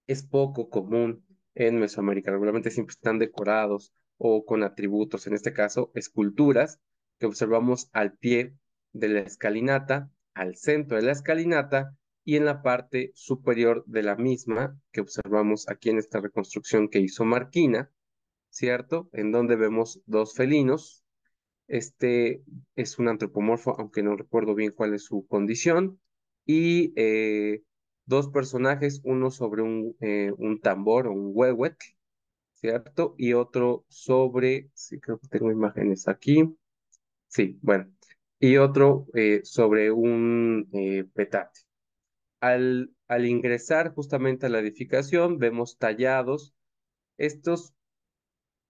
[SPEAKER 2] es poco común en Mesoamérica. Regularmente siempre están decorados o con atributos, en este caso esculturas que observamos al pie de la escalinata, al centro de la escalinata y en la parte superior de la misma que observamos aquí en esta reconstrucción que hizo Marquina, ¿cierto? En donde vemos dos felinos. Este es un antropomorfo, aunque no recuerdo bien cuál es su condición. Y eh, dos personajes, uno sobre un, eh, tambor o un huehuetl, y otro sobre, sí creo que tengo imágenes aquí, sí, bueno, y otro eh, sobre un eh, petate. Al, al ingresar justamente a la edificación vemos tallados estos,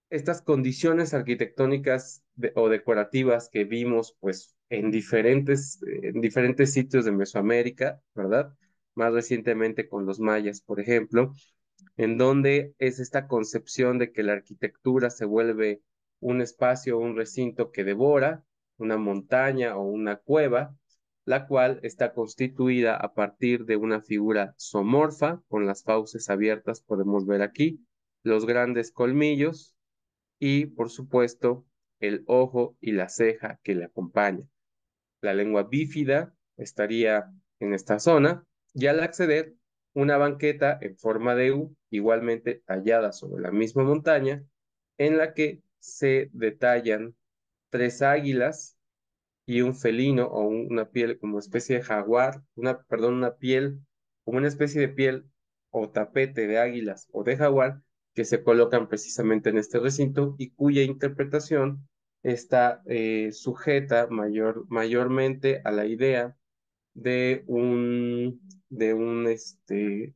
[SPEAKER 2] estas condiciones arquitectónicas o decorativas que vimos pues en diferentes, en diferentes sitios de Mesoamérica, ¿verdad? Más recientemente con los mayas, por ejemplo, en donde es esta concepción de que la arquitectura se vuelve un espacio o un recinto que devora, una montaña o una cueva, la cual está constituida a partir de una figura somorfa, con las fauces abiertas podemos ver aquí, los grandes colmillos y, por supuesto, el ojo y la ceja que le acompaña. La lengua bífida estaría en esta zona y al acceder, una banqueta en forma de U igualmente hallada sobre la misma montaña, en la que se detallan tres águilas y un felino o una piel como especie de jaguar, una, perdón, una piel, como una especie de piel o tapete de águilas o de jaguar que se colocan precisamente en este recinto y cuya interpretación está eh, sujeta mayor, mayormente a la idea de un, de un, este,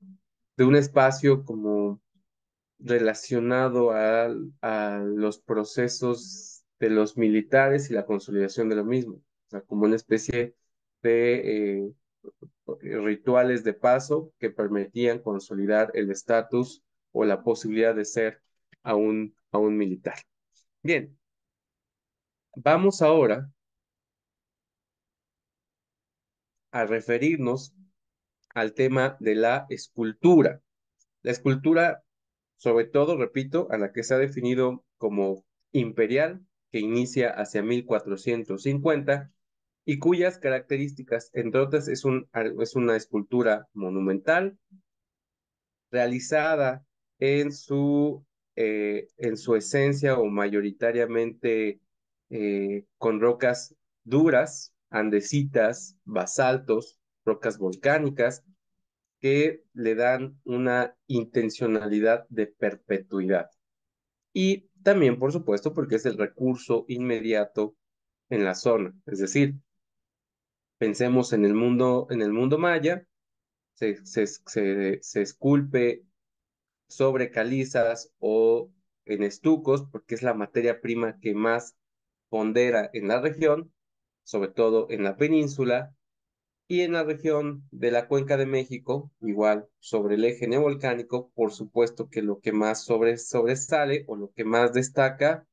[SPEAKER 2] de un espacio como relacionado a, los procesos de los militares y la consolidación de lo mismo, o sea, como una especie de eh, rituales de paso que permitían consolidar el estatus o la posibilidad de ser a un, a un militar. Bien, vamos ahora a referirnos al tema de la escultura. La escultura, sobre todo, repito, a la que se ha definido como imperial, que inicia hacia 1450 y cuyas características, entre otras, es, un, es una escultura monumental realizada en su, eh, en su esencia o mayoritariamente eh, con rocas duras, andesitas, basaltos, rocas volcánicas, que le dan una intencionalidad de perpetuidad. Y también, por supuesto, porque es el recurso inmediato en la zona. Es decir, pensemos en el mundo, en el mundo maya, se, se, se esculpe sobre calizas o en estucos, porque es la materia prima que más pondera en la región, sobre todo en la península, y en la región de la Cuenca de México, igual sobre el eje neovolcánico, por supuesto que lo que más sobresale o lo que más destaca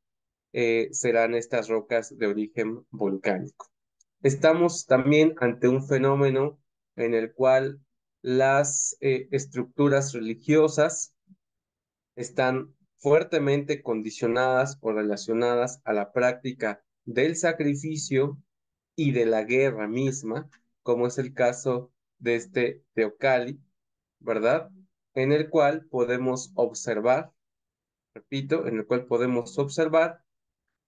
[SPEAKER 2] eh, serán estas rocas de origen volcánico. Estamos también ante un fenómeno en el cual las eh, estructuras religiosas están fuertemente condicionadas o relacionadas a la práctica del sacrificio y de la guerra misma, como es el caso de este Teocali, ¿verdad? En el cual podemos observar, repito, en el cual podemos observar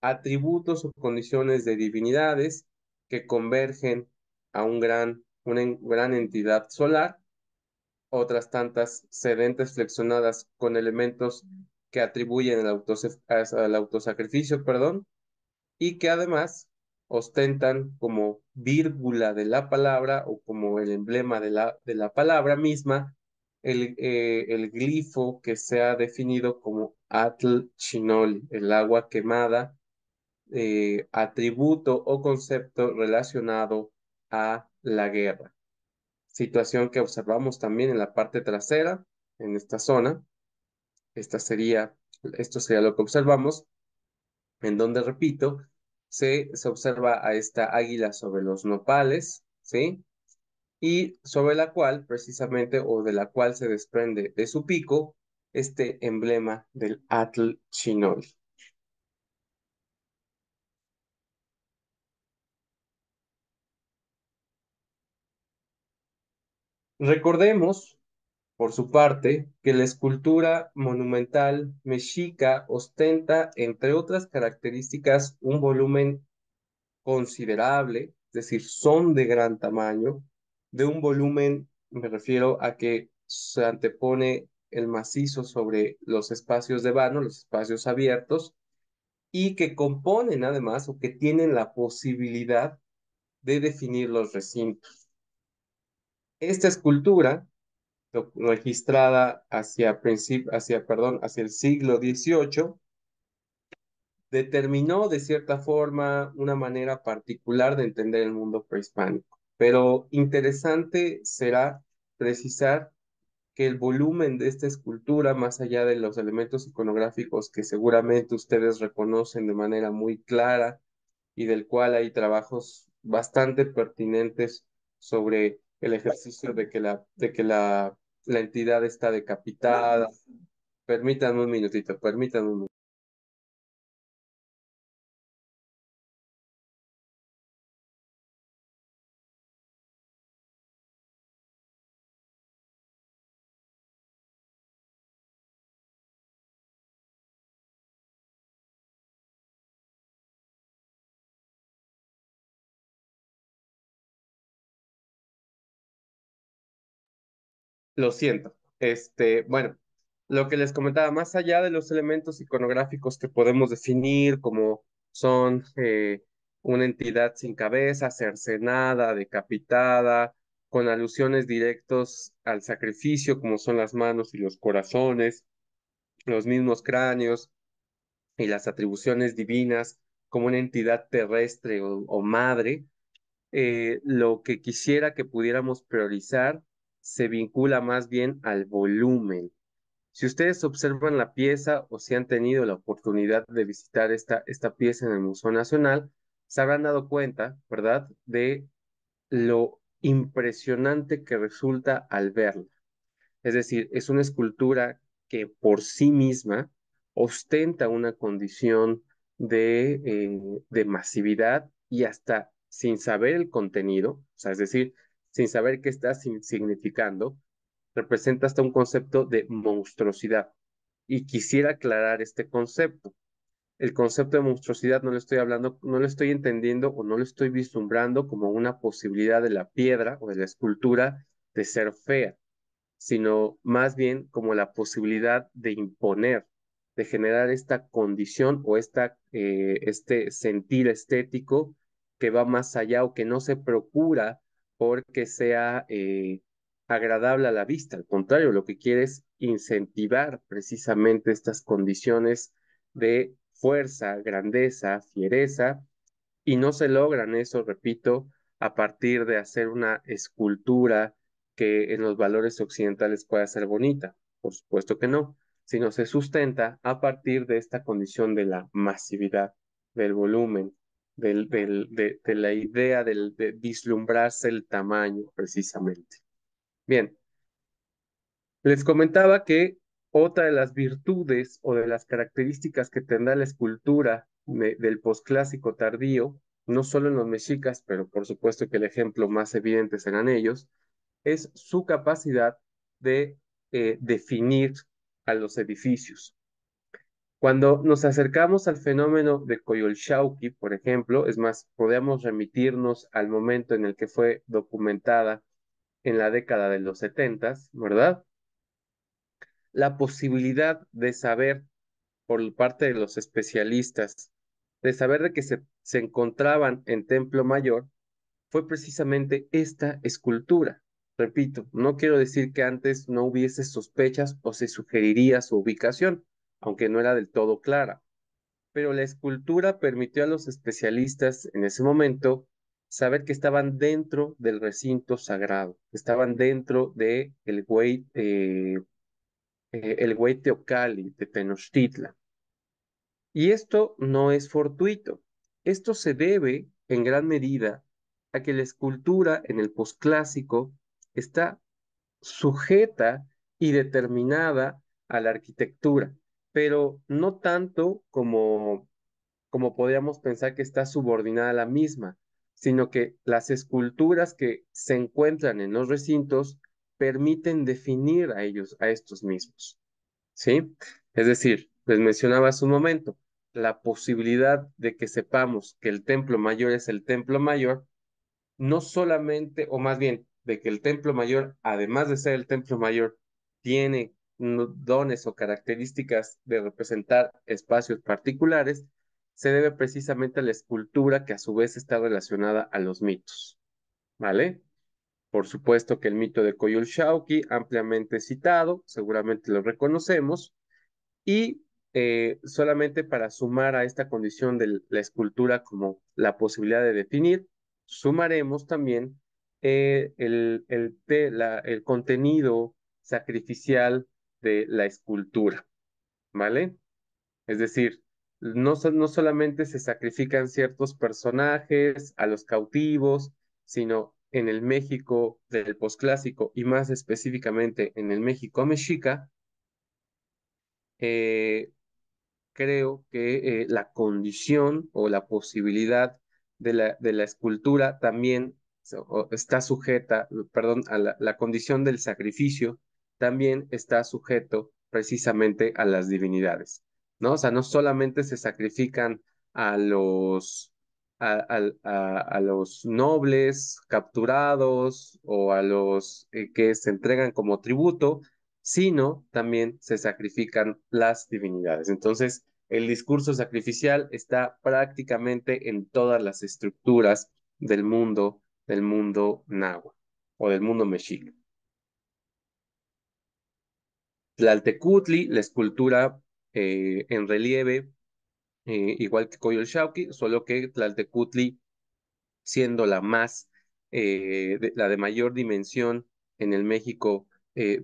[SPEAKER 2] atributos o condiciones de divinidades que convergen a un gran, una gran entidad solar, otras tantas sedentes flexionadas con elementos que atribuyen al, autosacrificio, perdón, y que además ostentan como vírgula de la palabra o como el emblema de la, de la palabra misma el, eh, glifo que se ha definido como atl chinol, el agua quemada, eh, atributo o concepto relacionado a la guerra. Situación que observamos también en la parte trasera, en esta zona. Esta sería, esto sería lo que observamos, en donde, repito, se, observa a esta águila sobre los nopales, ¿sí? Y sobre la cual, precisamente, o de la cual se desprende de su pico, este emblema del Atl Chinol. Recordemos por su parte, que la escultura monumental mexica ostenta, entre otras características, un volumen considerable, es decir, son de gran tamaño, de un volumen, me refiero a que se antepone el macizo sobre los espacios de vano, los espacios abiertos, y que componen además o que tienen la posibilidad de definir los recintos. Esta escultura registrada hacia, hacia, hacia el siglo XVIII, determinó de cierta forma una manera particular de entender el mundo prehispánico. Pero interesante será precisar que el volumen de esta escultura, más allá de los elementos iconográficos que seguramente ustedes reconocen de manera muy clara y del cual hay trabajos bastante pertinentes sobre el ejercicio de que la, de que la, la entidad está decapitada. Permítanme un minutito, permítanme un Lo siento. Este, bueno, lo que les comentaba, más allá de los elementos iconográficos que podemos definir como son eh, una entidad sin cabeza, cercenada, decapitada, con alusiones directos al sacrificio, como son las manos y los corazones, los mismos cráneos y las atribuciones divinas como una entidad terrestre o, madre, eh, lo que quisiera que pudiéramos priorizar se vincula más bien al volumen. Si ustedes observan la pieza o si han tenido la oportunidad de visitar esta, esta pieza en el Museo Nacional, se habrán dado cuenta, ¿verdad?, de lo impresionante que resulta al verla. Es decir, es una escultura que por sí misma ostenta una condición de, eh, de masividad y hasta sin saber el contenido, o sea, es decir, sin saber qué está significando, representa hasta un concepto de monstruosidad. Y quisiera aclarar este concepto. El concepto de monstruosidad no lo estoy hablando, no lo estoy entendiendo o no lo estoy vislumbrando como una posibilidad de la piedra o de la escultura de ser fea, sino más bien como la posibilidad de imponer, de generar esta condición o esta, eh, este sentir estético que va más allá o que no se procura porque sea eh, agradable a la vista. Al contrario, lo que quiere es incentivar precisamente estas condiciones de fuerza, grandeza, fiereza, y no se logran eso, repito, a partir de hacer una escultura que en los valores occidentales pueda ser bonita. Por supuesto que no, sino se sustenta a partir de esta condición de la masividad, del volumen, de, la idea de vislumbrarse el tamaño precisamente. Bien, les comentaba que otra de las virtudes o de las características que tendrá la escultura del posclásico tardío, no solo en los mexicas, pero por supuesto que el ejemplo más evidente serán ellos, es su capacidad de eh, definir a los edificios. Cuando nos acercamos al fenómeno de Coyolxauqui, por ejemplo, es más, podemos remitirnos al momento en el que fue documentada en la década de los 70, ¿verdad? La posibilidad de saber por parte de los especialistas, de saber de que se, se encontraban en Templo Mayor, fue precisamente esta escultura. Repito, no quiero decir que antes no hubiese sospechas o se sugeriría su ubicación aunque no era del todo clara. Pero la escultura permitió a los especialistas en ese momento saber que estaban dentro del recinto sagrado, estaban dentro de el eh, eh, Teocali de Tenochtitlan. Y esto no es fortuito. Esto se debe en gran medida a que la escultura en el posclásico está sujeta y determinada a la arquitectura pero no tanto como, como podríamos pensar que está subordinada a la misma, sino que las esculturas que se encuentran en los recintos permiten definir a ellos, a estos mismos. ¿Sí? Es decir, les mencionaba hace un momento, la posibilidad de que sepamos que el templo mayor es el templo mayor, no solamente, o más bien, de que el templo mayor, además de ser el templo mayor, tiene dones o características de representar espacios particulares se debe precisamente a la escultura que a su vez está relacionada a los mitos. ¿Vale? Por supuesto que el mito de Coyul ampliamente citado, seguramente lo reconocemos, y eh, solamente para sumar a esta condición de la escultura como la posibilidad de definir, sumaremos también eh, el, el, el contenido sacrificial de la escultura, ¿vale? Es decir, no, no solamente se sacrifican ciertos personajes a los cautivos, sino en el México del posclásico y más específicamente en el México mexica, eh, creo que eh, la condición o la posibilidad de la, de la escultura también está sujeta, perdón, a la condición del sacrificio también está sujeto precisamente a las divinidades, ¿no? O sea, no solamente se sacrifican a los, a, los nobles capturados o a los eh, que se entregan como tributo, sino también se sacrifican las divinidades. Entonces, el discurso sacrificial está prácticamente en todas las estructuras del mundo, del mundo náhuatl o del mundo mexica. Tlaltecutli, la escultura eh, en relieve, eh, igual que Coyol solo que Tlaltecutli, siendo la más, eh, de, la de mayor dimensión en el México,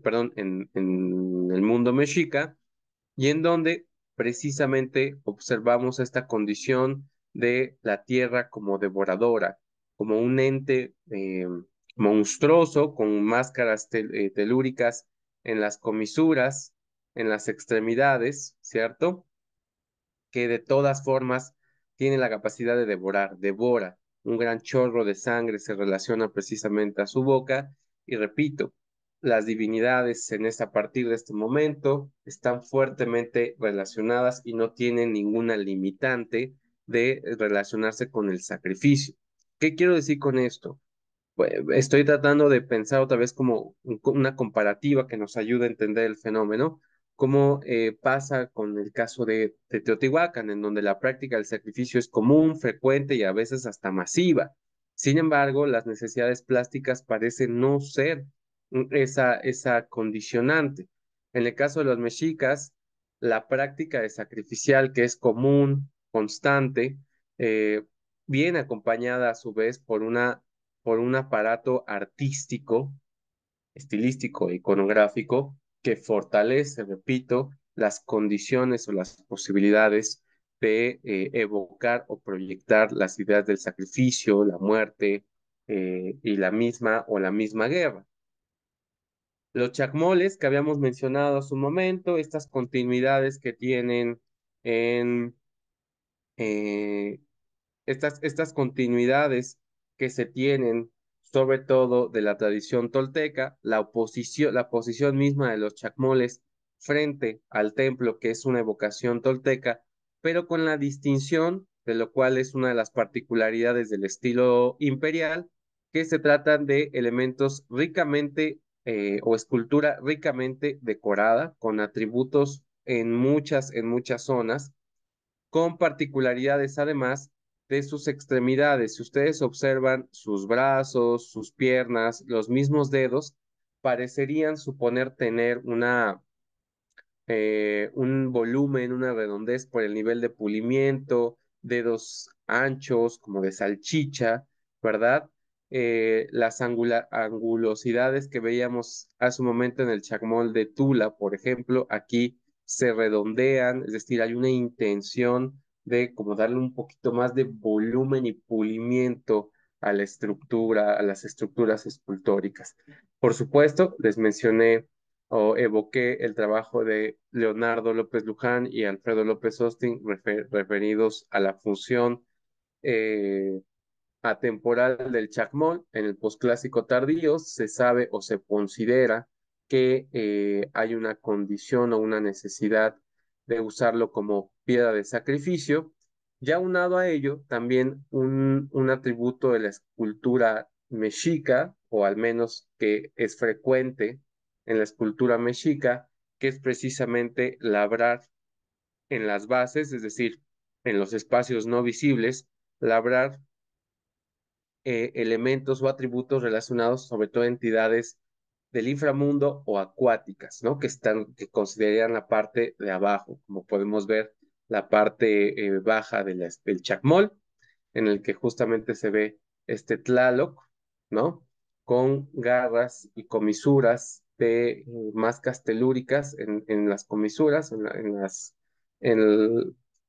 [SPEAKER 2] perdón, en, el mundo mexica, y en donde precisamente observamos esta condición de la tierra como devoradora, como un ente monstruoso con máscaras telúricas en las comisuras, en las extremidades, ¿cierto? Que de todas formas tiene la capacidad de devorar, devora. Un gran chorro de sangre se relaciona precisamente a su boca y repito, las divinidades en esta, a partir de este momento están fuertemente relacionadas y no tienen ninguna limitante de relacionarse con el sacrificio. ¿Qué quiero decir con esto? Pues, estoy tratando de pensar otra vez como una comparativa que nos ayude a entender el fenómeno, cómo eh, pasa con el caso de, Teotihuacán, en donde la práctica del sacrificio es común, frecuente y a veces hasta masiva. Sin embargo, las necesidades plásticas parecen no ser esa, esa condicionante. En el caso de los mexicas, la práctica de sacrificial que es común, constante, eh, viene acompañada a su vez por una por un aparato artístico, estilístico e iconográfico que fortalece, repito, las condiciones o las posibilidades de eh, evocar o proyectar las ideas del sacrificio, la muerte eh, y la misma o la misma guerra. Los chacmoles que habíamos mencionado hace un momento, estas continuidades que tienen en eh, estas, estas continuidades que se tienen, sobre todo de la tradición tolteca, la, oposición, la posición misma de los chacmoles frente al templo, que es una evocación tolteca, pero con la distinción, de lo cual es una de las particularidades del estilo imperial, que se tratan de elementos ricamente eh, o escultura ricamente decorada, con atributos en muchas, en muchas zonas, con particularidades además de sus extremidades. Si ustedes observan sus brazos, sus piernas, los mismos dedos, parecerían suponer tener una, eh, un volumen, una redondez por el nivel de pulimiento, dedos anchos como de salchicha, ¿verdad? Eh, las angulosidades que veíamos hace un momento en el chacmol de Tula, por ejemplo, aquí se redondean, es decir, hay una intención de como darle un poquito más de volumen y pulimiento a la estructura, a las estructuras escultóricas. Por supuesto, les mencioné o evoqué el trabajo de Leonardo López Luján y Alfredo López Austin referidos a la función eh, atemporal del chacmol. En el posclásico tardío se sabe o se considera que eh, hay una condición o una necesidad de usarlo como piedra de sacrificio. Ya unado a ello, también un, atributo de la escultura mexica, o al menos que es frecuente en la escultura mexica, que es precisamente labrar en las bases, es decir, en los espacios no visibles, labrar eh, elementos o atributos relacionados sobre todo a entidades del inframundo o acuáticas, ¿no? Que están, que consideran la parte de abajo, como podemos ver la parte eh, baja del chacmol, en el que justamente se ve este Tlaloc, ¿no? Con garras y comisuras de eh, máscas telúricas en, las comisuras, en, las,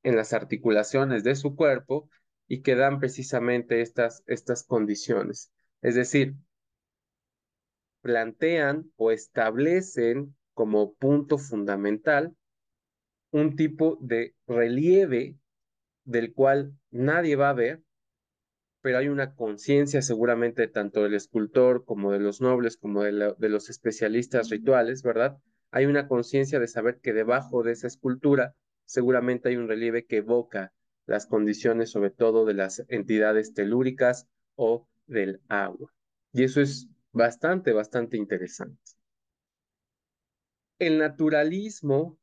[SPEAKER 2] las articulaciones de su cuerpo y que dan precisamente estas, estas condiciones. Es decir, plantean o establecen como punto fundamental un tipo de relieve del cual nadie va a ver, pero hay una conciencia seguramente tanto del escultor como de los nobles, como de, los especialistas rituales, ¿verdad? Hay una conciencia de saber que debajo de esa escultura seguramente hay un relieve que evoca las condiciones, sobre todo de las entidades telúricas o del agua. Y eso es bastante, bastante interesante. El naturalismo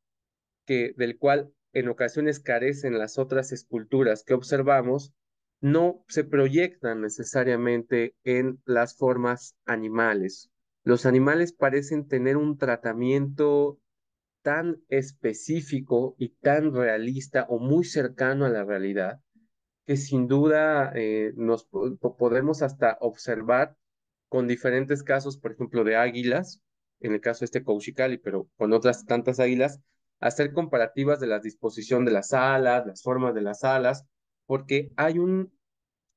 [SPEAKER 2] del cual en ocasiones carecen las otras esculturas que observamos, no se proyectan necesariamente en las formas animales. Los animales parecen tener un tratamiento tan específico y tan realista o muy cercano a la realidad que sin duda eh, nos podemos hasta observar con diferentes casos, por ejemplo, de águilas, en el caso de este cauchicali pero con otras tantas águilas, hacer comparativas de la disposición de las alas, las formas de las alas, porque hay, un,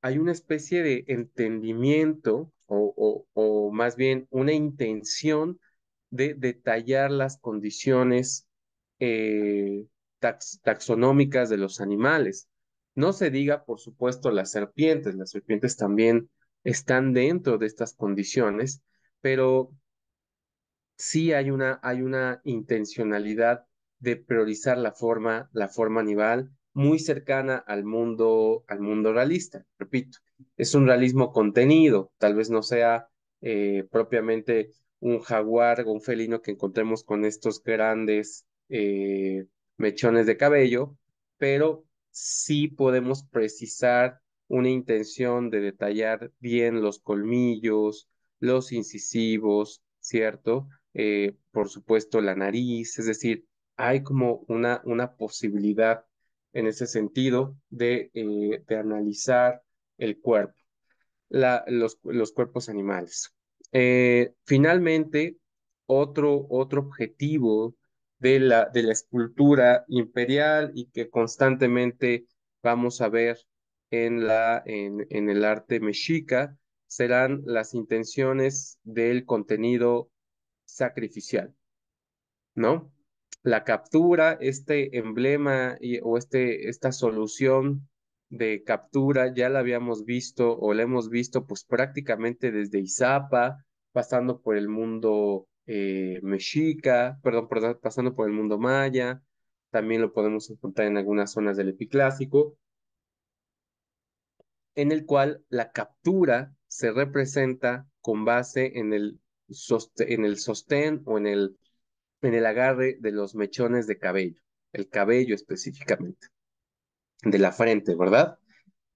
[SPEAKER 2] hay una especie de entendimiento o, más bien una intención de detallar las condiciones eh, taxonómicas de los animales. No se diga, por supuesto, las serpientes. Las serpientes también están dentro de estas condiciones, pero sí hay una, hay una intencionalidad de priorizar la forma, la forma animal muy cercana al mundo, al mundo realista. Repito, es un realismo contenido, tal vez no sea eh, propiamente un jaguar o un felino que encontremos con estos grandes eh, mechones de cabello, pero sí podemos precisar una intención de detallar bien los colmillos, los incisivos, ¿cierto? Eh, por supuesto, la nariz, es decir, hay como una, una posibilidad en ese sentido de, eh, analizar el cuerpo, los, cuerpos animales. Eh, finalmente, otro, otro objetivo de la, de la escultura imperial y que constantemente vamos a ver en, la, en el arte mexica serán las intenciones del contenido sacrificial, ¿no? la captura, este emblema o este, esta solución de captura ya la habíamos visto o la hemos visto pues prácticamente desde Izapa, pasando por el mundo eh, mexica, perdón, pasando por el mundo maya, también lo podemos encontrar en algunas zonas del epiclásico, en el cual la captura se representa con base en el, en el sostén o en el en el agarre de los mechones de cabello, el cabello específicamente, de la frente, ¿verdad?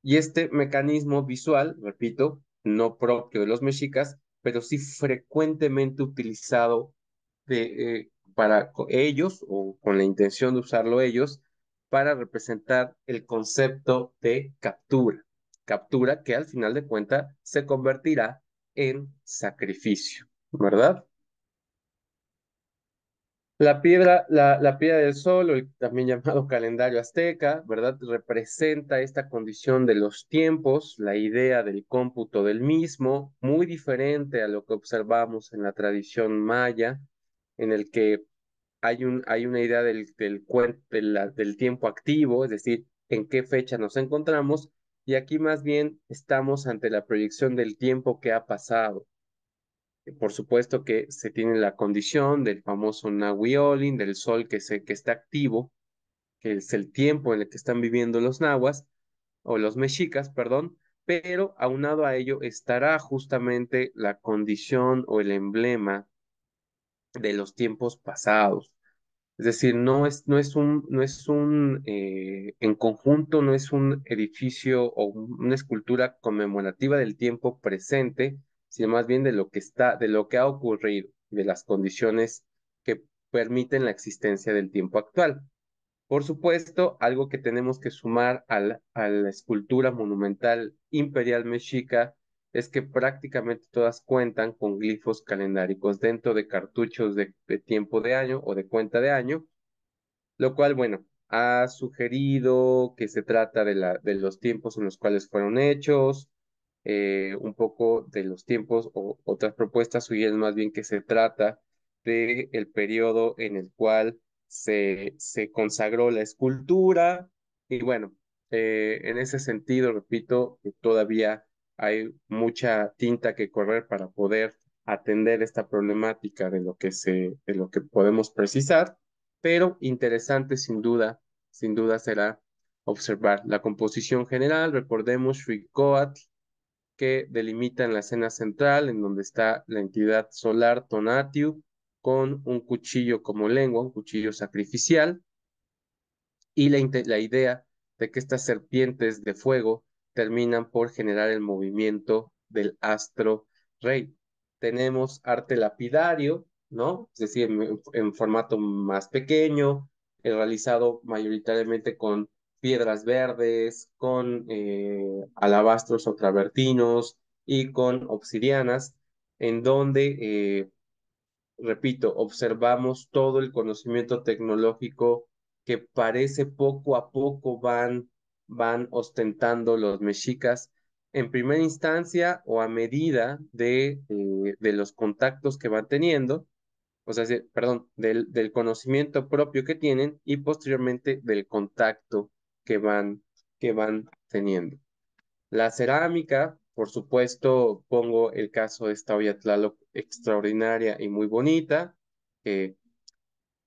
[SPEAKER 2] Y este mecanismo visual, repito, no propio de los mexicas, pero sí frecuentemente utilizado de, eh, para ellos o con la intención de usarlo ellos para representar el concepto de captura. Captura que al final de cuentas se convertirá en sacrificio, ¿verdad? La piedra, la, piedra del sol, también llamado calendario azteca, ¿verdad? Representa esta condición de los tiempos, la idea del cómputo del mismo, muy diferente a lo que observamos en la tradición maya, en el que hay, un, hay una idea del tiempo activo, es decir, en qué fecha nos encontramos, y aquí más bien estamos ante la proyección del tiempo que ha pasado. Eh, por supuesto que se tiene la condición del famoso Nahuiolin, del sol que, que está activo, que es el tiempo en el que están viviendo los nahuas, o los mexicas, perdón, pero aunado a ello estará justamente la condición o el emblema de los tiempos pasados. Es decir, no es, no es un, no es un eh, en conjunto, no es un edificio o una escultura conmemorativa del tiempo presente, sino más bien de lo que está, de lo que ha ocurrido, de las condiciones que permiten la existencia del tiempo actual. Por supuesto, algo que tenemos que sumar a la, escultura monumental imperial mexica es que prácticamente todas cuentan con glifos calendáricos dentro de cartuchos de, tiempo de año o de cuenta de año, lo cual, bueno, ha sugerido que se trata de los tiempos en los cuales fueron hechos, eh, un poco de los tiempos o otras propuestas suyas más bien que se trata de el periodo en el cual se, se consagró la escultura y bueno, eh, en ese sentido, repito, todavía hay mucha tinta que correr para poder atender esta problemática de lo que se de lo que podemos precisar, pero interesante sin duda, sin duda será observar la composición general, recordemos Shuikoatl que delimitan la escena central, en donde está la entidad solar Tonatiuh, con un cuchillo como lengua, un cuchillo sacrificial, y la, idea de que estas serpientes de fuego terminan por generar el movimiento del astro rey. Tenemos arte lapidario, ¿no? Es decir, en, formato más pequeño, eh, realizado mayoritariamente con piedras verdes, con eh, alabastros o travertinos y con obsidianas, en donde, eh, repito, observamos todo el conocimiento tecnológico que parece poco a poco van, van ostentando los mexicas en primera instancia o a medida de, eh, los contactos que van teniendo, o sea, perdón, del, del conocimiento propio que tienen y posteriormente del contacto que van, que van teniendo. La cerámica, por supuesto, pongo el caso de esta olla Tlaloc extraordinaria y muy bonita, que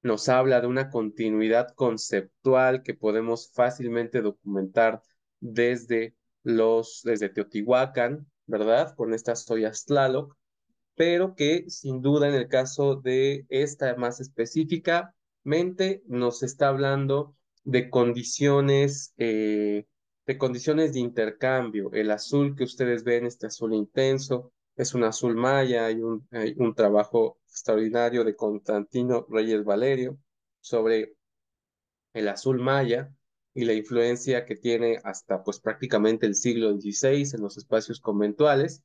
[SPEAKER 2] nos habla de una continuidad conceptual que podemos fácilmente documentar desde los, desde Teotihuacán, ¿verdad? Con estas ollas Tlaloc, pero que sin duda en el caso de esta más específicamente nos está hablando de condiciones, eh, de condiciones de intercambio. El azul que ustedes ven, este azul intenso, es un azul maya, hay un, trabajo extraordinario de Constantino Reyes Valerio sobre el azul maya y la influencia que tiene hasta pues prácticamente el siglo XVI en los espacios conventuales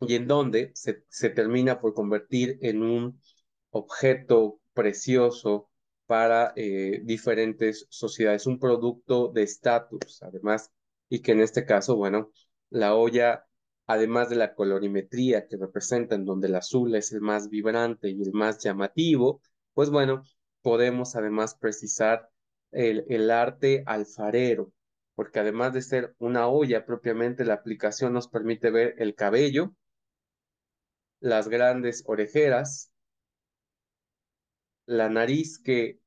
[SPEAKER 2] y en donde se, se termina por convertir en un objeto precioso para eh, diferentes sociedades, un producto de estatus, además, y que en este caso, bueno, la olla, además de la colorimetría que representa, en donde el azul es el más vibrante y el más llamativo, pues bueno, podemos además precisar el, el arte alfarero, porque además de ser una olla propiamente, la aplicación nos permite ver el cabello, las grandes orejeras, la nariz que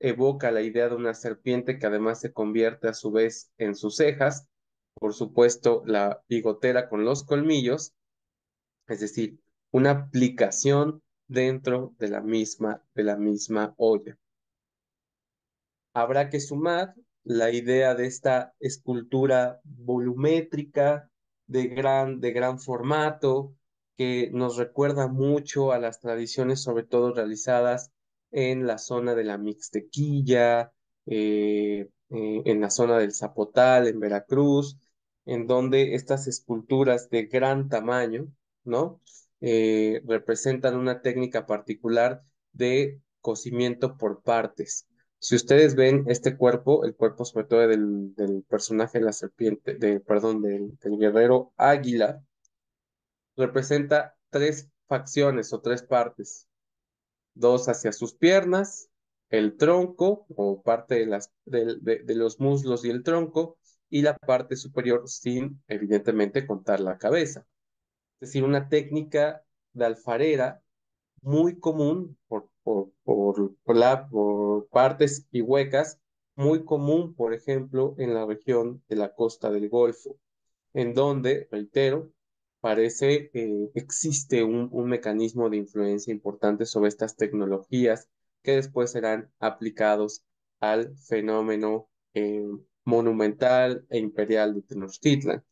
[SPEAKER 2] evoca la idea de una serpiente que además se convierte a su vez en sus cejas, por supuesto la bigotera con los colmillos, es decir, una aplicación dentro de la misma, de la misma olla. Habrá que sumar la idea de esta escultura volumétrica de gran, de gran formato que nos recuerda mucho a las tradiciones, sobre todo realizadas en la zona de la Mixtequilla, eh, eh, en la zona del Zapotal, en Veracruz, en donde estas esculturas de gran tamaño, ¿no? Eh, representan una técnica particular de cocimiento por partes. Si ustedes ven este cuerpo, el cuerpo sobre todo del, personaje de la serpiente, perdón, del, del guerrero águila, representa tres facciones o tres partes dos hacia sus piernas, el tronco o parte de, las, de, los muslos y el tronco y la parte superior sin evidentemente contar la cabeza. Es decir, una técnica de alfarera muy común por, por, por, por partes y huecas, muy común, por ejemplo, en la región de la costa del Golfo, en donde, reitero, parece que existe un, mecanismo de influencia importante sobre estas tecnologías que después serán aplicados al fenómeno eh, monumental e imperial de Tenochtitlan.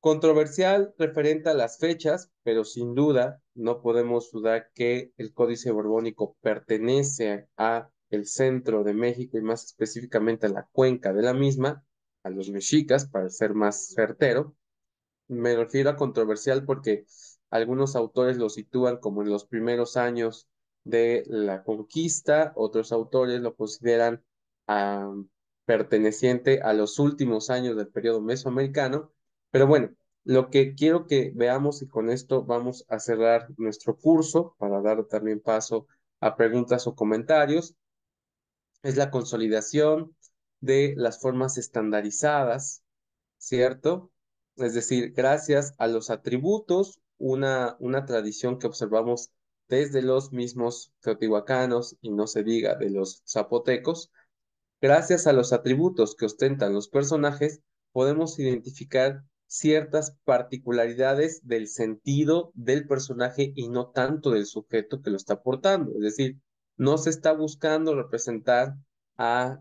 [SPEAKER 2] Controversial referente a las fechas, pero sin duda no podemos dudar que el Códice Borbónico pertenece a el centro de México y más específicamente a la cuenca de la misma, a los mexicas, para ser más certero, me refiero a controversial porque algunos autores lo sitúan como en los primeros años de la conquista, otros autores lo consideran ah, perteneciente a los últimos años del periodo mesoamericano. Pero bueno, lo que quiero que veamos y con esto vamos a cerrar nuestro curso para dar también paso a preguntas o comentarios, es la consolidación de las formas estandarizadas, ¿cierto? Es decir, gracias a los atributos, una, una tradición que observamos desde los mismos teotihuacanos y no se diga de los zapotecos, gracias a los atributos que ostentan los personajes, podemos identificar ciertas particularidades del sentido del personaje y no tanto del sujeto que lo está portando. Es decir, no se está buscando representar a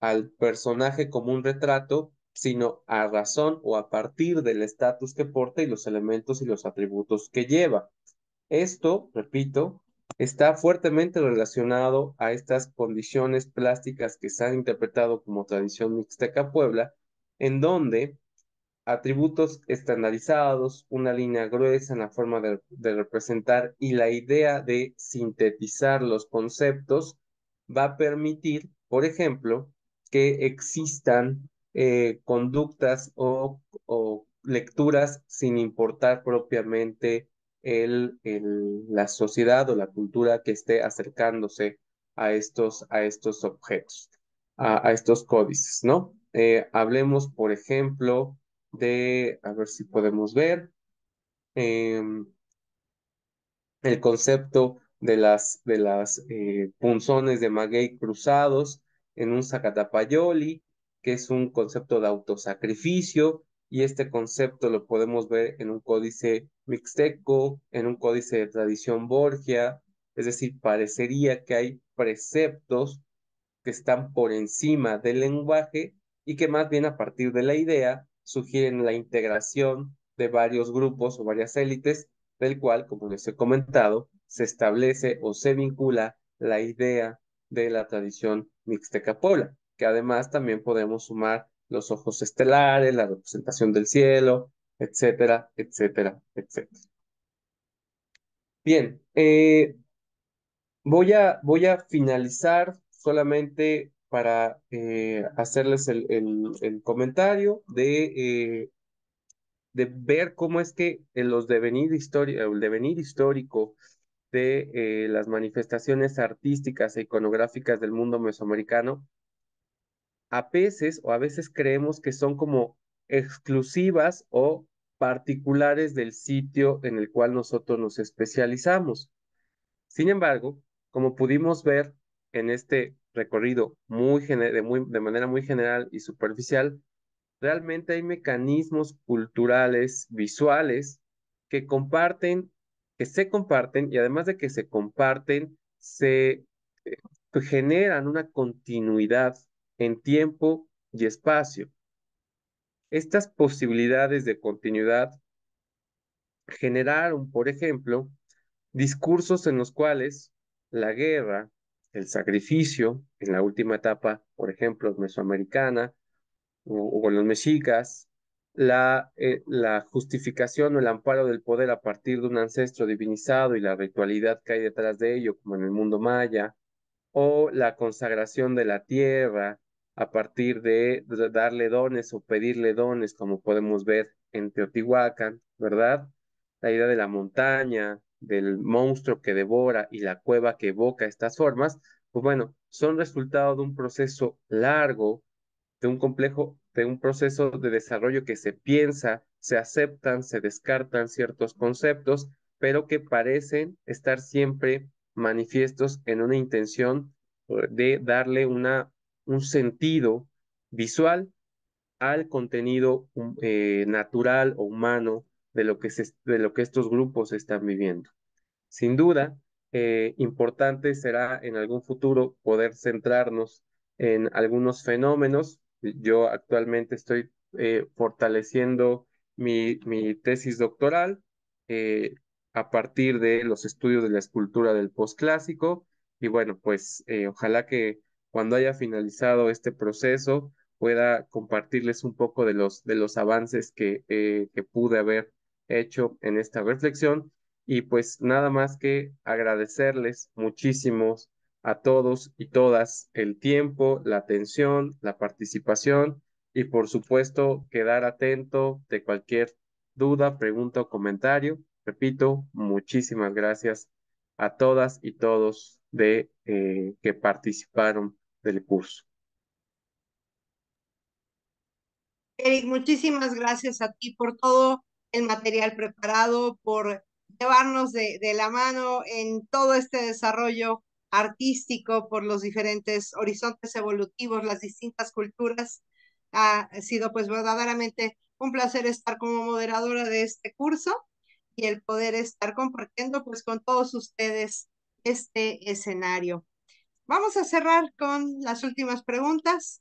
[SPEAKER 2] al personaje como un retrato, sino a razón o a partir del estatus que porta y los elementos y los atributos que lleva. Esto, repito, está fuertemente relacionado a estas condiciones plásticas que se han interpretado como tradición mixteca Puebla, en donde atributos estandarizados, una línea gruesa en la forma de, de representar y la idea de sintetizar los conceptos va a permitir, por ejemplo, que existan eh, conductas o, lecturas sin importar propiamente el, la sociedad o la cultura que esté acercándose a estos, a estos objetos, a, estos códices, ¿no? Eh, hablemos, por ejemplo, de, a ver si podemos ver, em, el concepto de las, de las eh, punzones de maguey cruzados en un Zacatapayoli, que es un concepto de autosacrificio, y este concepto lo podemos ver en un códice mixteco, en un códice de tradición borgia, es decir, parecería que hay preceptos que están por encima del lenguaje y que más bien a partir de la idea sugieren la integración de varios grupos o varias élites, del cual, como les he comentado, se establece o se vincula la idea de la tradición mixteca pola que además también podemos sumar los ojos estelares, la representación del cielo, etcétera, etcétera, etcétera. Bien, eh, voy, a, voy a finalizar solamente para eh, hacerles el, comentario de, eh, de ver cómo es que en los devenir el devenir histórico de las manifestaciones artísticas e iconográficas del mundo mesoamericano a veces o a veces creemos que son como exclusivas o particulares del sitio en el cual nosotros nos especializamos. Sin embargo, como pudimos ver en este recorrido muy de, manera muy general y superficial, realmente hay mecanismos culturales, visuales, que comparten, que se comparten y además de que se comparten, se eh, generan una continuidad en tiempo y espacio. Estas posibilidades de continuidad generaron, por ejemplo, discursos en los cuales la guerra, el sacrificio, en la última etapa, por ejemplo, mesoamericana o, en los mexicas, la, eh, la justificación o el amparo del poder a partir de un ancestro divinizado y la ritualidad que hay detrás de ello, como en el mundo maya, o la consagración de la tierra, a partir de darle dones o pedirle dones, como podemos ver en Teotihuacán, ¿verdad? La idea de la montaña, del monstruo que devora y la cueva que evoca estas formas, pues bueno, son resultado de un proceso largo, de un complejo, de un proceso de desarrollo que se piensa, se aceptan, se descartan ciertos conceptos, pero que parecen estar siempre manifiestos en una intención eh, de darle una un sentido visual al contenido eh, natural o humano de lo, que de lo que estos grupos están viviendo. Sin duda, eh, importante será en algún futuro poder centrarnos en algunos fenómenos. Yo actualmente estoy eh, fortaleciendo mi, mi, tesis doctoral a partir de los estudios de la escultura del postclásico. Y bueno, pues ojalá que cuando haya finalizado este proceso, pueda compartirles un poco de los, de los avances que, eh, que pude haber hecho en esta reflexión. Y pues nada más que agradecerles muchísimos a todos y todas el tiempo, la atención, la participación y por supuesto quedar atento de cualquier duda, pregunta o comentario. Repito, muchísimas gracias a todas y todos de, eh, que participaron del curso.
[SPEAKER 1] Eric, muchísimas gracias a ti por todo el material preparado, por llevarnos de, de, la mano en todo este desarrollo artístico por los diferentes horizontes evolutivos, las distintas culturas. Ha sido pues verdaderamente un placer estar como moderadora de este curso y el poder estar compartiendo pues con todos ustedes este escenario. Vamos a cerrar con las últimas preguntas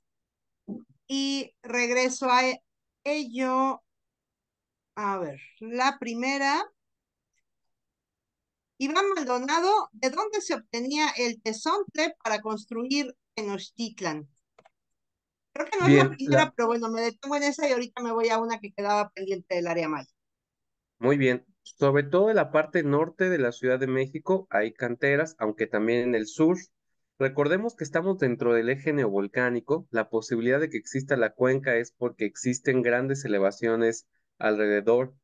[SPEAKER 1] y regreso a e-, ello. A ver, la primera. Iván Maldonado, ¿de dónde se obtenía el tesontle para construir Tenochtitlan? Creo que no es la primera, pero bueno, me detengo en esa y ahorita me voy a una que quedaba pendiente del área maya.
[SPEAKER 2] Muy bien. Sobre todo en la parte norte de la Ciudad de México hay canteras, aunque también en el sur. Recordemos que estamos dentro del eje neovolcánico. La posibilidad de que exista la cuenca es porque existen grandes elevaciones alrededor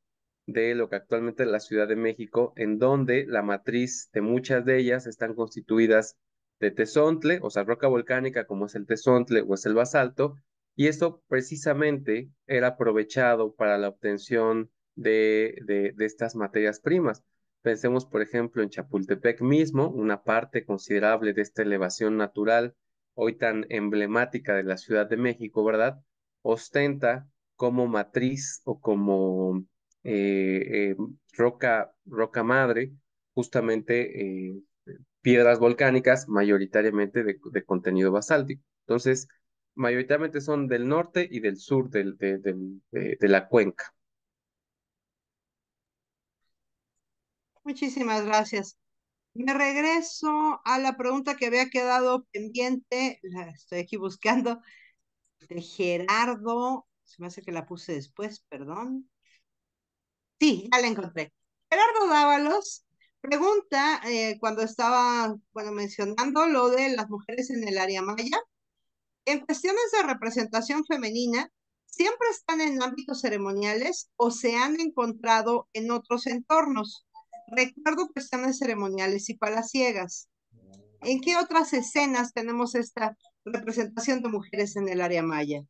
[SPEAKER 2] de lo que actualmente es la Ciudad de México, en donde la matriz de muchas de ellas están constituidas de tesontle, o sea, roca volcánica como es el tesontle o es el basalto, y eso precisamente era aprovechado para la obtención de, estas materias primas. Pensemos, por ejemplo, en Chapultepec mismo, una parte considerable de esta elevación natural, hoy tan emblemática de la Ciudad de México, ¿verdad? Ostenta como matriz o como eh, eh, roca, roca madre, justamente eh, piedras volcánicas mayoritariamente de, contenido basáltico. Entonces, mayoritariamente son del norte y del sur de la cuenca.
[SPEAKER 1] Muchísimas gracias. Me regreso a la pregunta que había quedado pendiente, la estoy aquí buscando, de Gerardo, se me hace que la puse después, perdón. Sí, ya la encontré. Gerardo Dávalos pregunta, eh, cuando estaba, bueno, mencionando lo de las mujeres en el área maya, en cuestiones de representación femenina, ¿siempre están en ámbitos ceremoniales o se han encontrado en otros entornos? Recuerdo cuestiones ceremoniales y palaciegas. ¿En qué otras escenas tenemos esta representación de mujeres en el área maya?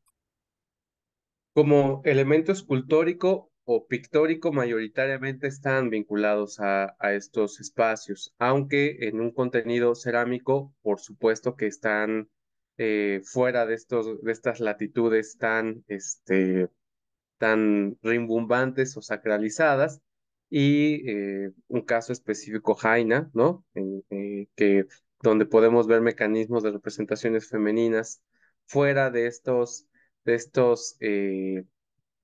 [SPEAKER 2] Como elemento escultórico o pictórico, mayoritariamente están vinculados a, estos espacios, aunque en un contenido cerámico, por supuesto que están eh, fuera de, estos, de estas latitudes tan, este, tan rimbombantes o sacralizadas, y eh, un caso específico, Jaina, ¿no? Eh, eh, que, donde podemos ver mecanismos de representaciones femeninas fuera de estos, de estos, de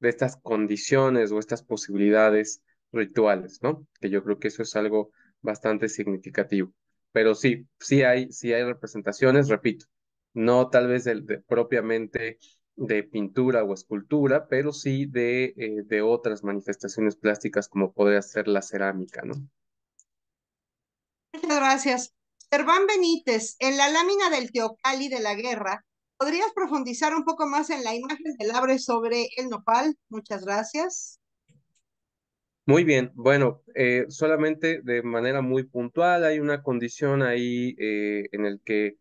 [SPEAKER 2] estas condiciones o estas posibilidades rituales, ¿no? Que yo creo que eso es algo bastante significativo. Pero sí, sí hay, hay representaciones, repito, no tal vez propiamente de pintura o escultura, pero sí de, eh, de otras manifestaciones plásticas como podría ser la cerámica, ¿no?
[SPEAKER 1] Muchas gracias. Serván Benítez, en la lámina del Teocali de la guerra, ¿podrías profundizar un poco más en la imagen del abre sobre el nopal? Muchas gracias.
[SPEAKER 2] Muy bien, bueno, eh, solamente de manera muy puntual hay una condición ahí eh, en el que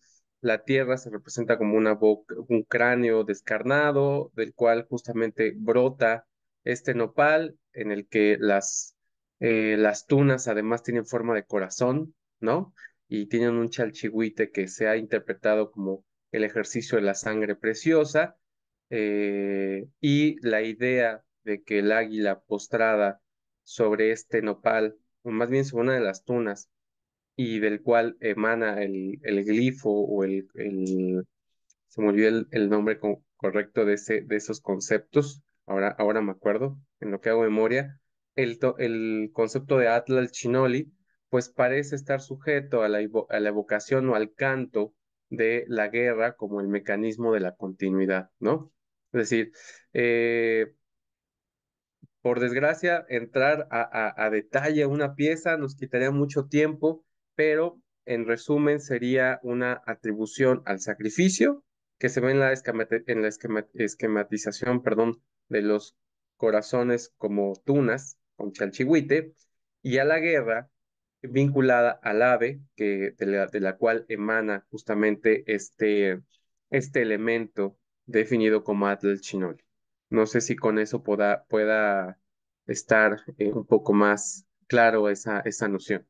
[SPEAKER 2] la tierra se representa como una un cráneo descarnado, del cual justamente brota este nopal, en el que las, eh, las tunas además tienen forma de corazón, ¿no? Y tienen un chalchihuite que se ha interpretado como el ejercicio de la sangre preciosa, eh, y la idea de que el águila postrada sobre este nopal, o más bien sobre una de las tunas, y del cual emana el, el glifo o el, el se me olvidó el, nombre correcto de, ese, de esos conceptos, ahora, ahora me acuerdo, en lo que hago memoria, el, el concepto de Atlas Chinoli, pues parece estar sujeto a la, evocación o al canto de la guerra como el mecanismo de la continuidad, ¿no? Es decir, eh, por desgracia, entrar a, a, detalle a una pieza nos quitaría mucho tiempo pero en resumen sería una atribución al sacrificio que se ve en la, esquematización perdón, de los corazones como tunas con chalchihuite y a la guerra vinculada al ave que, de, la, cual emana justamente este, este elemento definido como Atl No sé si con eso pueda estar eh, un poco más claro esa noción.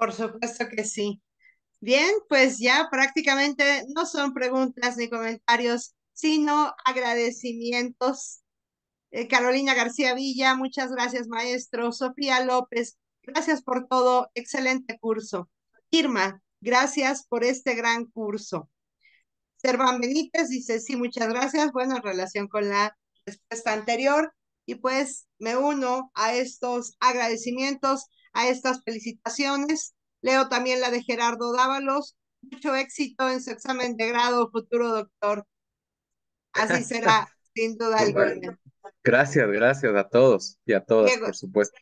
[SPEAKER 1] Por supuesto que sí. Bien, pues ya prácticamente no son preguntas ni comentarios, sino agradecimientos. Eh, Carolina García Villa, muchas gracias, maestro. Sofía López, gracias por todo. Excelente curso. Irma, gracias por este gran curso. Serván Benítez dice, sí, muchas gracias. Bueno, en relación con la respuesta anterior, y pues me uno a estos agradecimientos a estas felicitaciones. Leo también la de Gerardo Dávalos. Mucho éxito en su examen de grado, futuro doctor. Así será, sin duda pues alguna.
[SPEAKER 2] Gracias, gracias a todos y a todas, por supuesto.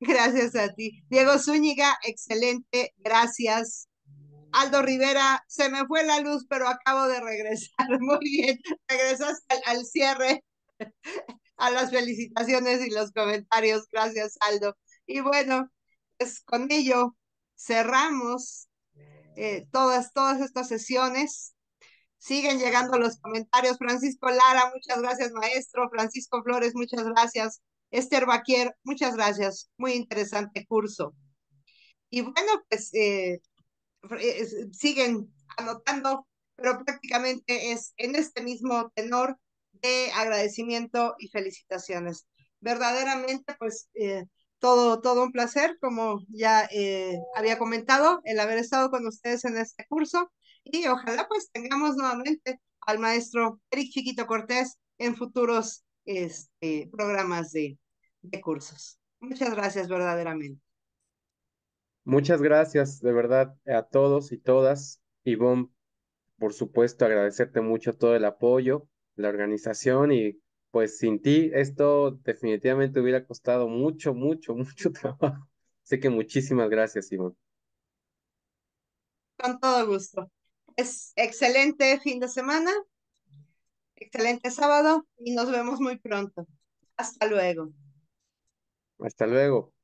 [SPEAKER 1] Gracias a ti. Diego Zúñiga, excelente, gracias. Aldo Rivera, se me fue la luz, pero acabo de regresar. Muy bien, regresas al cierre, a las felicitaciones y los comentarios. Gracias, Aldo. Y bueno, con ello cerramos eh, todas, todas estas sesiones. Siguen llegando los comentarios. Francisco Lara, muchas gracias, maestro. Francisco Flores, muchas gracias. Esther Baquier, muchas gracias. Muy interesante curso. Y bueno, pues eh, eh, siguen anotando, pero prácticamente es en este mismo tenor de agradecimiento y felicitaciones. Verdaderamente, pues todo, todo un placer, como ya eh, había comentado, el haber estado con ustedes en este curso y ojalá pues tengamos nuevamente al maestro Eric Chiquito Cortés en futuros este, programas de, de cursos. Muchas gracias verdaderamente.
[SPEAKER 2] Muchas gracias de verdad a todos y todas. bom por supuesto, agradecerte mucho todo el apoyo, la organización y pues sin ti esto definitivamente hubiera costado mucho, mucho, mucho trabajo. Así que muchísimas gracias, Simón.
[SPEAKER 1] Con todo gusto. Es excelente fin de semana, excelente sábado y nos vemos muy pronto. Hasta luego.
[SPEAKER 2] Hasta luego.